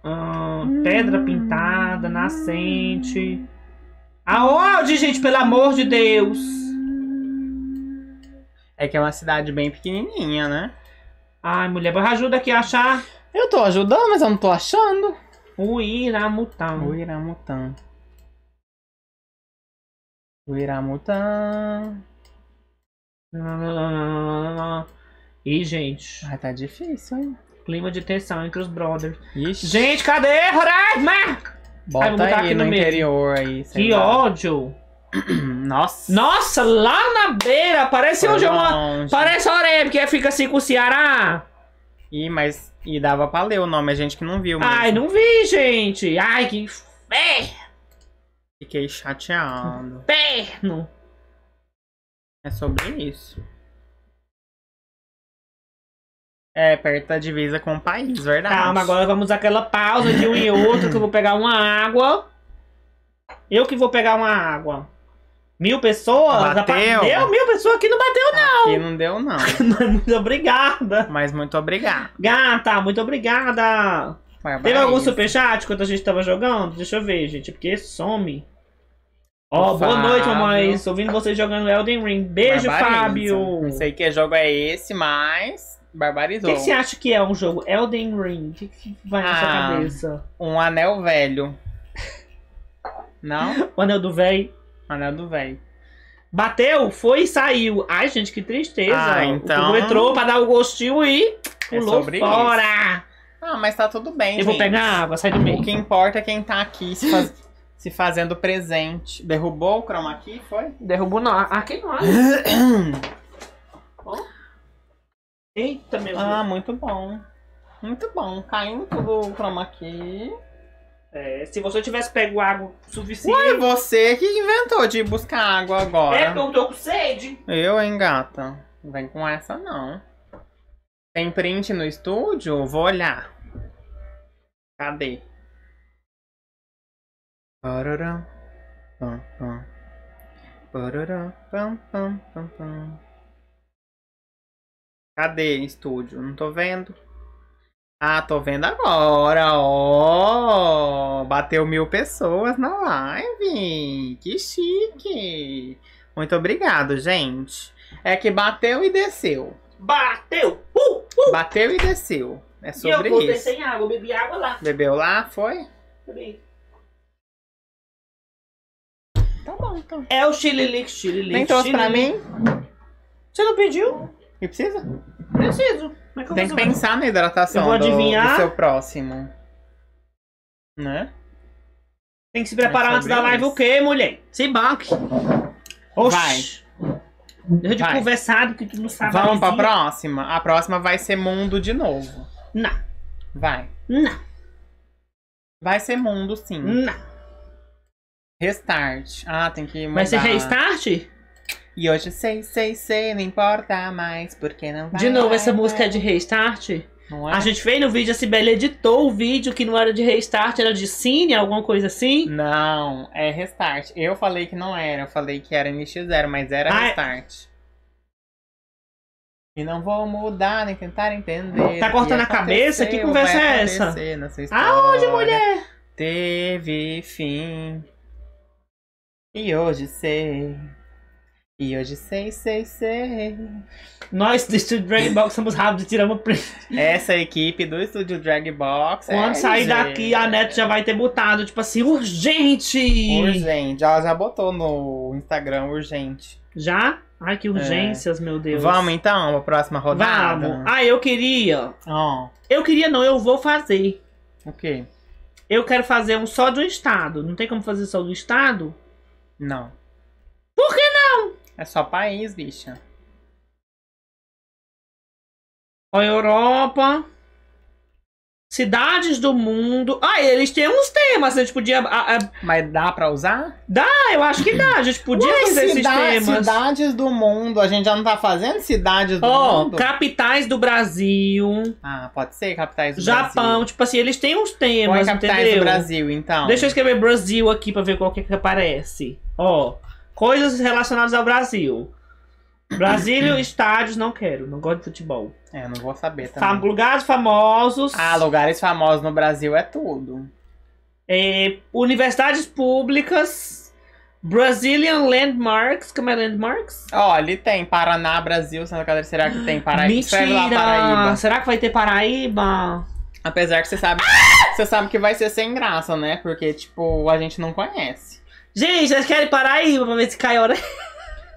[SPEAKER 2] Ah, pedra pintada, nascente.
[SPEAKER 1] Aonde,
[SPEAKER 2] gente? Pelo amor de Deus! É que é uma cidade bem pequenininha, né? Ai, mulher, ajuda aqui a achar. Eu tô ajudando, mas eu não tô achando. O Iramutã. O Iramutã. O Iramutã. E, gente. Ai, tá difícil, hein? Clima de tensão entre os brothers. Ixi. Gente, cadê? Roraima! Bota Ai, aí no, no interior aí. que lá. ódio! [CLEARS THROAT] Nossa. Nossa, lá na beira. Parece Foi hoje é uma. Parece a Oreb, que fica assim com o Ceará. Ih, mas. E dava pra ler o nome, a gente que não viu. Mesmo. Ai, não vi, gente. Ai, que. inferno. Fiquei chateado. Inferno. É sobre isso. É, perto da divisa com o país, verdade. Calma, agora vamos dar aquela pausa de um e outro que eu vou pegar uma água. Eu que vou pegar uma água. Mil pessoas? Bateu? Deu mil pessoas aqui, não bateu não. Aqui não deu não. [LAUGHS] muito obrigada. Mas muito obrigada. Gata, muito obrigada. Teve algum superchat quando a gente tava jogando? Deixa eu ver, gente, porque some. Ó, oh, boa noite, mamãe. Ouvindo vocês jogando Elden Ring. Beijo, Fábio. Não sei que jogo é esse, mas barbarizou. O que você acha que é um jogo Elden Ring? O que, que vai na sua ah, cabeça? Um anel velho. Não? o [LAUGHS] anel do velho. Anel do velho. Bateu, foi e saiu. Ai, gente, que tristeza. Ah, então... O entrou pra dar o gostinho e é pulou é fora. Isso. Ah, mas tá tudo bem, Eu gente. vou pegar água, sai do meio. O que importa é quem tá aqui se, faz... se fazendo presente. Derrubou o chroma aqui, foi? Derrubou não. Aqui não. oh. [COUGHS] Eita, meu ah, Deus. Ah, muito bom. Muito bom. Caindo tudo o chroma aqui. É, se você tivesse pego água suficiente. Ué, você que inventou de buscar água agora. É, porque eu tô com sede. Eu, hein, gata? Não vem com essa, não. Tem print no estúdio? Vou olhar. Cadê? Cadê estúdio? Não tô vendo. Ah, tô vendo agora, ó. Oh, bateu mil pessoas na live. Que chique. Muito obrigado, gente. É que bateu e desceu. Bateu! Uh, uh. Bateu e desceu. É sobre e eu isso. Eu sem água, bebi água lá. Bebeu lá, foi?
[SPEAKER 1] Bebi. Tá bom,
[SPEAKER 2] então. É o chili, xililique. Nem trouxe pra mim? Você não pediu? E precisa? Preciso. Tem que pensar na hidratação eu vou adivinhar... do, do seu próximo. Né? Tem que se preparar antes da live isso. o quê, mulher? Se banque. Oxi. Vai. Deixa de vai. conversar do que tu não sabe. Vamos pra próxima? A próxima vai ser mundo de novo. Não. Vai. Não. Vai ser mundo, sim. Não. Restart. Ah, tem que mudar. Vai ser restart? E hoje sei, sei, sei, não importa mais, porque não vai. De novo, essa música é de restart? Não é? A gente fez no vídeo, a Sibeli editou o vídeo que não era de restart, era de cine, alguma coisa assim? Não, é restart. Eu falei que não era, eu falei que era NX0, mas era ah, é. restart. E não vou mudar, nem tentar entender. Tá cortando a cabeça? Que conversa é essa? Aonde, mulher? Teve fim. E hoje sei. E hoje sei, sei, sei. Nós do Estúdio Dragon Box somos rápidos e tiramos print. Essa equipe do Estúdio Dragon Box. Quando é sair gente. daqui, a Neto já vai ter botado, tipo assim, urgente! Urgente. Ela já botou no Instagram urgente. Já? Ai, que é. urgências, é. meu Deus. Vamos então a próxima rodada? Vamos. Ah, eu queria. Oh. Eu queria, não, eu vou fazer. O quê? Eu quero fazer um só de um estado. Não tem como fazer só do estado? Não. Por que é só país, bicha. Ó, Europa. Cidades do mundo. Ah, eles têm uns temas. A gente podia. A, a... Mas dá pra usar? Dá, eu acho que dá. A gente podia Ué, fazer esses temas. Cidades do mundo. A gente já não tá fazendo cidades do oh, mundo. Capitais do Brasil. Ah, pode ser capitais do Japão, Brasil. Japão, tipo assim, eles têm uns temas. Põe é capitais entendeu? do Brasil, então. Deixa eu escrever Brasil aqui pra ver qual que, é que aparece. Ó. Oh. Coisas relacionadas ao Brasil. Brasília, [CLEARS THROAT] estádios, não quero. Não gosto de futebol. É, não vou saber também. lugares famosos. Ah, lugares famosos no Brasil é tudo. É, universidades públicas. Brazilian Landmarks. Como é Landmarks? Olha, tem Paraná, Brasil, Santa Catarina. Será que tem Paraíba? É Mentira! Lá, Paraíba. Será que vai ter Paraíba? Apesar que você sabe, ah! você sabe que vai ser sem graça, né? Porque, tipo, a gente não conhece. Gente, vocês querem parar aí pra ver se cai hora? [LAUGHS]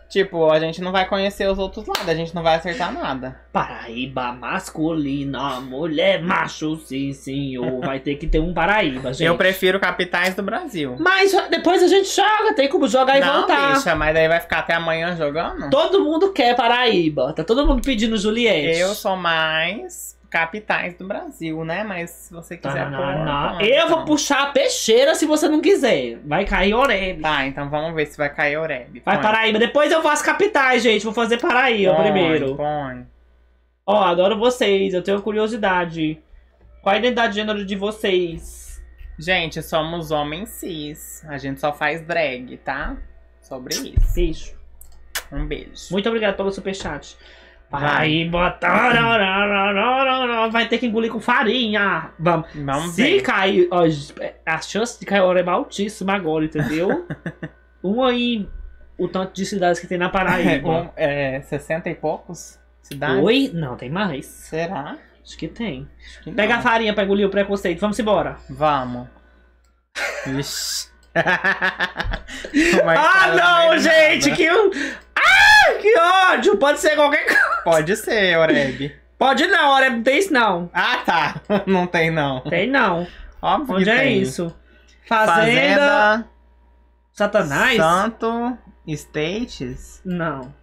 [SPEAKER 2] Tipo, a gente não vai conhecer os outros lados, a gente não vai acertar nada. Paraíba masculina, mulher macho, sim senhor. [LAUGHS] Vai ter que ter um Paraíba, gente. Eu prefiro capitais do Brasil. Mas depois a gente joga, tem como jogar não, e voltar. Bicha, mas aí vai ficar até amanhã jogando? Todo mundo quer Paraíba, tá todo mundo pedindo Juliette. Eu sou mais capitais do Brasil, né? Mas se você quiser. Não, não, não. Eu vou puxar a peixeira se você não quiser. Vai cair Oreb. Tá, então vamos ver se vai cair Oreb. Vai põe. Paraíba. Depois eu faço capitais, gente. Vou fazer Paraíba põe, primeiro. Põe. Ó, oh, adoro vocês. Eu tenho curiosidade. Qual a identidade de gênero de vocês? Gente, somos homens cis. A gente só faz drag, tá? Sobre isso. Beijo. Um beijo. Muito obrigado pelo superchat. Aí bota. Vai ter que engolir com farinha. Vamos. Não Se bem. cair. Ó, a chance de cair o é altíssima agora, entendeu? [LAUGHS] um aí. O tanto de cidades que tem na Paraíba. É, um, é, 60 e poucos cidades? Oi? Não, tem mais. Será? Acho que tem. Acho que Pega não. a farinha pra engolir o preconceito. Vamos embora. Vamos. [LAUGHS] Ixi. ah, não, gente! Que. Ah! que ódio! Pode ser qualquer coisa. Pode ser, Oreb. Pode não, Oreb não tem isso não. Ah, tá. [LAUGHS] Não tem não. Tem não. Óbvio Onde que é tem. isso? Fazenda, Fazenda. Satanás? Santo. States? Não.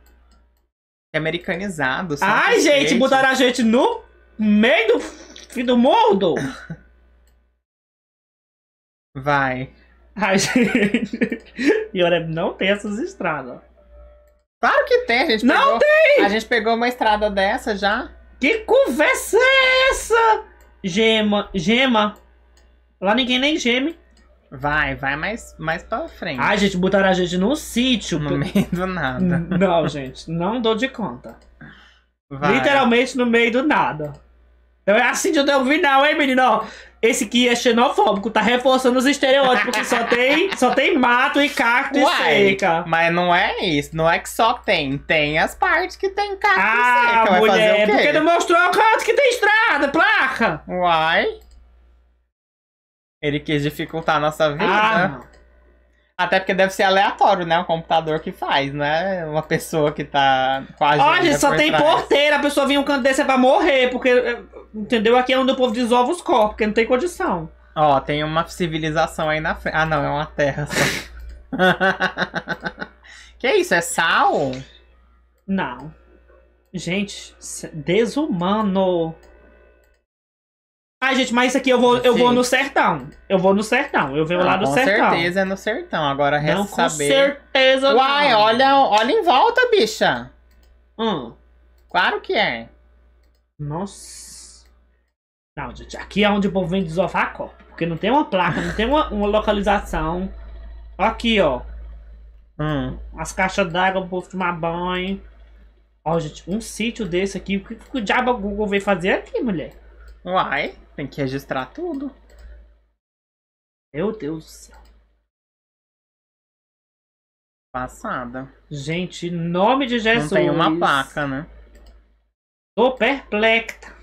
[SPEAKER 2] É americanizado. Santo Ai, States. gente, botaram a gente no meio do, fim do mundo? Vai. Ai, [LAUGHS] gente. E Oreb não tem essas estradas. Claro que tem, a gente Não pegou, tem! A gente pegou uma estrada dessa já. Que conversa é essa? Gema, gema. Lá ninguém nem geme. Vai, vai mais, mais pra frente. Ai, gente, botaram a gente num sítio. No meio do nada. Não, gente, não dou de conta. Vai. Literalmente no meio do nada. É assim de eu vi não, hein, menino? Ó, esse aqui é xenofóbico, tá reforçando os estereótipos que só tem, só tem mato e cacto Uai, e seca. Mas não é isso, não é que só tem, tem as partes que tem cacto ah, e seca. Vai mulher, fazer o quê? porque não mostrou o canto que tem estrada, placa. Uai. Ele quis dificultar a nossa vida. Ah, até porque deve ser aleatório, né? O computador que faz, né? Uma pessoa que tá quase. Olha, só tem trás. porteira, a pessoa vinha um canto desse é pra morrer, porque é, Entendeu? Aqui é onde o povo desova os corpos, porque não tem condição. Ó, tem uma civilização aí na frente. Ah, não, é uma terra só. [LAUGHS] que isso? É sal? Não. Gente, desumano. Ai, gente, mas isso aqui eu vou, eu vou no sertão. Eu vou no sertão. Eu venho ah, lá do sertão. Com certeza é no sertão. Agora resta não, com saber. certeza Uai, olha, olha em volta, bicha. Hum. Claro que é. Nossa. Não, gente, aqui é onde o povo vem desovar corpo. Porque não tem uma placa, não tem uma, uma localização. Aqui, ó. Hum, as caixas d'água o povo tomar banho. Ó, gente, um sítio desse aqui. O que, que o diabo Google veio fazer aqui, mulher? Uai, tem que registrar tudo.
[SPEAKER 1] Meu Deus do céu. Passada. Gente, nome de Jesus. Não tem uma placa, né? Tô perplexa.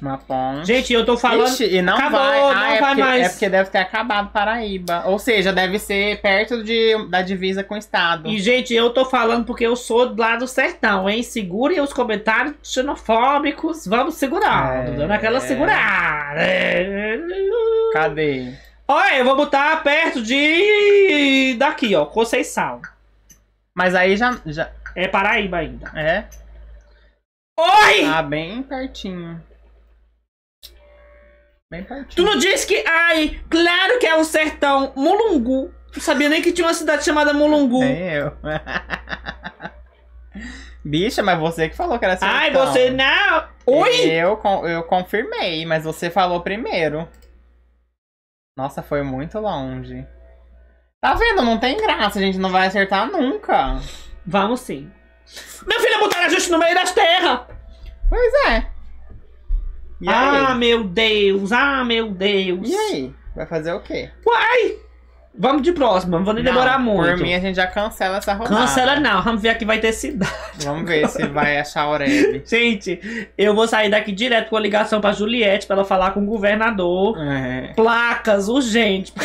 [SPEAKER 1] Uma
[SPEAKER 2] ponte. Gente, eu tô falando. Ixi, e não Acabou, vai, não ah, é vai porque, mais. É porque deve ter acabado Paraíba. Ou seja, deve ser perto de, da divisa com o estado. E, gente, eu tô falando porque eu sou do lado do sertão, hein? Segurem os comentários xenofóbicos. Vamos segurar. É, dando aquela é. segurada. Cadê? Olha, eu vou botar perto de. daqui, ó. Conceição. Mas aí já. já... É Paraíba ainda. É? Oi! Tá bem pertinho.
[SPEAKER 1] Bem Tu não disse
[SPEAKER 2] que. Ai, claro que é um sertão. Mulungu. Não sabia nem que tinha uma cidade chamada Mulungu. Nem eu. [LAUGHS] Bicha, mas você que falou que era sertão. Ai, você não! Oi! Eu, eu confirmei, mas você falou primeiro. Nossa, foi muito longe. Tá vendo? Não tem graça, a gente não vai acertar nunca. Vamos sim. Meu filho, botaram a gente no meio das terras! Pois é. E ah, aí? meu Deus! Ah, meu Deus! E aí? Vai fazer o quê? Uai! Vamos de próxima, não vou nem não, demorar muito. Por mim, a gente já cancela essa rodada. Cancela não, vamos ver aqui vai ter cidade. Vamos ver se vai achar a Oreb. [LAUGHS] gente, eu vou sair daqui direto com a ligação pra Juliette pra ela falar com o governador. É. Placas, urgente. [LAUGHS]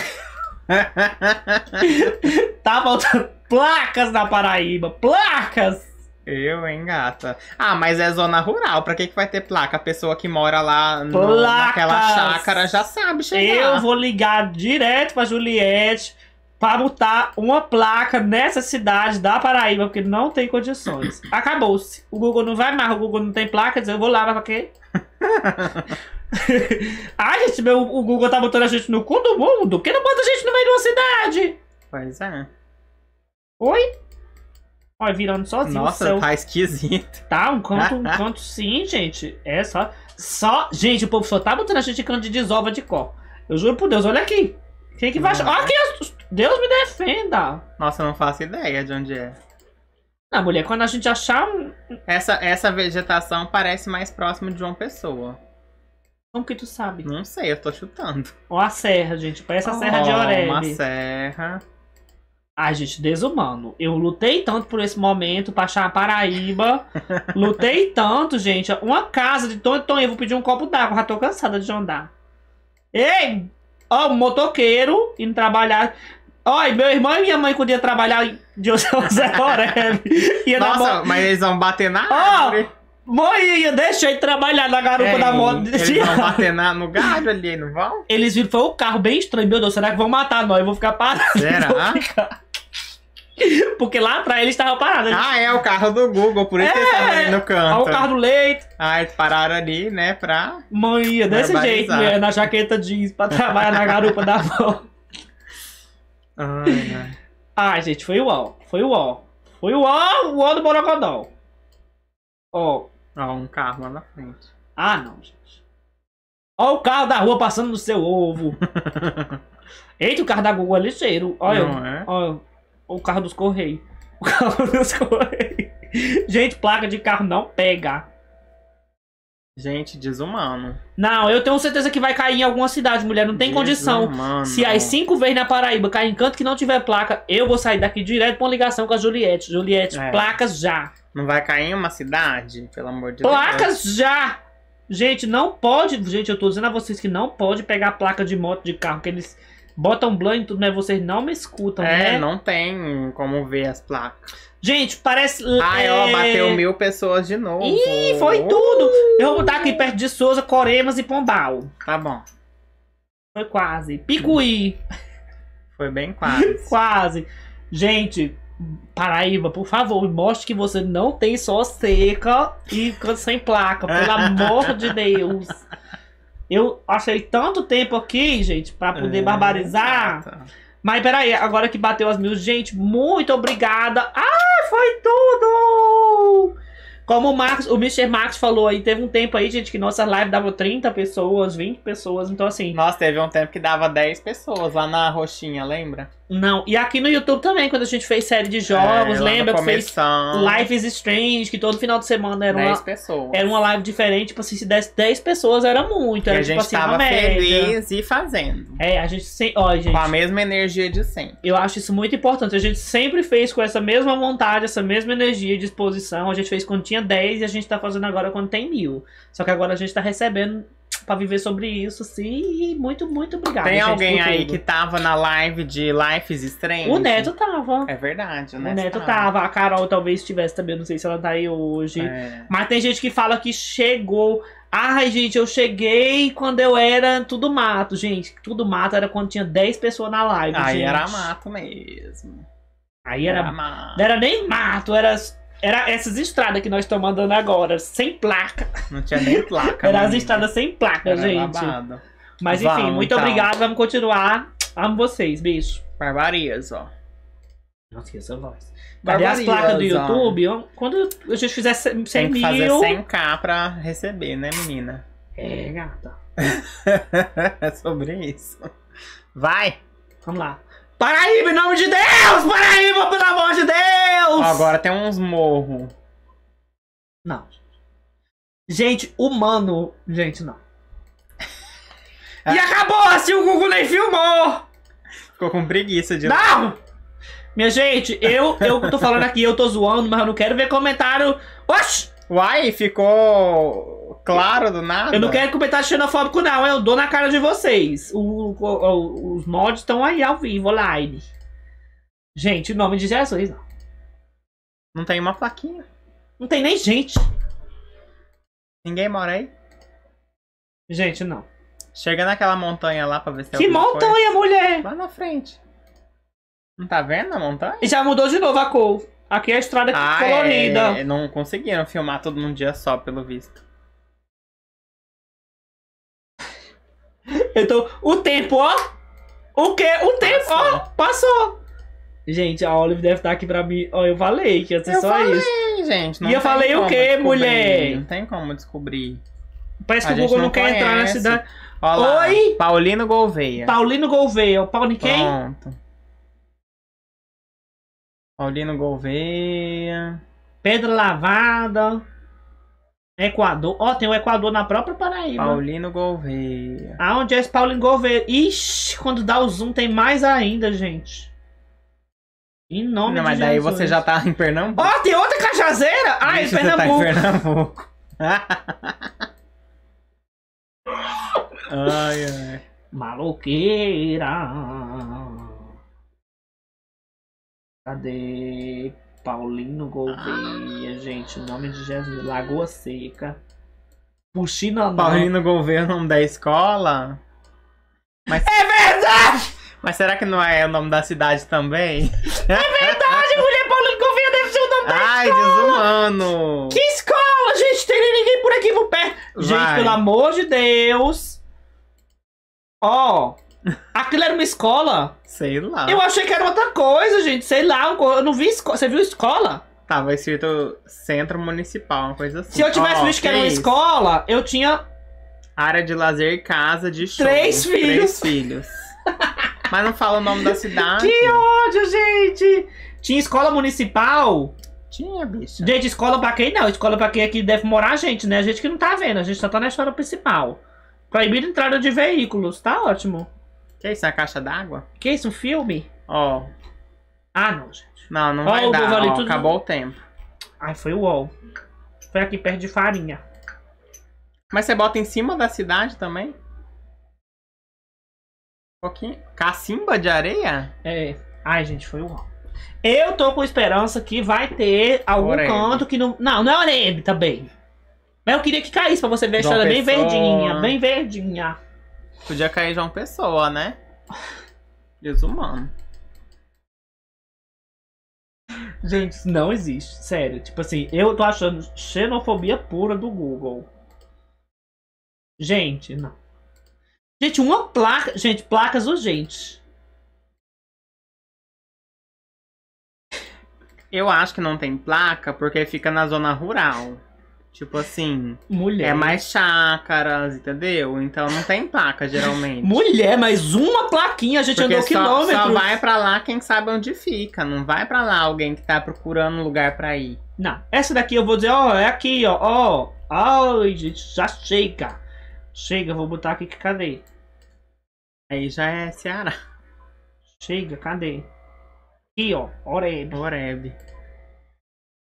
[SPEAKER 2] tá faltando placas na Paraíba, placas! Eu, hein, gata? Ah, mas é zona rural, pra que, que vai ter placa? A pessoa que mora lá no, naquela chácara já sabe chegar. Eu vou ligar direto pra Juliette pra botar uma placa nessa cidade da Paraíba, porque não tem condições. [LAUGHS] Acabou-se. O Google não vai mais, o Google não tem placa, eu vou lá, mas pra quê? ah, [LAUGHS] gente, meu, o Google tá botando a gente no cu do mundo. Por que não bota a gente no meio de uma cidade? Pois é. Oi? Ó, virando sozinho. Nossa, o tá esquisito. Tá, um canto, um [LAUGHS] canto sim, gente. É só. Só. Gente, o povo só tá botando a gente de canto de desova de cor. Eu juro por Deus, olha aqui. Quem que vai achar? Olha aqui, Deus me defenda. Nossa, eu não faço ideia de onde é. Na mulher, quando a gente achar. Essa, essa vegetação parece mais próxima de uma pessoa. Como que tu sabe? Não sei, eu tô chutando. Ó a serra, gente. Parece a oh, serra de orelha. Uma serra. Ai, gente, desumano. Eu lutei tanto por esse momento pra achar a Paraíba. [LAUGHS] lutei tanto, gente. Uma casa de Tom e eu vou pedir um copo d'água. Já tô cansada de andar. Ei! Ó, um motoqueiro indo trabalhar. Olha, meu irmão e minha mãe podiam trabalhar de José Oreb. [LAUGHS] Nossa, mas eles vão bater na oh, Moinha, deixa ele trabalhar na garupa é, da moto. Eles vão [LAUGHS] bater na, no galho ali, não vão? Eles viram, foi um carro bem estranho. Meu Deus, será que vão matar nós? Eu vou ficar parado. Será? [LAUGHS] Porque lá atrás ele estavam parado. Ah, é o carro do Google, por isso é, que ali no canto. É, é o carro do leite. Ah, eles pararam ali, né, pra... Moinha, desse jeito, né, na jaqueta jeans, pra trabalhar na garupa da moto. [LAUGHS] Ai, ai. Ah, gente, foi o UOL. Foi o UOL. Foi o UOL, o UOL do Borogodão. Ó, Ó, um carro lá na frente. Ah, não, gente. Ó o carro da rua passando no seu ovo. [LAUGHS] Eita, o carro da Google é ligeiro. Olha, não, é? olha o carro dos Correios. [LAUGHS] O carro dos Correios. Gente, placa de carro não pega. Gente, desumano. Não, eu tenho certeza que vai cair em alguma cidade, mulher. Não tem desumano. condição. Se as cinco vezes na Paraíba cair em canto que não tiver placa, eu vou sair daqui direto pra uma ligação com a Juliette. Juliette, é. placas já. Não vai cair em uma cidade, pelo amor de placas Deus. Placas já! Gente, não pode. Gente, eu tô dizendo a vocês que não pode pegar placa de moto, de carro, que eles botam blind e tudo, mas vocês não me escutam, é, né? É, não tem como ver as placas. Gente, parece. Ai, é... ó, bateu é- mil pessoas de novo. Ih, foi tudo! Eu vou botar aqui perto de Souza, Coremas e Pombal. Tá bom. Foi quase. Picuí. Foi bem quase. [LAUGHS] quase. Gente, Paraíba, por favor, mostre que você não tem só seca e sem placa, pelo amor de [LAUGHS] Deus. Eu achei tanto tempo aqui, gente, para poder é, barbarizar. Exata. Mas peraí, agora que bateu as mil, gente, muito obrigada. Ah, foi tudo! Como o, Max o Mr. Max falou aí, teve um tempo aí, gente, que nossa live dava 30 pessoas, 20 pessoas, então assim. Nossa, teve um tempo que dava 10 pessoas lá na Roxinha, lembra? Não, e aqui no YouTube também, quando a gente fez série de é, jogos, é, lembra que fez lives strange, que todo final de semana era uma, pessoas. era uma live diferente, tipo assim, se desse 10 pessoas era muito, era e tipo a gente assim, tava feliz e fazendo. É, a gente, sempre, ó, gente, com a mesma energia de sempre. Eu acho isso muito importante. A gente sempre fez com essa mesma vontade, essa mesma energia e disposição. A gente fez quando tinha 10 e a gente tá fazendo agora quando tem mil. Só que agora a gente tá recebendo para viver sobre isso, sim. E muito, muito obrigada. Tem gente, alguém aí que tava na live de lives Strange? O Neto tava. É verdade, o né? Neto, o Neto tava. tava. A Carol talvez estivesse também, não sei se ela tá aí hoje. É. Mas tem gente que fala que chegou. Ai, gente, eu cheguei quando eu era tudo mato, gente. Tudo mato era quando tinha 10 pessoas na live. Aí gente. era mato mesmo. Aí era. Era, mato. era nem mato, era era essas estradas que nós estamos andando agora, sem placa. Não tinha nem placa. [LAUGHS] Era as estradas sem placa, Era gente. Babado. Mas enfim, vamos, muito então. obrigado. Vamos continuar. Amo vocês. Beijo. Barbarias, ó. Nossa, esqueça essa voz. Cadê as placas do YouTube? quando a gente fizer 100 Tem que mil... fazer 100k pra receber, né, menina? É, gata. [LAUGHS] é sobre isso. Vai! Vamos lá. Paraíba, em nome de Deus! Paraíba, pelo amor de Deus! Agora tem uns morro. Não. Gente, humano. Gente, não. É. E acabou assim, o Google nem filmou! Ficou com preguiça de. Não! Minha gente, eu, eu tô falando aqui, eu tô zoando, mas eu não quero ver comentário. Oxi! Uai, ficou claro do nada. Eu não quero comentário xenofóbico, não. Eu dou na cara de vocês. O, o, os mods estão aí ao vivo, online. Gente, em nome de Jesus, não. Não tem uma plaquinha. Não tem nem gente. Ninguém mora aí? Gente, não. Chega naquela montanha lá pra ver se Que montanha, coisa. mulher? Lá na frente. Não tá vendo a montanha? E já mudou de novo a cor. Aqui é a estrada ah, é. colorida. É, não conseguiram filmar todo num dia só, pelo visto. Então, o tempo, ó. O que? O tempo, passou. ó. Passou. Gente, a Olive deve estar tá aqui pra mim. Ó, eu falei que ia ser eu só falei, isso. Gente, não e eu falei o quê, mulher? Não tem como descobrir. Parece que a o Google não, não quer conhece. entrar na cidade. Olá, Oi? Paulino Gouveia. Paulino Gouveia. O Paulo quem? Pronto. Paulino Gouveia. Pedra Lavada. Equador. Ó, oh, tem o Equador na própria Paraíba. Paulino Gouveia. Ah, onde é esse Paulino Gouveia? Ixi, quando dá o zoom tem mais ainda, gente. Em nome Não, mas daí você já tá em Pernambuco. Ó, oh, tem outra cajazeira? Ah, em Pernambuco. Tá em Pernambuco. [LAUGHS] ai, ai. Maloqueira. Cadê? Paulino Gouveia, ah. gente, o nome de Jesus, Lagoa Seca. Puxinaná. Paulino Gouveia é o nome da escola? Mas... É verdade! Mas será que não é o nome da cidade também? É verdade, mulher Paulino Gouveia deve ser o nome Ai, escola! Ai, desumano! Que escola, gente? Tem ninguém por aqui por perto. Gente, pelo amor de Deus! Ó, oh, Aquilo era uma escola? Sei lá. Eu achei que era outra coisa, gente. Sei lá, eu não vi escola. Você viu escola? Tava tá, escrito Centro Municipal, uma coisa assim. Se eu tivesse oh, visto que, era uma escola, eu tinha. Área de lazer, casa de show. Três filhos. Três filhos. [LAUGHS] Mas não fala o nome da cidade. Que ódio, gente! Tinha escola municipal? Tinha, bicho. Gente, escola pra quem não? Escola pra quem aqui deve morar a gente, né? A gente que não tá vendo, a gente só tá na história principal. Proibido entrada de veículos, tá ótimo. Que é isso? A caixa d'água? Que é isso? Um filme? Ó. Ah, não, gente. Não, não vai dar. Vale tudo... Acabou o tempo. Ai, ah, foi o UOL. Foi aqui perto de farinha. Mas você bota em cima da cidade também? Um pouquinho. Cacimba de areia? É. Ai, gente, foi o UOL. Eu tô com esperança que vai ter algum Oreb. canto que não. Não, não é Oreb também. Mas eu queria que caísse pra você ver a história bem verdinha, bem verdinha. Podia cair João Pessoa, né? Desumano.
[SPEAKER 1] Gente, isso não existe, sério. Tipo assim, eu
[SPEAKER 2] tô achando xenofobia pura do Google. Gente, não. Gente, uma placa. Gente, placas urgentes. Eu acho que não tem placa porque fica na zona rural. Tipo assim, é mulher. É mais chácaras, entendeu? Então não tem placa, geralmente. [LAUGHS] Mulher, mas uma plaquinha a gente Porque andou quilômetro quilômetros. Só vai pra lá quem sabe onde fica. Não vai pra lá alguém que tá procurando um lugar pra ir. Não. Essa daqui eu vou dizer, ó, é aqui, ó, ó. Ai, gente, já chega. Chega, vou botar aqui que cadê? Aí já é Ceará. Chega, cadê? Aqui, ó, Oreb. Oreb.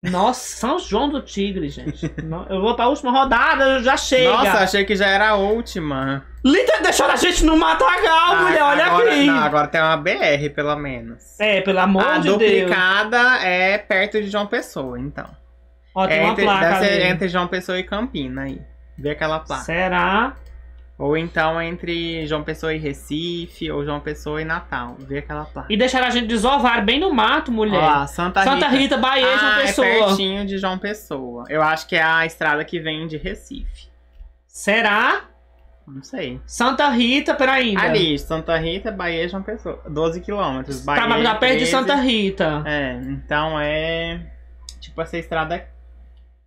[SPEAKER 2] Nossa, São João do Tigre, gente. Eu vou pra última rodada, já chega. Nossa, achei que já era a última. Lita deixou a gente no matagal, ah, mulher, olha agora, aqui. Não, agora tem uma BR, pelo menos. É, pelo amor a de Deus. A duplicada é perto de João Pessoa, então. Ó, tem é uma entre, placa deve ser entre João Pessoa e Campina aí. Vê aquela placa. Será? Ou então entre João Pessoa e Recife, ou João Pessoa e Natal. Ver aquela placa. E deixar a gente desovar bem no mato, mulher. Ó, Santa, Santa Rita. Rita, Bahia, ah, João é Pessoa. É pertinho de João Pessoa. Eu acho que é a estrada que vem de Recife. Será? Não sei. Santa Rita, peraí. Ali, Santa Rita, Bahia, João Pessoa. 12 quilômetros. Bahia, tá, mas já perto de Santa Rita. É, então é. Tipo essa estrada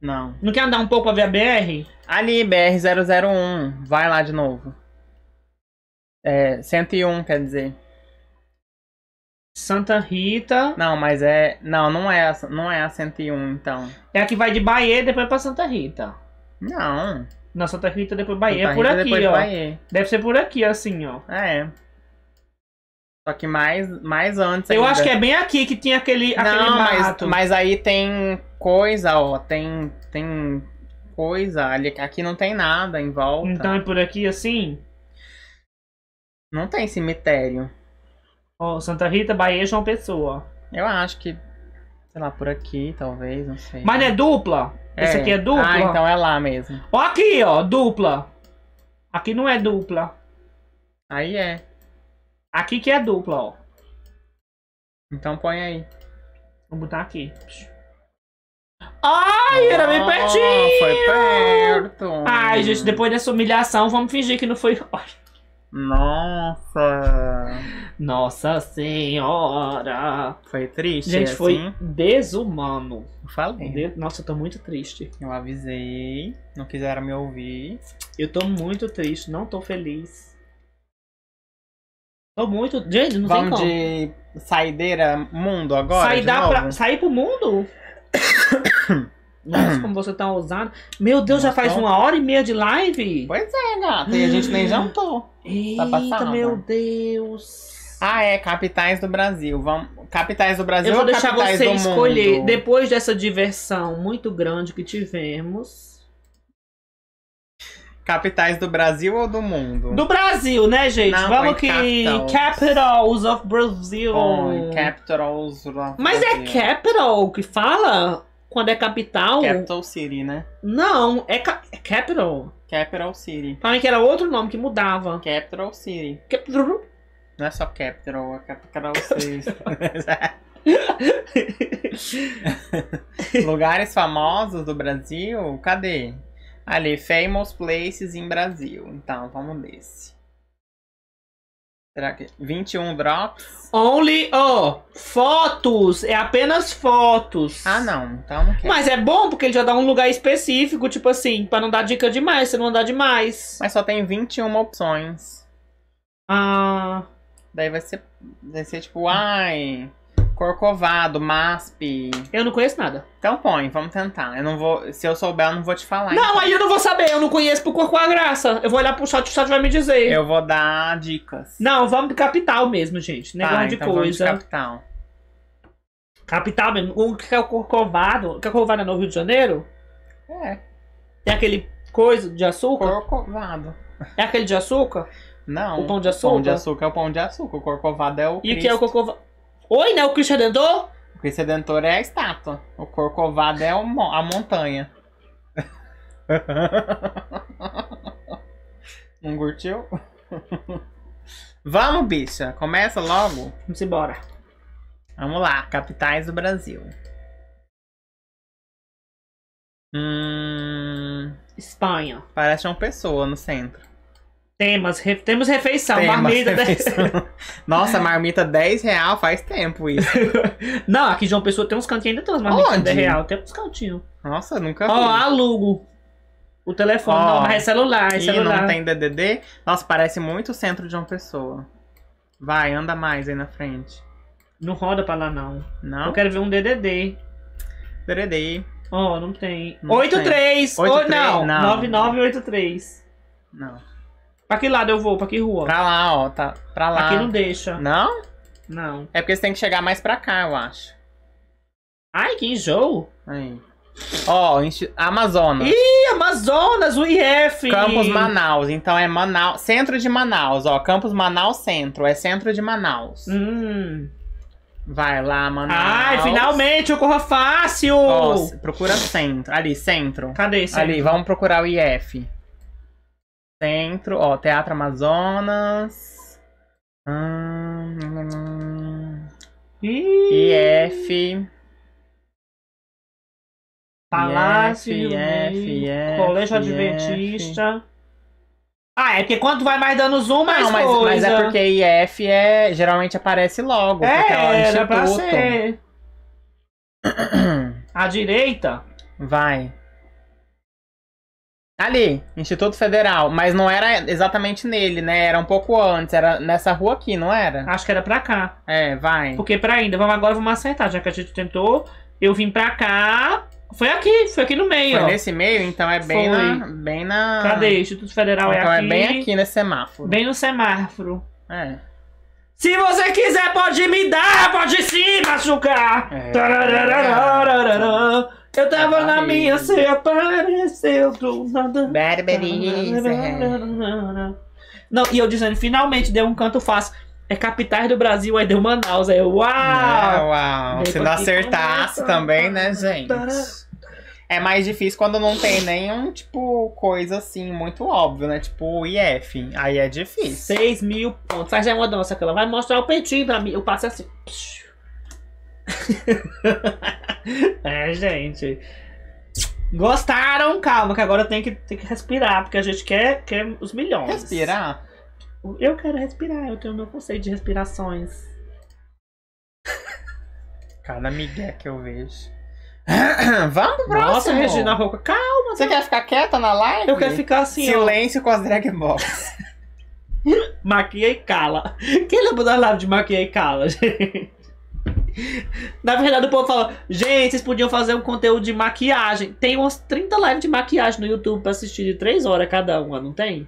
[SPEAKER 2] não. Não quer andar um pouco pra ver a BR? Ali, BR-001. Vai lá de novo. É, 101, quer dizer. Santa Rita. Não, mas é. Não, não é, a, não é a 101, então. É a que vai de Bahia depois pra Santa Rita. Não. Na Santa Rita, depois Bahia. É Santa é por Rita, aqui, ó. Bahia. Deve ser por aqui, assim, ó. É. Só que mais, mais antes. Eu ainda. acho que é bem aqui que tinha aquele, aquele Não, mato. Mas, mas aí tem coisa, ó. Tem. Tem coisa. Ali, aqui não tem nada em volta. Então é por aqui assim? Não tem cemitério. Ó, oh, Santa Rita, Bahia, João Pessoa. Eu acho que. Sei lá, por aqui, talvez, não sei. Mas não é dupla? É. Esse aqui é dupla? Ah, então é lá mesmo. Ó, aqui, ó, dupla. Aqui não é dupla. Aí é. Aqui que é dupla, ó. Então põe aí. Vou botar aqui. Ai, era bem pertinho! Foi perto! Ai, gente, depois dessa humilhação, vamos fingir que não foi... [LAUGHS] Nossa! Nossa senhora! Foi triste, Gente, é assim? foi desumano. Eu falei. De... Nossa, eu tô muito triste. Eu avisei, não quiseram me ouvir. Eu tô muito triste, não tô feliz. Tô muito. Gente, não Vamos tem como. de saideira mundo agora? Sair, dá pra... Sair pro mundo? [COUGHS] Nossa, como você tá ousado. Meu Deus, já faz uma hora e meia de live? Pois é, gata. E a gente nem hum. jantou. Tá Eita, tá meu Deus. Ah, é, capitais do Brasil. Vamos... Capitais do Brasil Eu vou deixar você escolher, depois dessa diversão muito grande que tivemos Capitais do Brasil ou do mundo? Do Brasil, né, gente? Não, Vamos que. Capitals. capitals. of Brazil. Oh, capitals of Brazil. Mas é capital que fala? Quando é capital? Capital City, né? Não, é, ca... é capital. Capital City. Falei que era outro nome que mudava. Capital City. Capital. Uhum. Não é só capital, é capital [LAUGHS] city. [LAUGHS] Lugares famosos do Brasil? Cadê? Ali, Famous Places em Brasil. Então, vamos nesse. Será que 21 drops? Only, oh, fotos, é apenas fotos. Ah, não, então não quero. Mas é bom porque ele já dá um lugar específico, tipo assim, para não dar dica demais, você não dá demais. Mas só tem 21 opções. Ah. Daí vai ser, vai ser tipo, ai, Corcovado, MASP. Eu não conheço nada. Então põe, vamos tentar. Eu não vou. Se eu souber, eu não vou te falar. Não, então. aí eu não vou saber, eu não conheço pro Corcovado Graça. Eu vou olhar pro chat, o chat vai me dizer. Eu vou dar dicas. Não, vamos de capital mesmo, gente. Tá, Negócio tá, de então coisa. Vamos de capital. Capital mesmo. O que é o Corcovado? O que é o Corcovado é no Rio de Janeiro? É. É aquele coisa de açúcar? Corcovado. É aquele de açúcar? Não. O pão de açúcar? O Pão de açúcar é o pão de açúcar. O corcovado é o. E o que é o corcovado? Oi, né? O Cristo Redentor? O Cristo Redentor é a estátua. O Corcovado é a montanha. [LAUGHS] Não curtiu? [LAUGHS] Vamos, bicha. Começa logo. Vamos embora. Vamos lá. Capitais do Brasil. Hum... Espanha. Parece uma pessoa no centro. Temas, re... temos refeição, Temas, marmita. Refeição. De... [LAUGHS] Nossa, marmita 10 real faz tempo isso. [LAUGHS] Não, aqui João Pessoa tem uns cantinhos ainda tem umas marmitas Onde? 10 real. Tem uns cantinhos. Nossa, nunca vi. Ó, alugo. O telefone, oh. não, mas é celular, é Ih, celular. não tem DDD? Nossa, parece muito o centro de João pessoa. Vai, anda mais aí na frente. Não roda pra lá, não. Não? Eu quero ver um DDD. DDD. Ó, oh, não tem. 83! não. 9983. Não. Pra que lado eu vou? Pra que rua? Pra lá, ó. Tá, pra lá. Aqui não deixa. Não? Não. É porque você tem que chegar mais pra cá, eu acho. Ai, que enjoo. Aí. Ó, Amazonas. Ih, Amazonas, IF. Campos Manaus, então é Manaus, centro de Manaus, ó. Campos Manaus Centro, é centro de Manaus. Hum. Vai lá, Manaus. Ai, finalmente, Corra fácil! procura centro. Ali, centro. Cadê centro? Ali, vamos procurar o IF. Centro, ó, Teatro Amazonas. Hum, ah, hum, IF. Palácio, IF, IF, IF, Colégio Adventista. Ah, é porque quanto vai mais dando zoom, mais Não, mas, coisa. mas é porque IF é, geralmente aparece logo. É, porque é, instituto. pra ser. A [CLEARS THROAT] direita? Vai. Ali, Instituto Federal, mas não era exatamente nele, né? Era um pouco antes, era nessa rua aqui, não era? Acho que era pra cá. É, vai. Porque pra ainda, vamos agora, vamos acertar, já que a gente tentou. Eu vim pra cá, foi aqui, foi aqui no meio, foi ó. nesse meio, então é bem na, bem na... Cadê? Instituto Federal é então é aqui. Então é bem aqui nesse semáforo. Bem no semáforo. É. Se você quiser, pode me dar, pode sim machucar. É. Eu tava na minha, você apareceu do nada. Barbariza. Não, e eu dizendo, finalmente deu um canto fácil. É capitais do Brasil, aí deu Manaus. Aí eu, uau! É, uau, uau. Se não acertasse começa, também, né, gente? É mais difícil quando não tem nenhum, tipo, coisa assim, muito óbvio, né? Tipo, IF. Aí é difícil. 6 mil pontos. Aí já é uma dança que ela vai mostrar o peitinho pra mim. Eu passo assim. Psh. [LAUGHS] é, gente. Gostaram? Calma, que agora tem que, tem que respirar, porque a gente quer, quer os milhões. Respirar? Eu quero respirar, eu tenho meu conceito de respirações. Cada migué que eu vejo. [CLEARS THROAT] Vamos pro próximo. Nossa, Regina Roca, calma. Você não. quer ficar quieta na live? Eu quero ficar assim, Silêncio ó. com as drag box. [LAUGHS] maquia e cala. Quem lembra da live de maquia e cala, gente? [LAUGHS] Na verdade, o povo fala, gente, vocês podiam fazer um conteúdo de maquiagem. Tem umas 30 lives de maquiagem no YouTube pra assistir de 3 horas cada uma, não tem?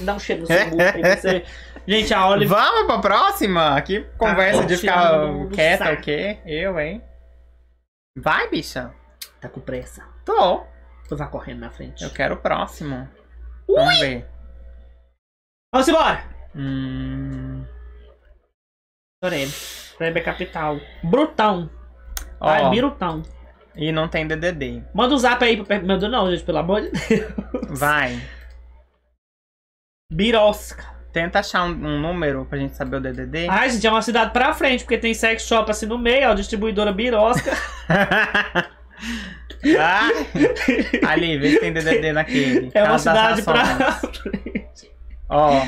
[SPEAKER 2] Dá um cheiro no seu [LAUGHS] você. Gente, a Olive. Vamos pra próxima? Que conversa tá de ficar quieta o quê? Eu, hein? Vai, bicha. Tá com pressa. Tô. Tu vai correndo na frente. Eu quero o próximo. Ui! Vamos ver. Vamos embora! Hum. Sorebe. Sorebe é capital. Brutão. Ó. Ah, birutão. E não tem DDD. Manda o um zap aí pro... Meu Deus, não, gente, pelo amor de Deus. Vai. Birosca. Tenta achar um, um, número pra gente saber o DDD. Ai, gente, é uma cidade pra frente, porque tem sex shop assim no meio, ó, distribuidora Birosca. ah, [LAUGHS] ali, vê se tem DDD naquele. É uma cidade pra frente. Ó.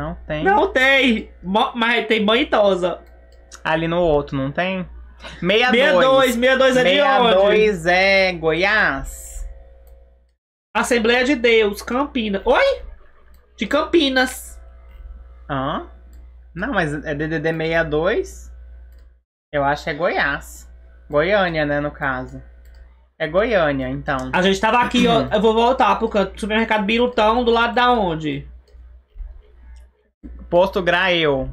[SPEAKER 2] Não tem. Não tem! Mas tem banhosa Ali no outro, não tem? 62. 62, 62 é de onde? 62 é Goiás. Assembleia de Deus, Campinas. Oi? De Campinas. Hã? Não, mas é DDD 62. Eu acho que é Goiás. Goiânia, né, no caso. É Goiânia, então. A gente tava aqui, ó. [CLEARS THROAT] Eu vou voltar pro canto. Supermercado Birutão, do lado da onde? Posto Grael.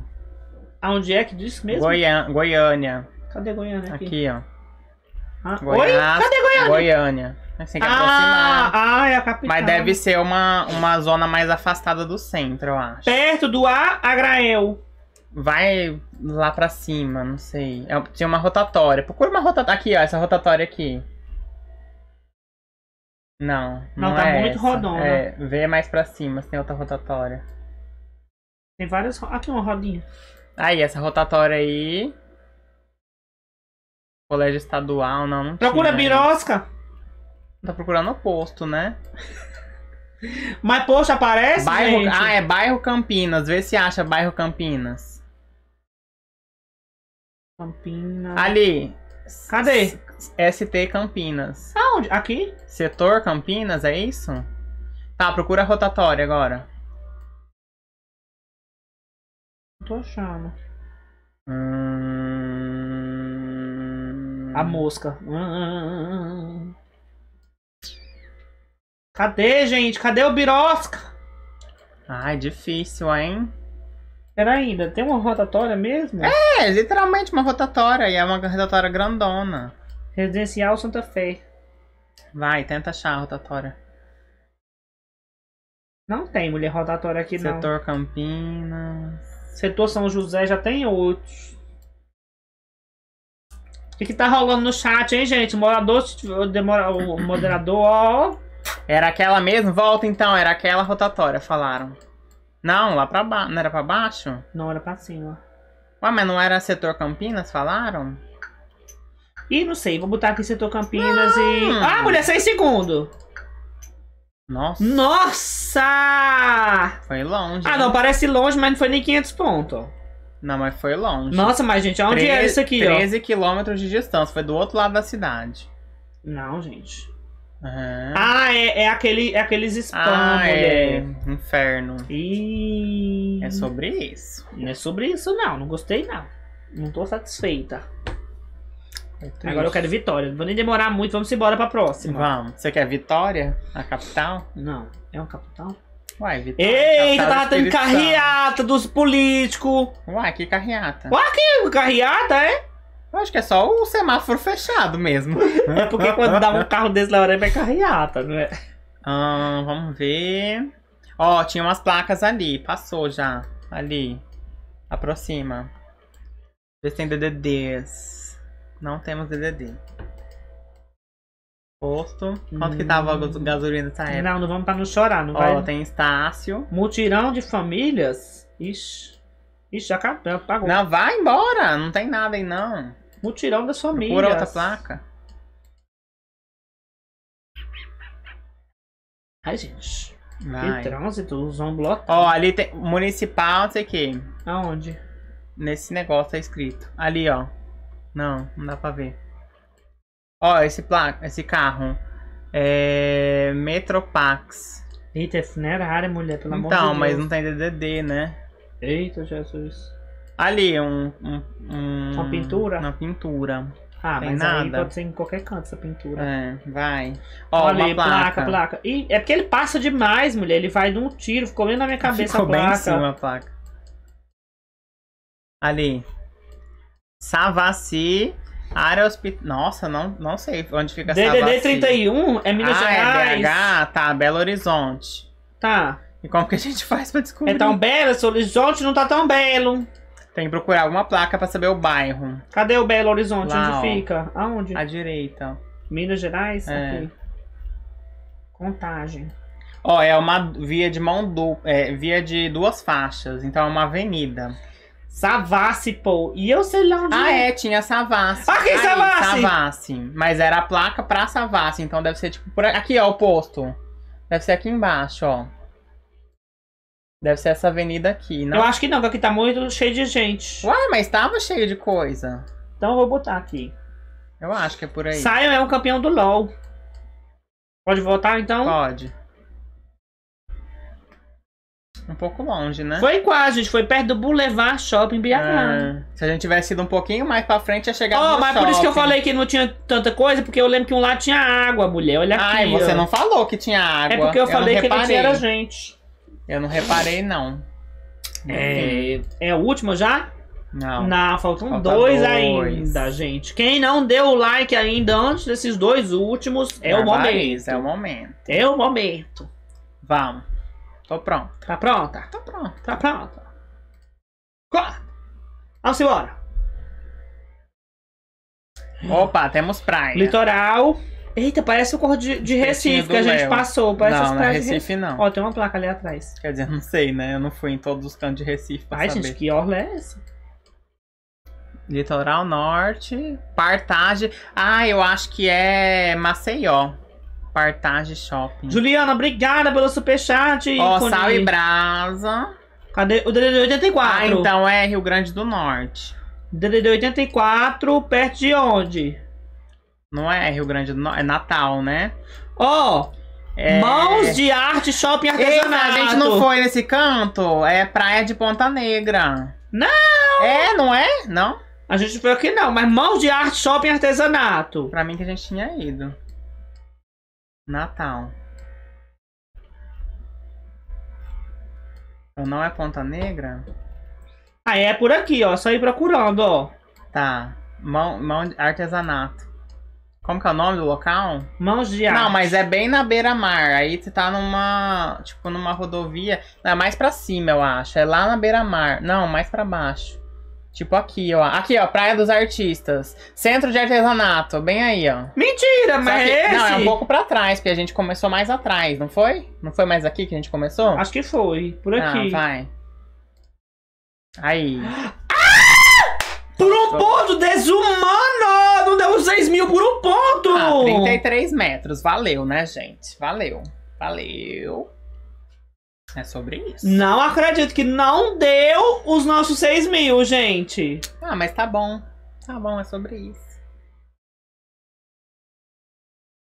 [SPEAKER 2] Aonde é que diz mesmo? Goiânia. Goiânia. Cadê Goiânia? Aqui, aqui ó. Ah, Goiás, Oi? Cadê Goiânia? Goiânia. que ah, ah, é a capital. Mas deve ser uma, uma zona mais afastada do centro, eu acho. Perto do A, Agrael. Vai lá pra cima, não sei. É, tinha uma rotatória. Procura uma rotatória. Aqui, ó, essa rotatória aqui. Não. Não, não tá é muito essa. rodona. É, vê mais pra cima se tem outra rotatória. Tem várias. Aqui uma rodinha. Aí, essa rotatória aí. Colégio estadual, não. não Procura tinha, birosca. Né? Tá procurando o posto, né? [LAUGHS] Mas posto aparece? Bairro, gente? Ah, é bairro Campinas. Vê se acha bairro Campinas. Campinas. Ali. Cadê? ST Campinas. Aonde? Aqui? Setor Campinas, é isso? Tá, procura a rotatória agora. Tô achando. Hum... A mosca. Hum... Cadê, gente? Cadê o Birosca? Ai, difícil, hein? Pera ainda, tem uma rotatória mesmo? É, literalmente uma rotatória. E é uma rotatória grandona. Residencial Santa Fé. Vai, tenta achar a rotatória. Não tem mulher rotatória aqui, Setor não. Setor Campinas. Setor São José já tem outros. O que, que tá rolando no chat, hein, gente? O o moderador, ó. Era aquela mesmo? Volta então, era aquela rotatória, falaram. Não, lá pra baixo. Não era pra baixo? Não, era pra cima. Ué, mas não era setor Campinas, falaram? Ih, não sei, vou botar aqui setor Campinas não. e. Ah, mulher, seis segundos! Nossa! Nossa! Foi longe. Ah, não, parece longe, mas não foi nem 500 pontos. Não, mas foi longe. Nossa, mas gente, onde Tre é isso aqui, 13 ó? 13 quilômetros de distância, foi do outro lado da cidade. Não, gente. Uhum. Ah, é, é, aquele, é aqueles spam, ah, É. Inferno. E... É sobre isso. Não é sobre isso, não. Não gostei, não. Não tô satisfeita.
[SPEAKER 1] É Agora isso. eu quero
[SPEAKER 2] vitória. Não vou nem demorar muito, vamos embora pra próxima. Vamos. Você quer vitória? A capital? Não. É uma capital? Uai, Vitória. Eita, tava tendo carreata dos políticos. Uai, que carreata. Uai, que carreata, é? Eu acho que é só o semáforo fechado mesmo. é porque quando dá um carro desse na hora é carreata, não é? Ah, vamos ver. Ó, tinha umas placas ali. Passou já. Ali. Aproxima. Vê se tem DDDs. Não temos DDD. Posto. Quanto hum. que tava hum. a gasolina nessa época? Não, não vamos pra não chorar, não Ó, vai. Ó, né? tem Estácio. Mutirão de famílias? Ixi. Ixi, já acabou, pagou. Não, vai embora, não tem nada aí não. Mutirão das famílias. Por outra placa.
[SPEAKER 1] Ai, gente. Vai. Que
[SPEAKER 2] trânsito, os bloco Ó, ali tem municipal, não sei o que. Aonde? Nesse negócio tá escrito. Ali, ó. Não, não dá pra ver. Ó, esse, esse carro. É... Metropax. Eita, é funerária, mulher, pelo amor Então, mas não tem tá DDD, né? Eita, Jesus. Ali, um... um, um... Uma pintura? Uma pintura. Ah, tem mas nada. aí pode ser em qualquer canto essa pintura. É, vai. Ó, Olha aí, placa. placa, placa. Ih, é porque ele passa demais, mulher. Ele vai de um tiro, ficou bem na minha cabeça ficou a placa. Ficou bem em cima a placa. Ali. Savassi, área hospital. Nossa, não, não sei onde fica Savassi. DDD 31 é Minas ah, é Gerais. É tá, Belo Horizonte. Tá. E como que a gente [LAUGHS] faz pra descobrir? É tão belo, esse horizonte não tá tão belo. Tem que procurar alguma placa pra saber o bairro. Cadê o Belo Horizonte? Lá, onde ó. fica? Aonde? À direita. Minas Gerais? É. Aqui. Contagem. Ó, é uma via de mão dupla, é, via de duas faixas, então é uma avenida. Savassi, pô. E eu sei lá onde Ah, é, é tinha Savassi. Ah, quem Aí, Savassi? Savassi. Mas era a placa pra Savassi, então deve ser tipo por aqui, ó, o posto. Deve ser aqui embaixo, ó. Deve ser essa avenida aqui, não? Eu acho que não, porque aqui tá muito cheio de gente. Ué, mas tava cheio de coisa. Então eu vou botar aqui. Eu acho que é por aí. Saio é um campeão do LoL. Pode voltar então? Pode. Um pouco longe, né? Foi quase, gente. Foi perto do Boulevard Shopping BH. Ah, é. se a gente tivesse ido um pouquinho mais pra frente, ia chegar oh, no mas por isso que eu falei que não tinha tanta coisa, porque eu lembro que um lado tinha água, mulher. Olha aqui. Ai, você ó. não falou que tinha é água. É porque eu, eu falei que não tinha era gente. Eu não reparei, não. É, é o último já? Não. Não, faltam Falta dois, dois, ainda, gente. Quem não deu o like ainda antes desses dois últimos, é o momento. É o momento. É o momento. Vamos. Tô pronto. Tá pronta? Tá pronta. Tá pronta. Tá Vamos embora. Opa, temos praia. Litoral. Eita, parece o cor de, de Recife que a gente passou. Parece não, não é Recife, não. Ó, tem uma placa ali atrás. Quer dizer, não sei, né? Eu não fui em todos os cantos de Recife pra Ai, saber. gente, que orla é essa? Litoral Norte, Partage. Ah, eu acho que é Maceió. Partage Shopping. Juliana, obrigada pelo superchat. Ó, oh, Sal e Brasa. Cadê? O DDD 84. Ah, então é Rio Grande do Norte. DDD 84, perto de onde? Não é Rio Grande do Norte, é Natal, né? Ó, oh, é... Mãos de Arte Shopping Artesanato. Eita, a gente não foi nesse canto? É Praia de Ponta Negra. Não! É, não é? Não? A gente foi aqui não, mas Mãos de Arte Shopping Artesanato. Pra mim que a gente tinha ido. Natal. Então não é Ponta Negra? Ah, é por aqui, ó. Só ir procurando, ó. Tá. Mão, mão de artesanato. Como que é o nome do local? Mãos de arte. Não, mas é bem na beira-mar. Aí você tá numa, tipo, numa rodovia. é mais pra cima, eu acho. É lá na beira-mar. Não, mais pra baixo. Tipo aqui, ó. Aqui, ó, Praia dos Artistas. Centro de Artesanato, bem aí, ó. Mentira, mas que, esse... É não, é um pouco pra trás, porque a gente começou mais atrás, não foi? Não foi mais aqui que a gente começou? Acho que foi, por ah, aqui. Ah, vai. Aí. Ah! Por um ponto, desumano! Não deu 6 mil por um ponto! Ah, 33 metros, valeu, né, gente? Valeu, valeu. É sobre isso. Não acredito que não deu os nossos 6 mil, gente. Ah, mas tá bom. Tá bom, é sobre isso.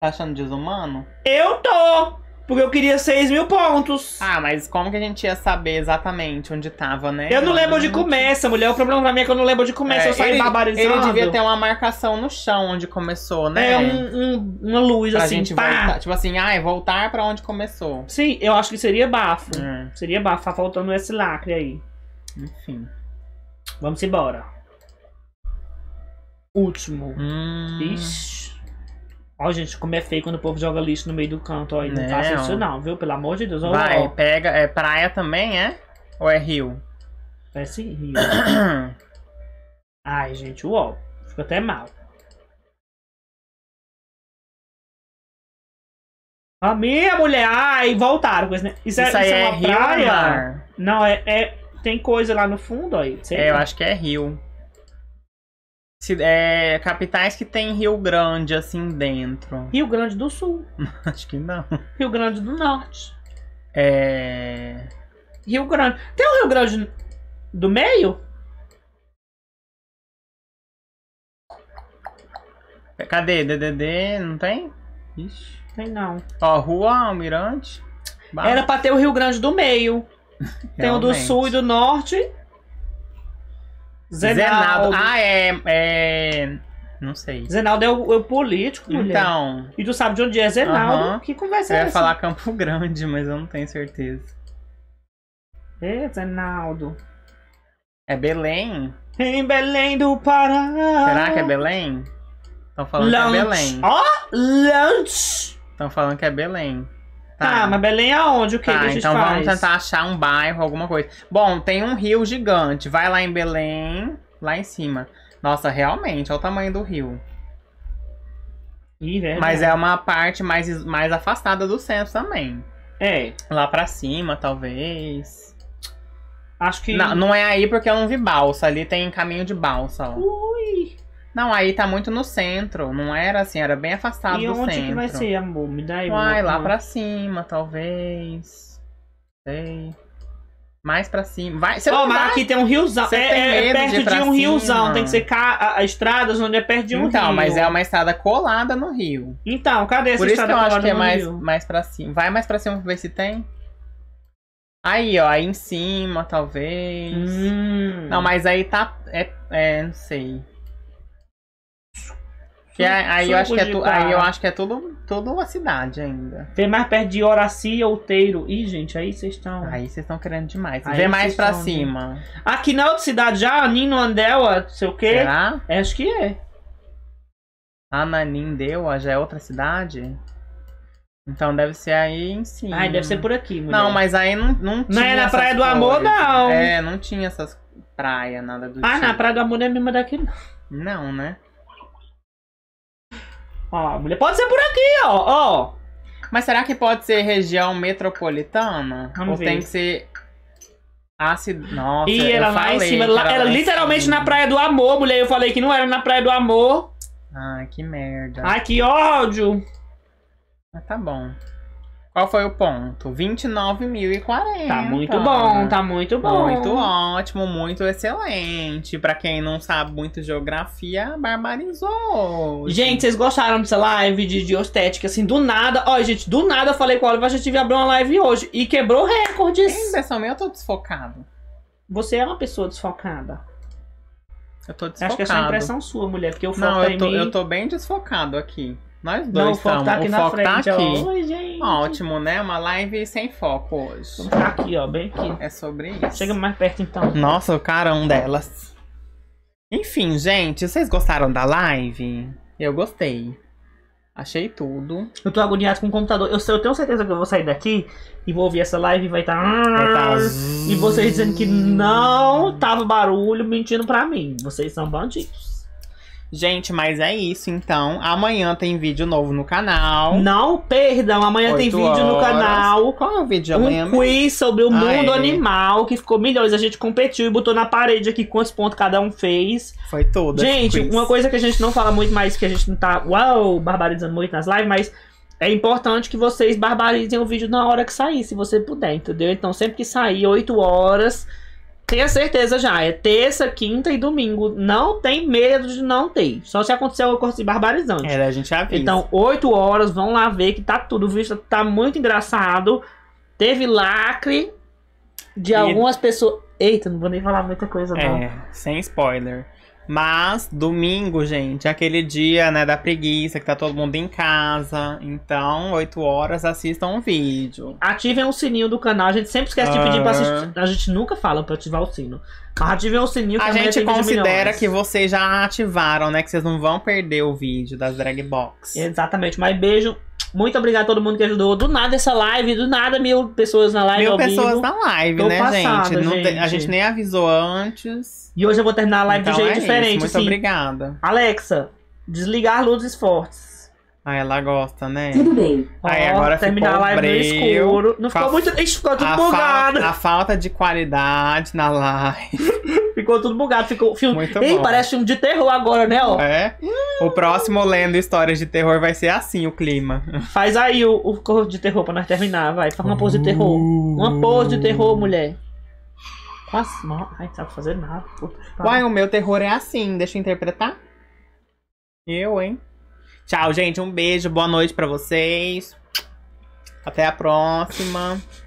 [SPEAKER 2] Tá achando desumano? Eu tô! Porque eu queria 6 mil pontos. Ah, mas como que a gente ia saber exatamente onde tava, né? Eu não lembro onde começa, mulher. O problema pra mim é que eu não lembro onde começa. É, eu saí ele, Ele devia ter uma marcação no chão onde começou, né? É, um, um, uma luz, pra assim, gente pá. Voltar, tipo assim, ai, voltar pra onde começou. Sim, eu acho que seria bafo. É. Seria bafo. Tá faltando esse lacre aí. Enfim. Vamos embora. Último. Hum. Ixi. Ó, gente, como é feio quando o povo joga lixo no meio do canto, ó. E não, não é, faça isso não, viu? Pelo amor de Deus. Ó, Vai, ó. pega... É praia também, é? Ou é rio? Parece rio. [CLEARS THROAT] Ai, gente, uou. ficou até mal.
[SPEAKER 1] A minha mulher! Ai, voltaram com esse... Isso, isso, é, isso é, é, uma rio praia?
[SPEAKER 2] Não, é, é... Tem coisa lá no fundo, ó. é, eu acho que é rio é, capitais que tem Rio Grande assim dentro. Rio Grande do Sul. [LAUGHS] Acho que não. Rio Grande do Norte. É. Rio Grande. Tem o Rio Grande do meio?
[SPEAKER 1] Cadê? DDD?
[SPEAKER 2] Não tem? Ixi. Tem não. Ó, Rua Almirante. Era pra ter o Rio Grande do Meio. [LAUGHS] tem o do Sul e do Norte Zenaldo. Ah, é, é. Não sei. Zenaldo é o, é o político, mulher. Então. E tu sabe de onde é Zenaldo? Uh -huh. Que conversa eu é essa? Eu ia falar Campo [LAUGHS] Grande, mas eu não tenho certeza. É, Zenaldo. É Belém? Em Belém do Pará. Será que é Belém? Estão é falando que é Belém. Ó, lunch! Estão falando que é Belém.
[SPEAKER 1] Tá, tá, mas Belém
[SPEAKER 2] é onde O que, tá, que a gente então faz? vamos tentar achar um bairro, alguma coisa. Bom, tem um rio gigante. Vai lá em Belém, lá em cima. Nossa, realmente, olha o tamanho do rio. Ih, é mas é uma parte mais, mais afastada do centro também. É. Lá pra cima, talvez. Acho que. Não, não é aí porque eu não vi balsa. Ali tem caminho de balsa. Ó. Ui! Não, aí tá muito no centro. Não era assim, era bem afastado e do centro. E onde que vai ser, amor? Me dá aí Uai, lá pra cima, talvez. Sei. Mais pra cima. Vai, você oh, mas vai... aqui tem um riozão. Você é, é perto de, de um cima. riozão. Tem que ser ca... a, a estradas onde é perto de um então, rio. Então, mas é uma estrada colada no rio. Então, cadê essa Por estrada colada no rio? Por isso que eu acho que é mais, mais pra cima. Vai mais pra cima pra ver se tem. Aí, ó, aí em cima, talvez. Hum. Não, mas aí tá. É, é, não sei aí, eu acho que é tu, aí eu acho que é tudo, tudo uma cidade ainda. Tem mais perto de e Outeiro. Ih, gente, aí vocês estão. Aí vocês estão querendo demais. Aí Vê mais pra cima. Aqui na outra cidade já, Nino Andela, não sei o quê. Será? É, acho que é. Ananindeua já é outra cidade? Então deve ser aí em cima. Ai, deve ser por aqui, mulher. Não, mas aí não, não tinha. Não é na Praia do Amor, não. É, não tinha essas praias, nada do ah, tipo. Ah, na Praia do Amor não é mesmo daqui, não. Não, né? Ó, mulher, pode ser por aqui, ó, ó. Mas será que pode ser região metropolitana? Vamos Ou ver. tem que ser ácido? Nossa, e ela lá em cima, ela, literalmente cima. na Praia do Amor, mulher. Eu falei que não era na Praia do Amor. Ai, ah, que merda. Ai, que ódio. Mas tá bom. Qual foi o ponto? 29.040. Tá muito bom, tá muito bom. Muito ótimo, muito excelente. Pra quem não sabe muito geografia, barbarizou. Gente, vocês gostaram dessa live de, de estética, assim, do nada. Ó, gente, do nada eu falei com o Oliver, a gente abrir uma live hoje e quebrou recordes. Tem impressão minha, eu tô desfocado. Você é uma pessoa desfocada. Eu tô desfocado. Acho que essa é impressão sua, mulher, porque eu foco Não, eu tô, em mim... eu tô bem desfocado aqui. Nós dois Não, o foco estamos. tá aqui o na foco tá frente, tá aqui. Ó. Oi, gente. Ótimo, né? Uma live sem foco hoje. ficar aqui, ó, bem aqui. É sobre isso. Chega mais perto então. Nossa, o carão é delas. Enfim, gente, vocês gostaram da live? Eu gostei. Achei tudo. Eu tô agoniado com o computador. Eu, eu tenho certeza que eu vou sair daqui e vou ouvir essa live e vai estar. Tá... tá... E vocês dizendo que não tava barulho, mentindo pra mim. Vocês são bandidos. Gente, mas é isso então. Amanhã tem vídeo novo no canal. Não perdam, amanhã tem vídeo horas. no canal. Qual é o vídeo de amanhã? Um quiz sobre o ah, mundo é. animal, que ficou milhões. A gente competiu e botou na parede aqui quantos pontos cada um fez. Foi tudo. Gente, uma coisa que a gente não fala muito mais, que a gente não tá, uau, barbarizando muito nas lives, mas é importante que vocês barbarizem o vídeo na hora que sair, se você puder, entendeu? Então, sempre que sair, 8 horas tenha certeza já, é terça, quinta e domingo. Não tem medo de não ter. Só se acontecer alguma coisa barbarizante. É, a gente avisa. Então, 8 horas, vão lá ver que tá tudo visto, tá muito engraçado. Teve lacre de e... algumas pessoas. Eita, não vou nem falar muita coisa, não. É, sem spoiler. Mas domingo, gente, é aquele dia, né, da preguiça, que tá todo mundo em casa. Então, 8 horas, assistam o um vídeo. Ativem o sininho do canal. A gente sempre esquece de pedir pra assistir. A gente nunca fala pra ativar o sino. Mas ativem o sininho que a, a gente considera que vocês já ativaram, né? Que vocês não vão perder o vídeo das drag box. Exatamente. Mas beijo. Muito obrigado a todo mundo que ajudou. Do nada essa live, do nada mil pessoas na live. Mil pessoas vivo. na live, Tô né, passada, gente? gente. Te, a gente nem avisou antes. E hoje eu vou terminar a live então de jeito é diferente. Isso. Muito assim. obrigada. Alexa, desligar luzes fortes. Ah, ela gosta, né? Tudo bem. Aí agora terminar a live no escuro. Não ficou muito. Ixi, ficou tudo a bugado. Falta, a falta de qualidade na live. [LAUGHS] ficou tudo bugado. Ficou filme. Muito Ei, bom. parece filme de terror agora, né? Ó. É. Hum. O próximo lendo histórias de terror vai ser assim o clima. Faz aí o, o de terror pra nós terminar, vai. Faz uma pose de terror. Uma pose de terror, mulher. Quase mal. Ai, não sabe fazer nada. Puta, Uai, o meu terror é assim, deixa eu interpretar. Eu, hein? Tchau, gente. Um beijo, boa noite para vocês. Até a próxima.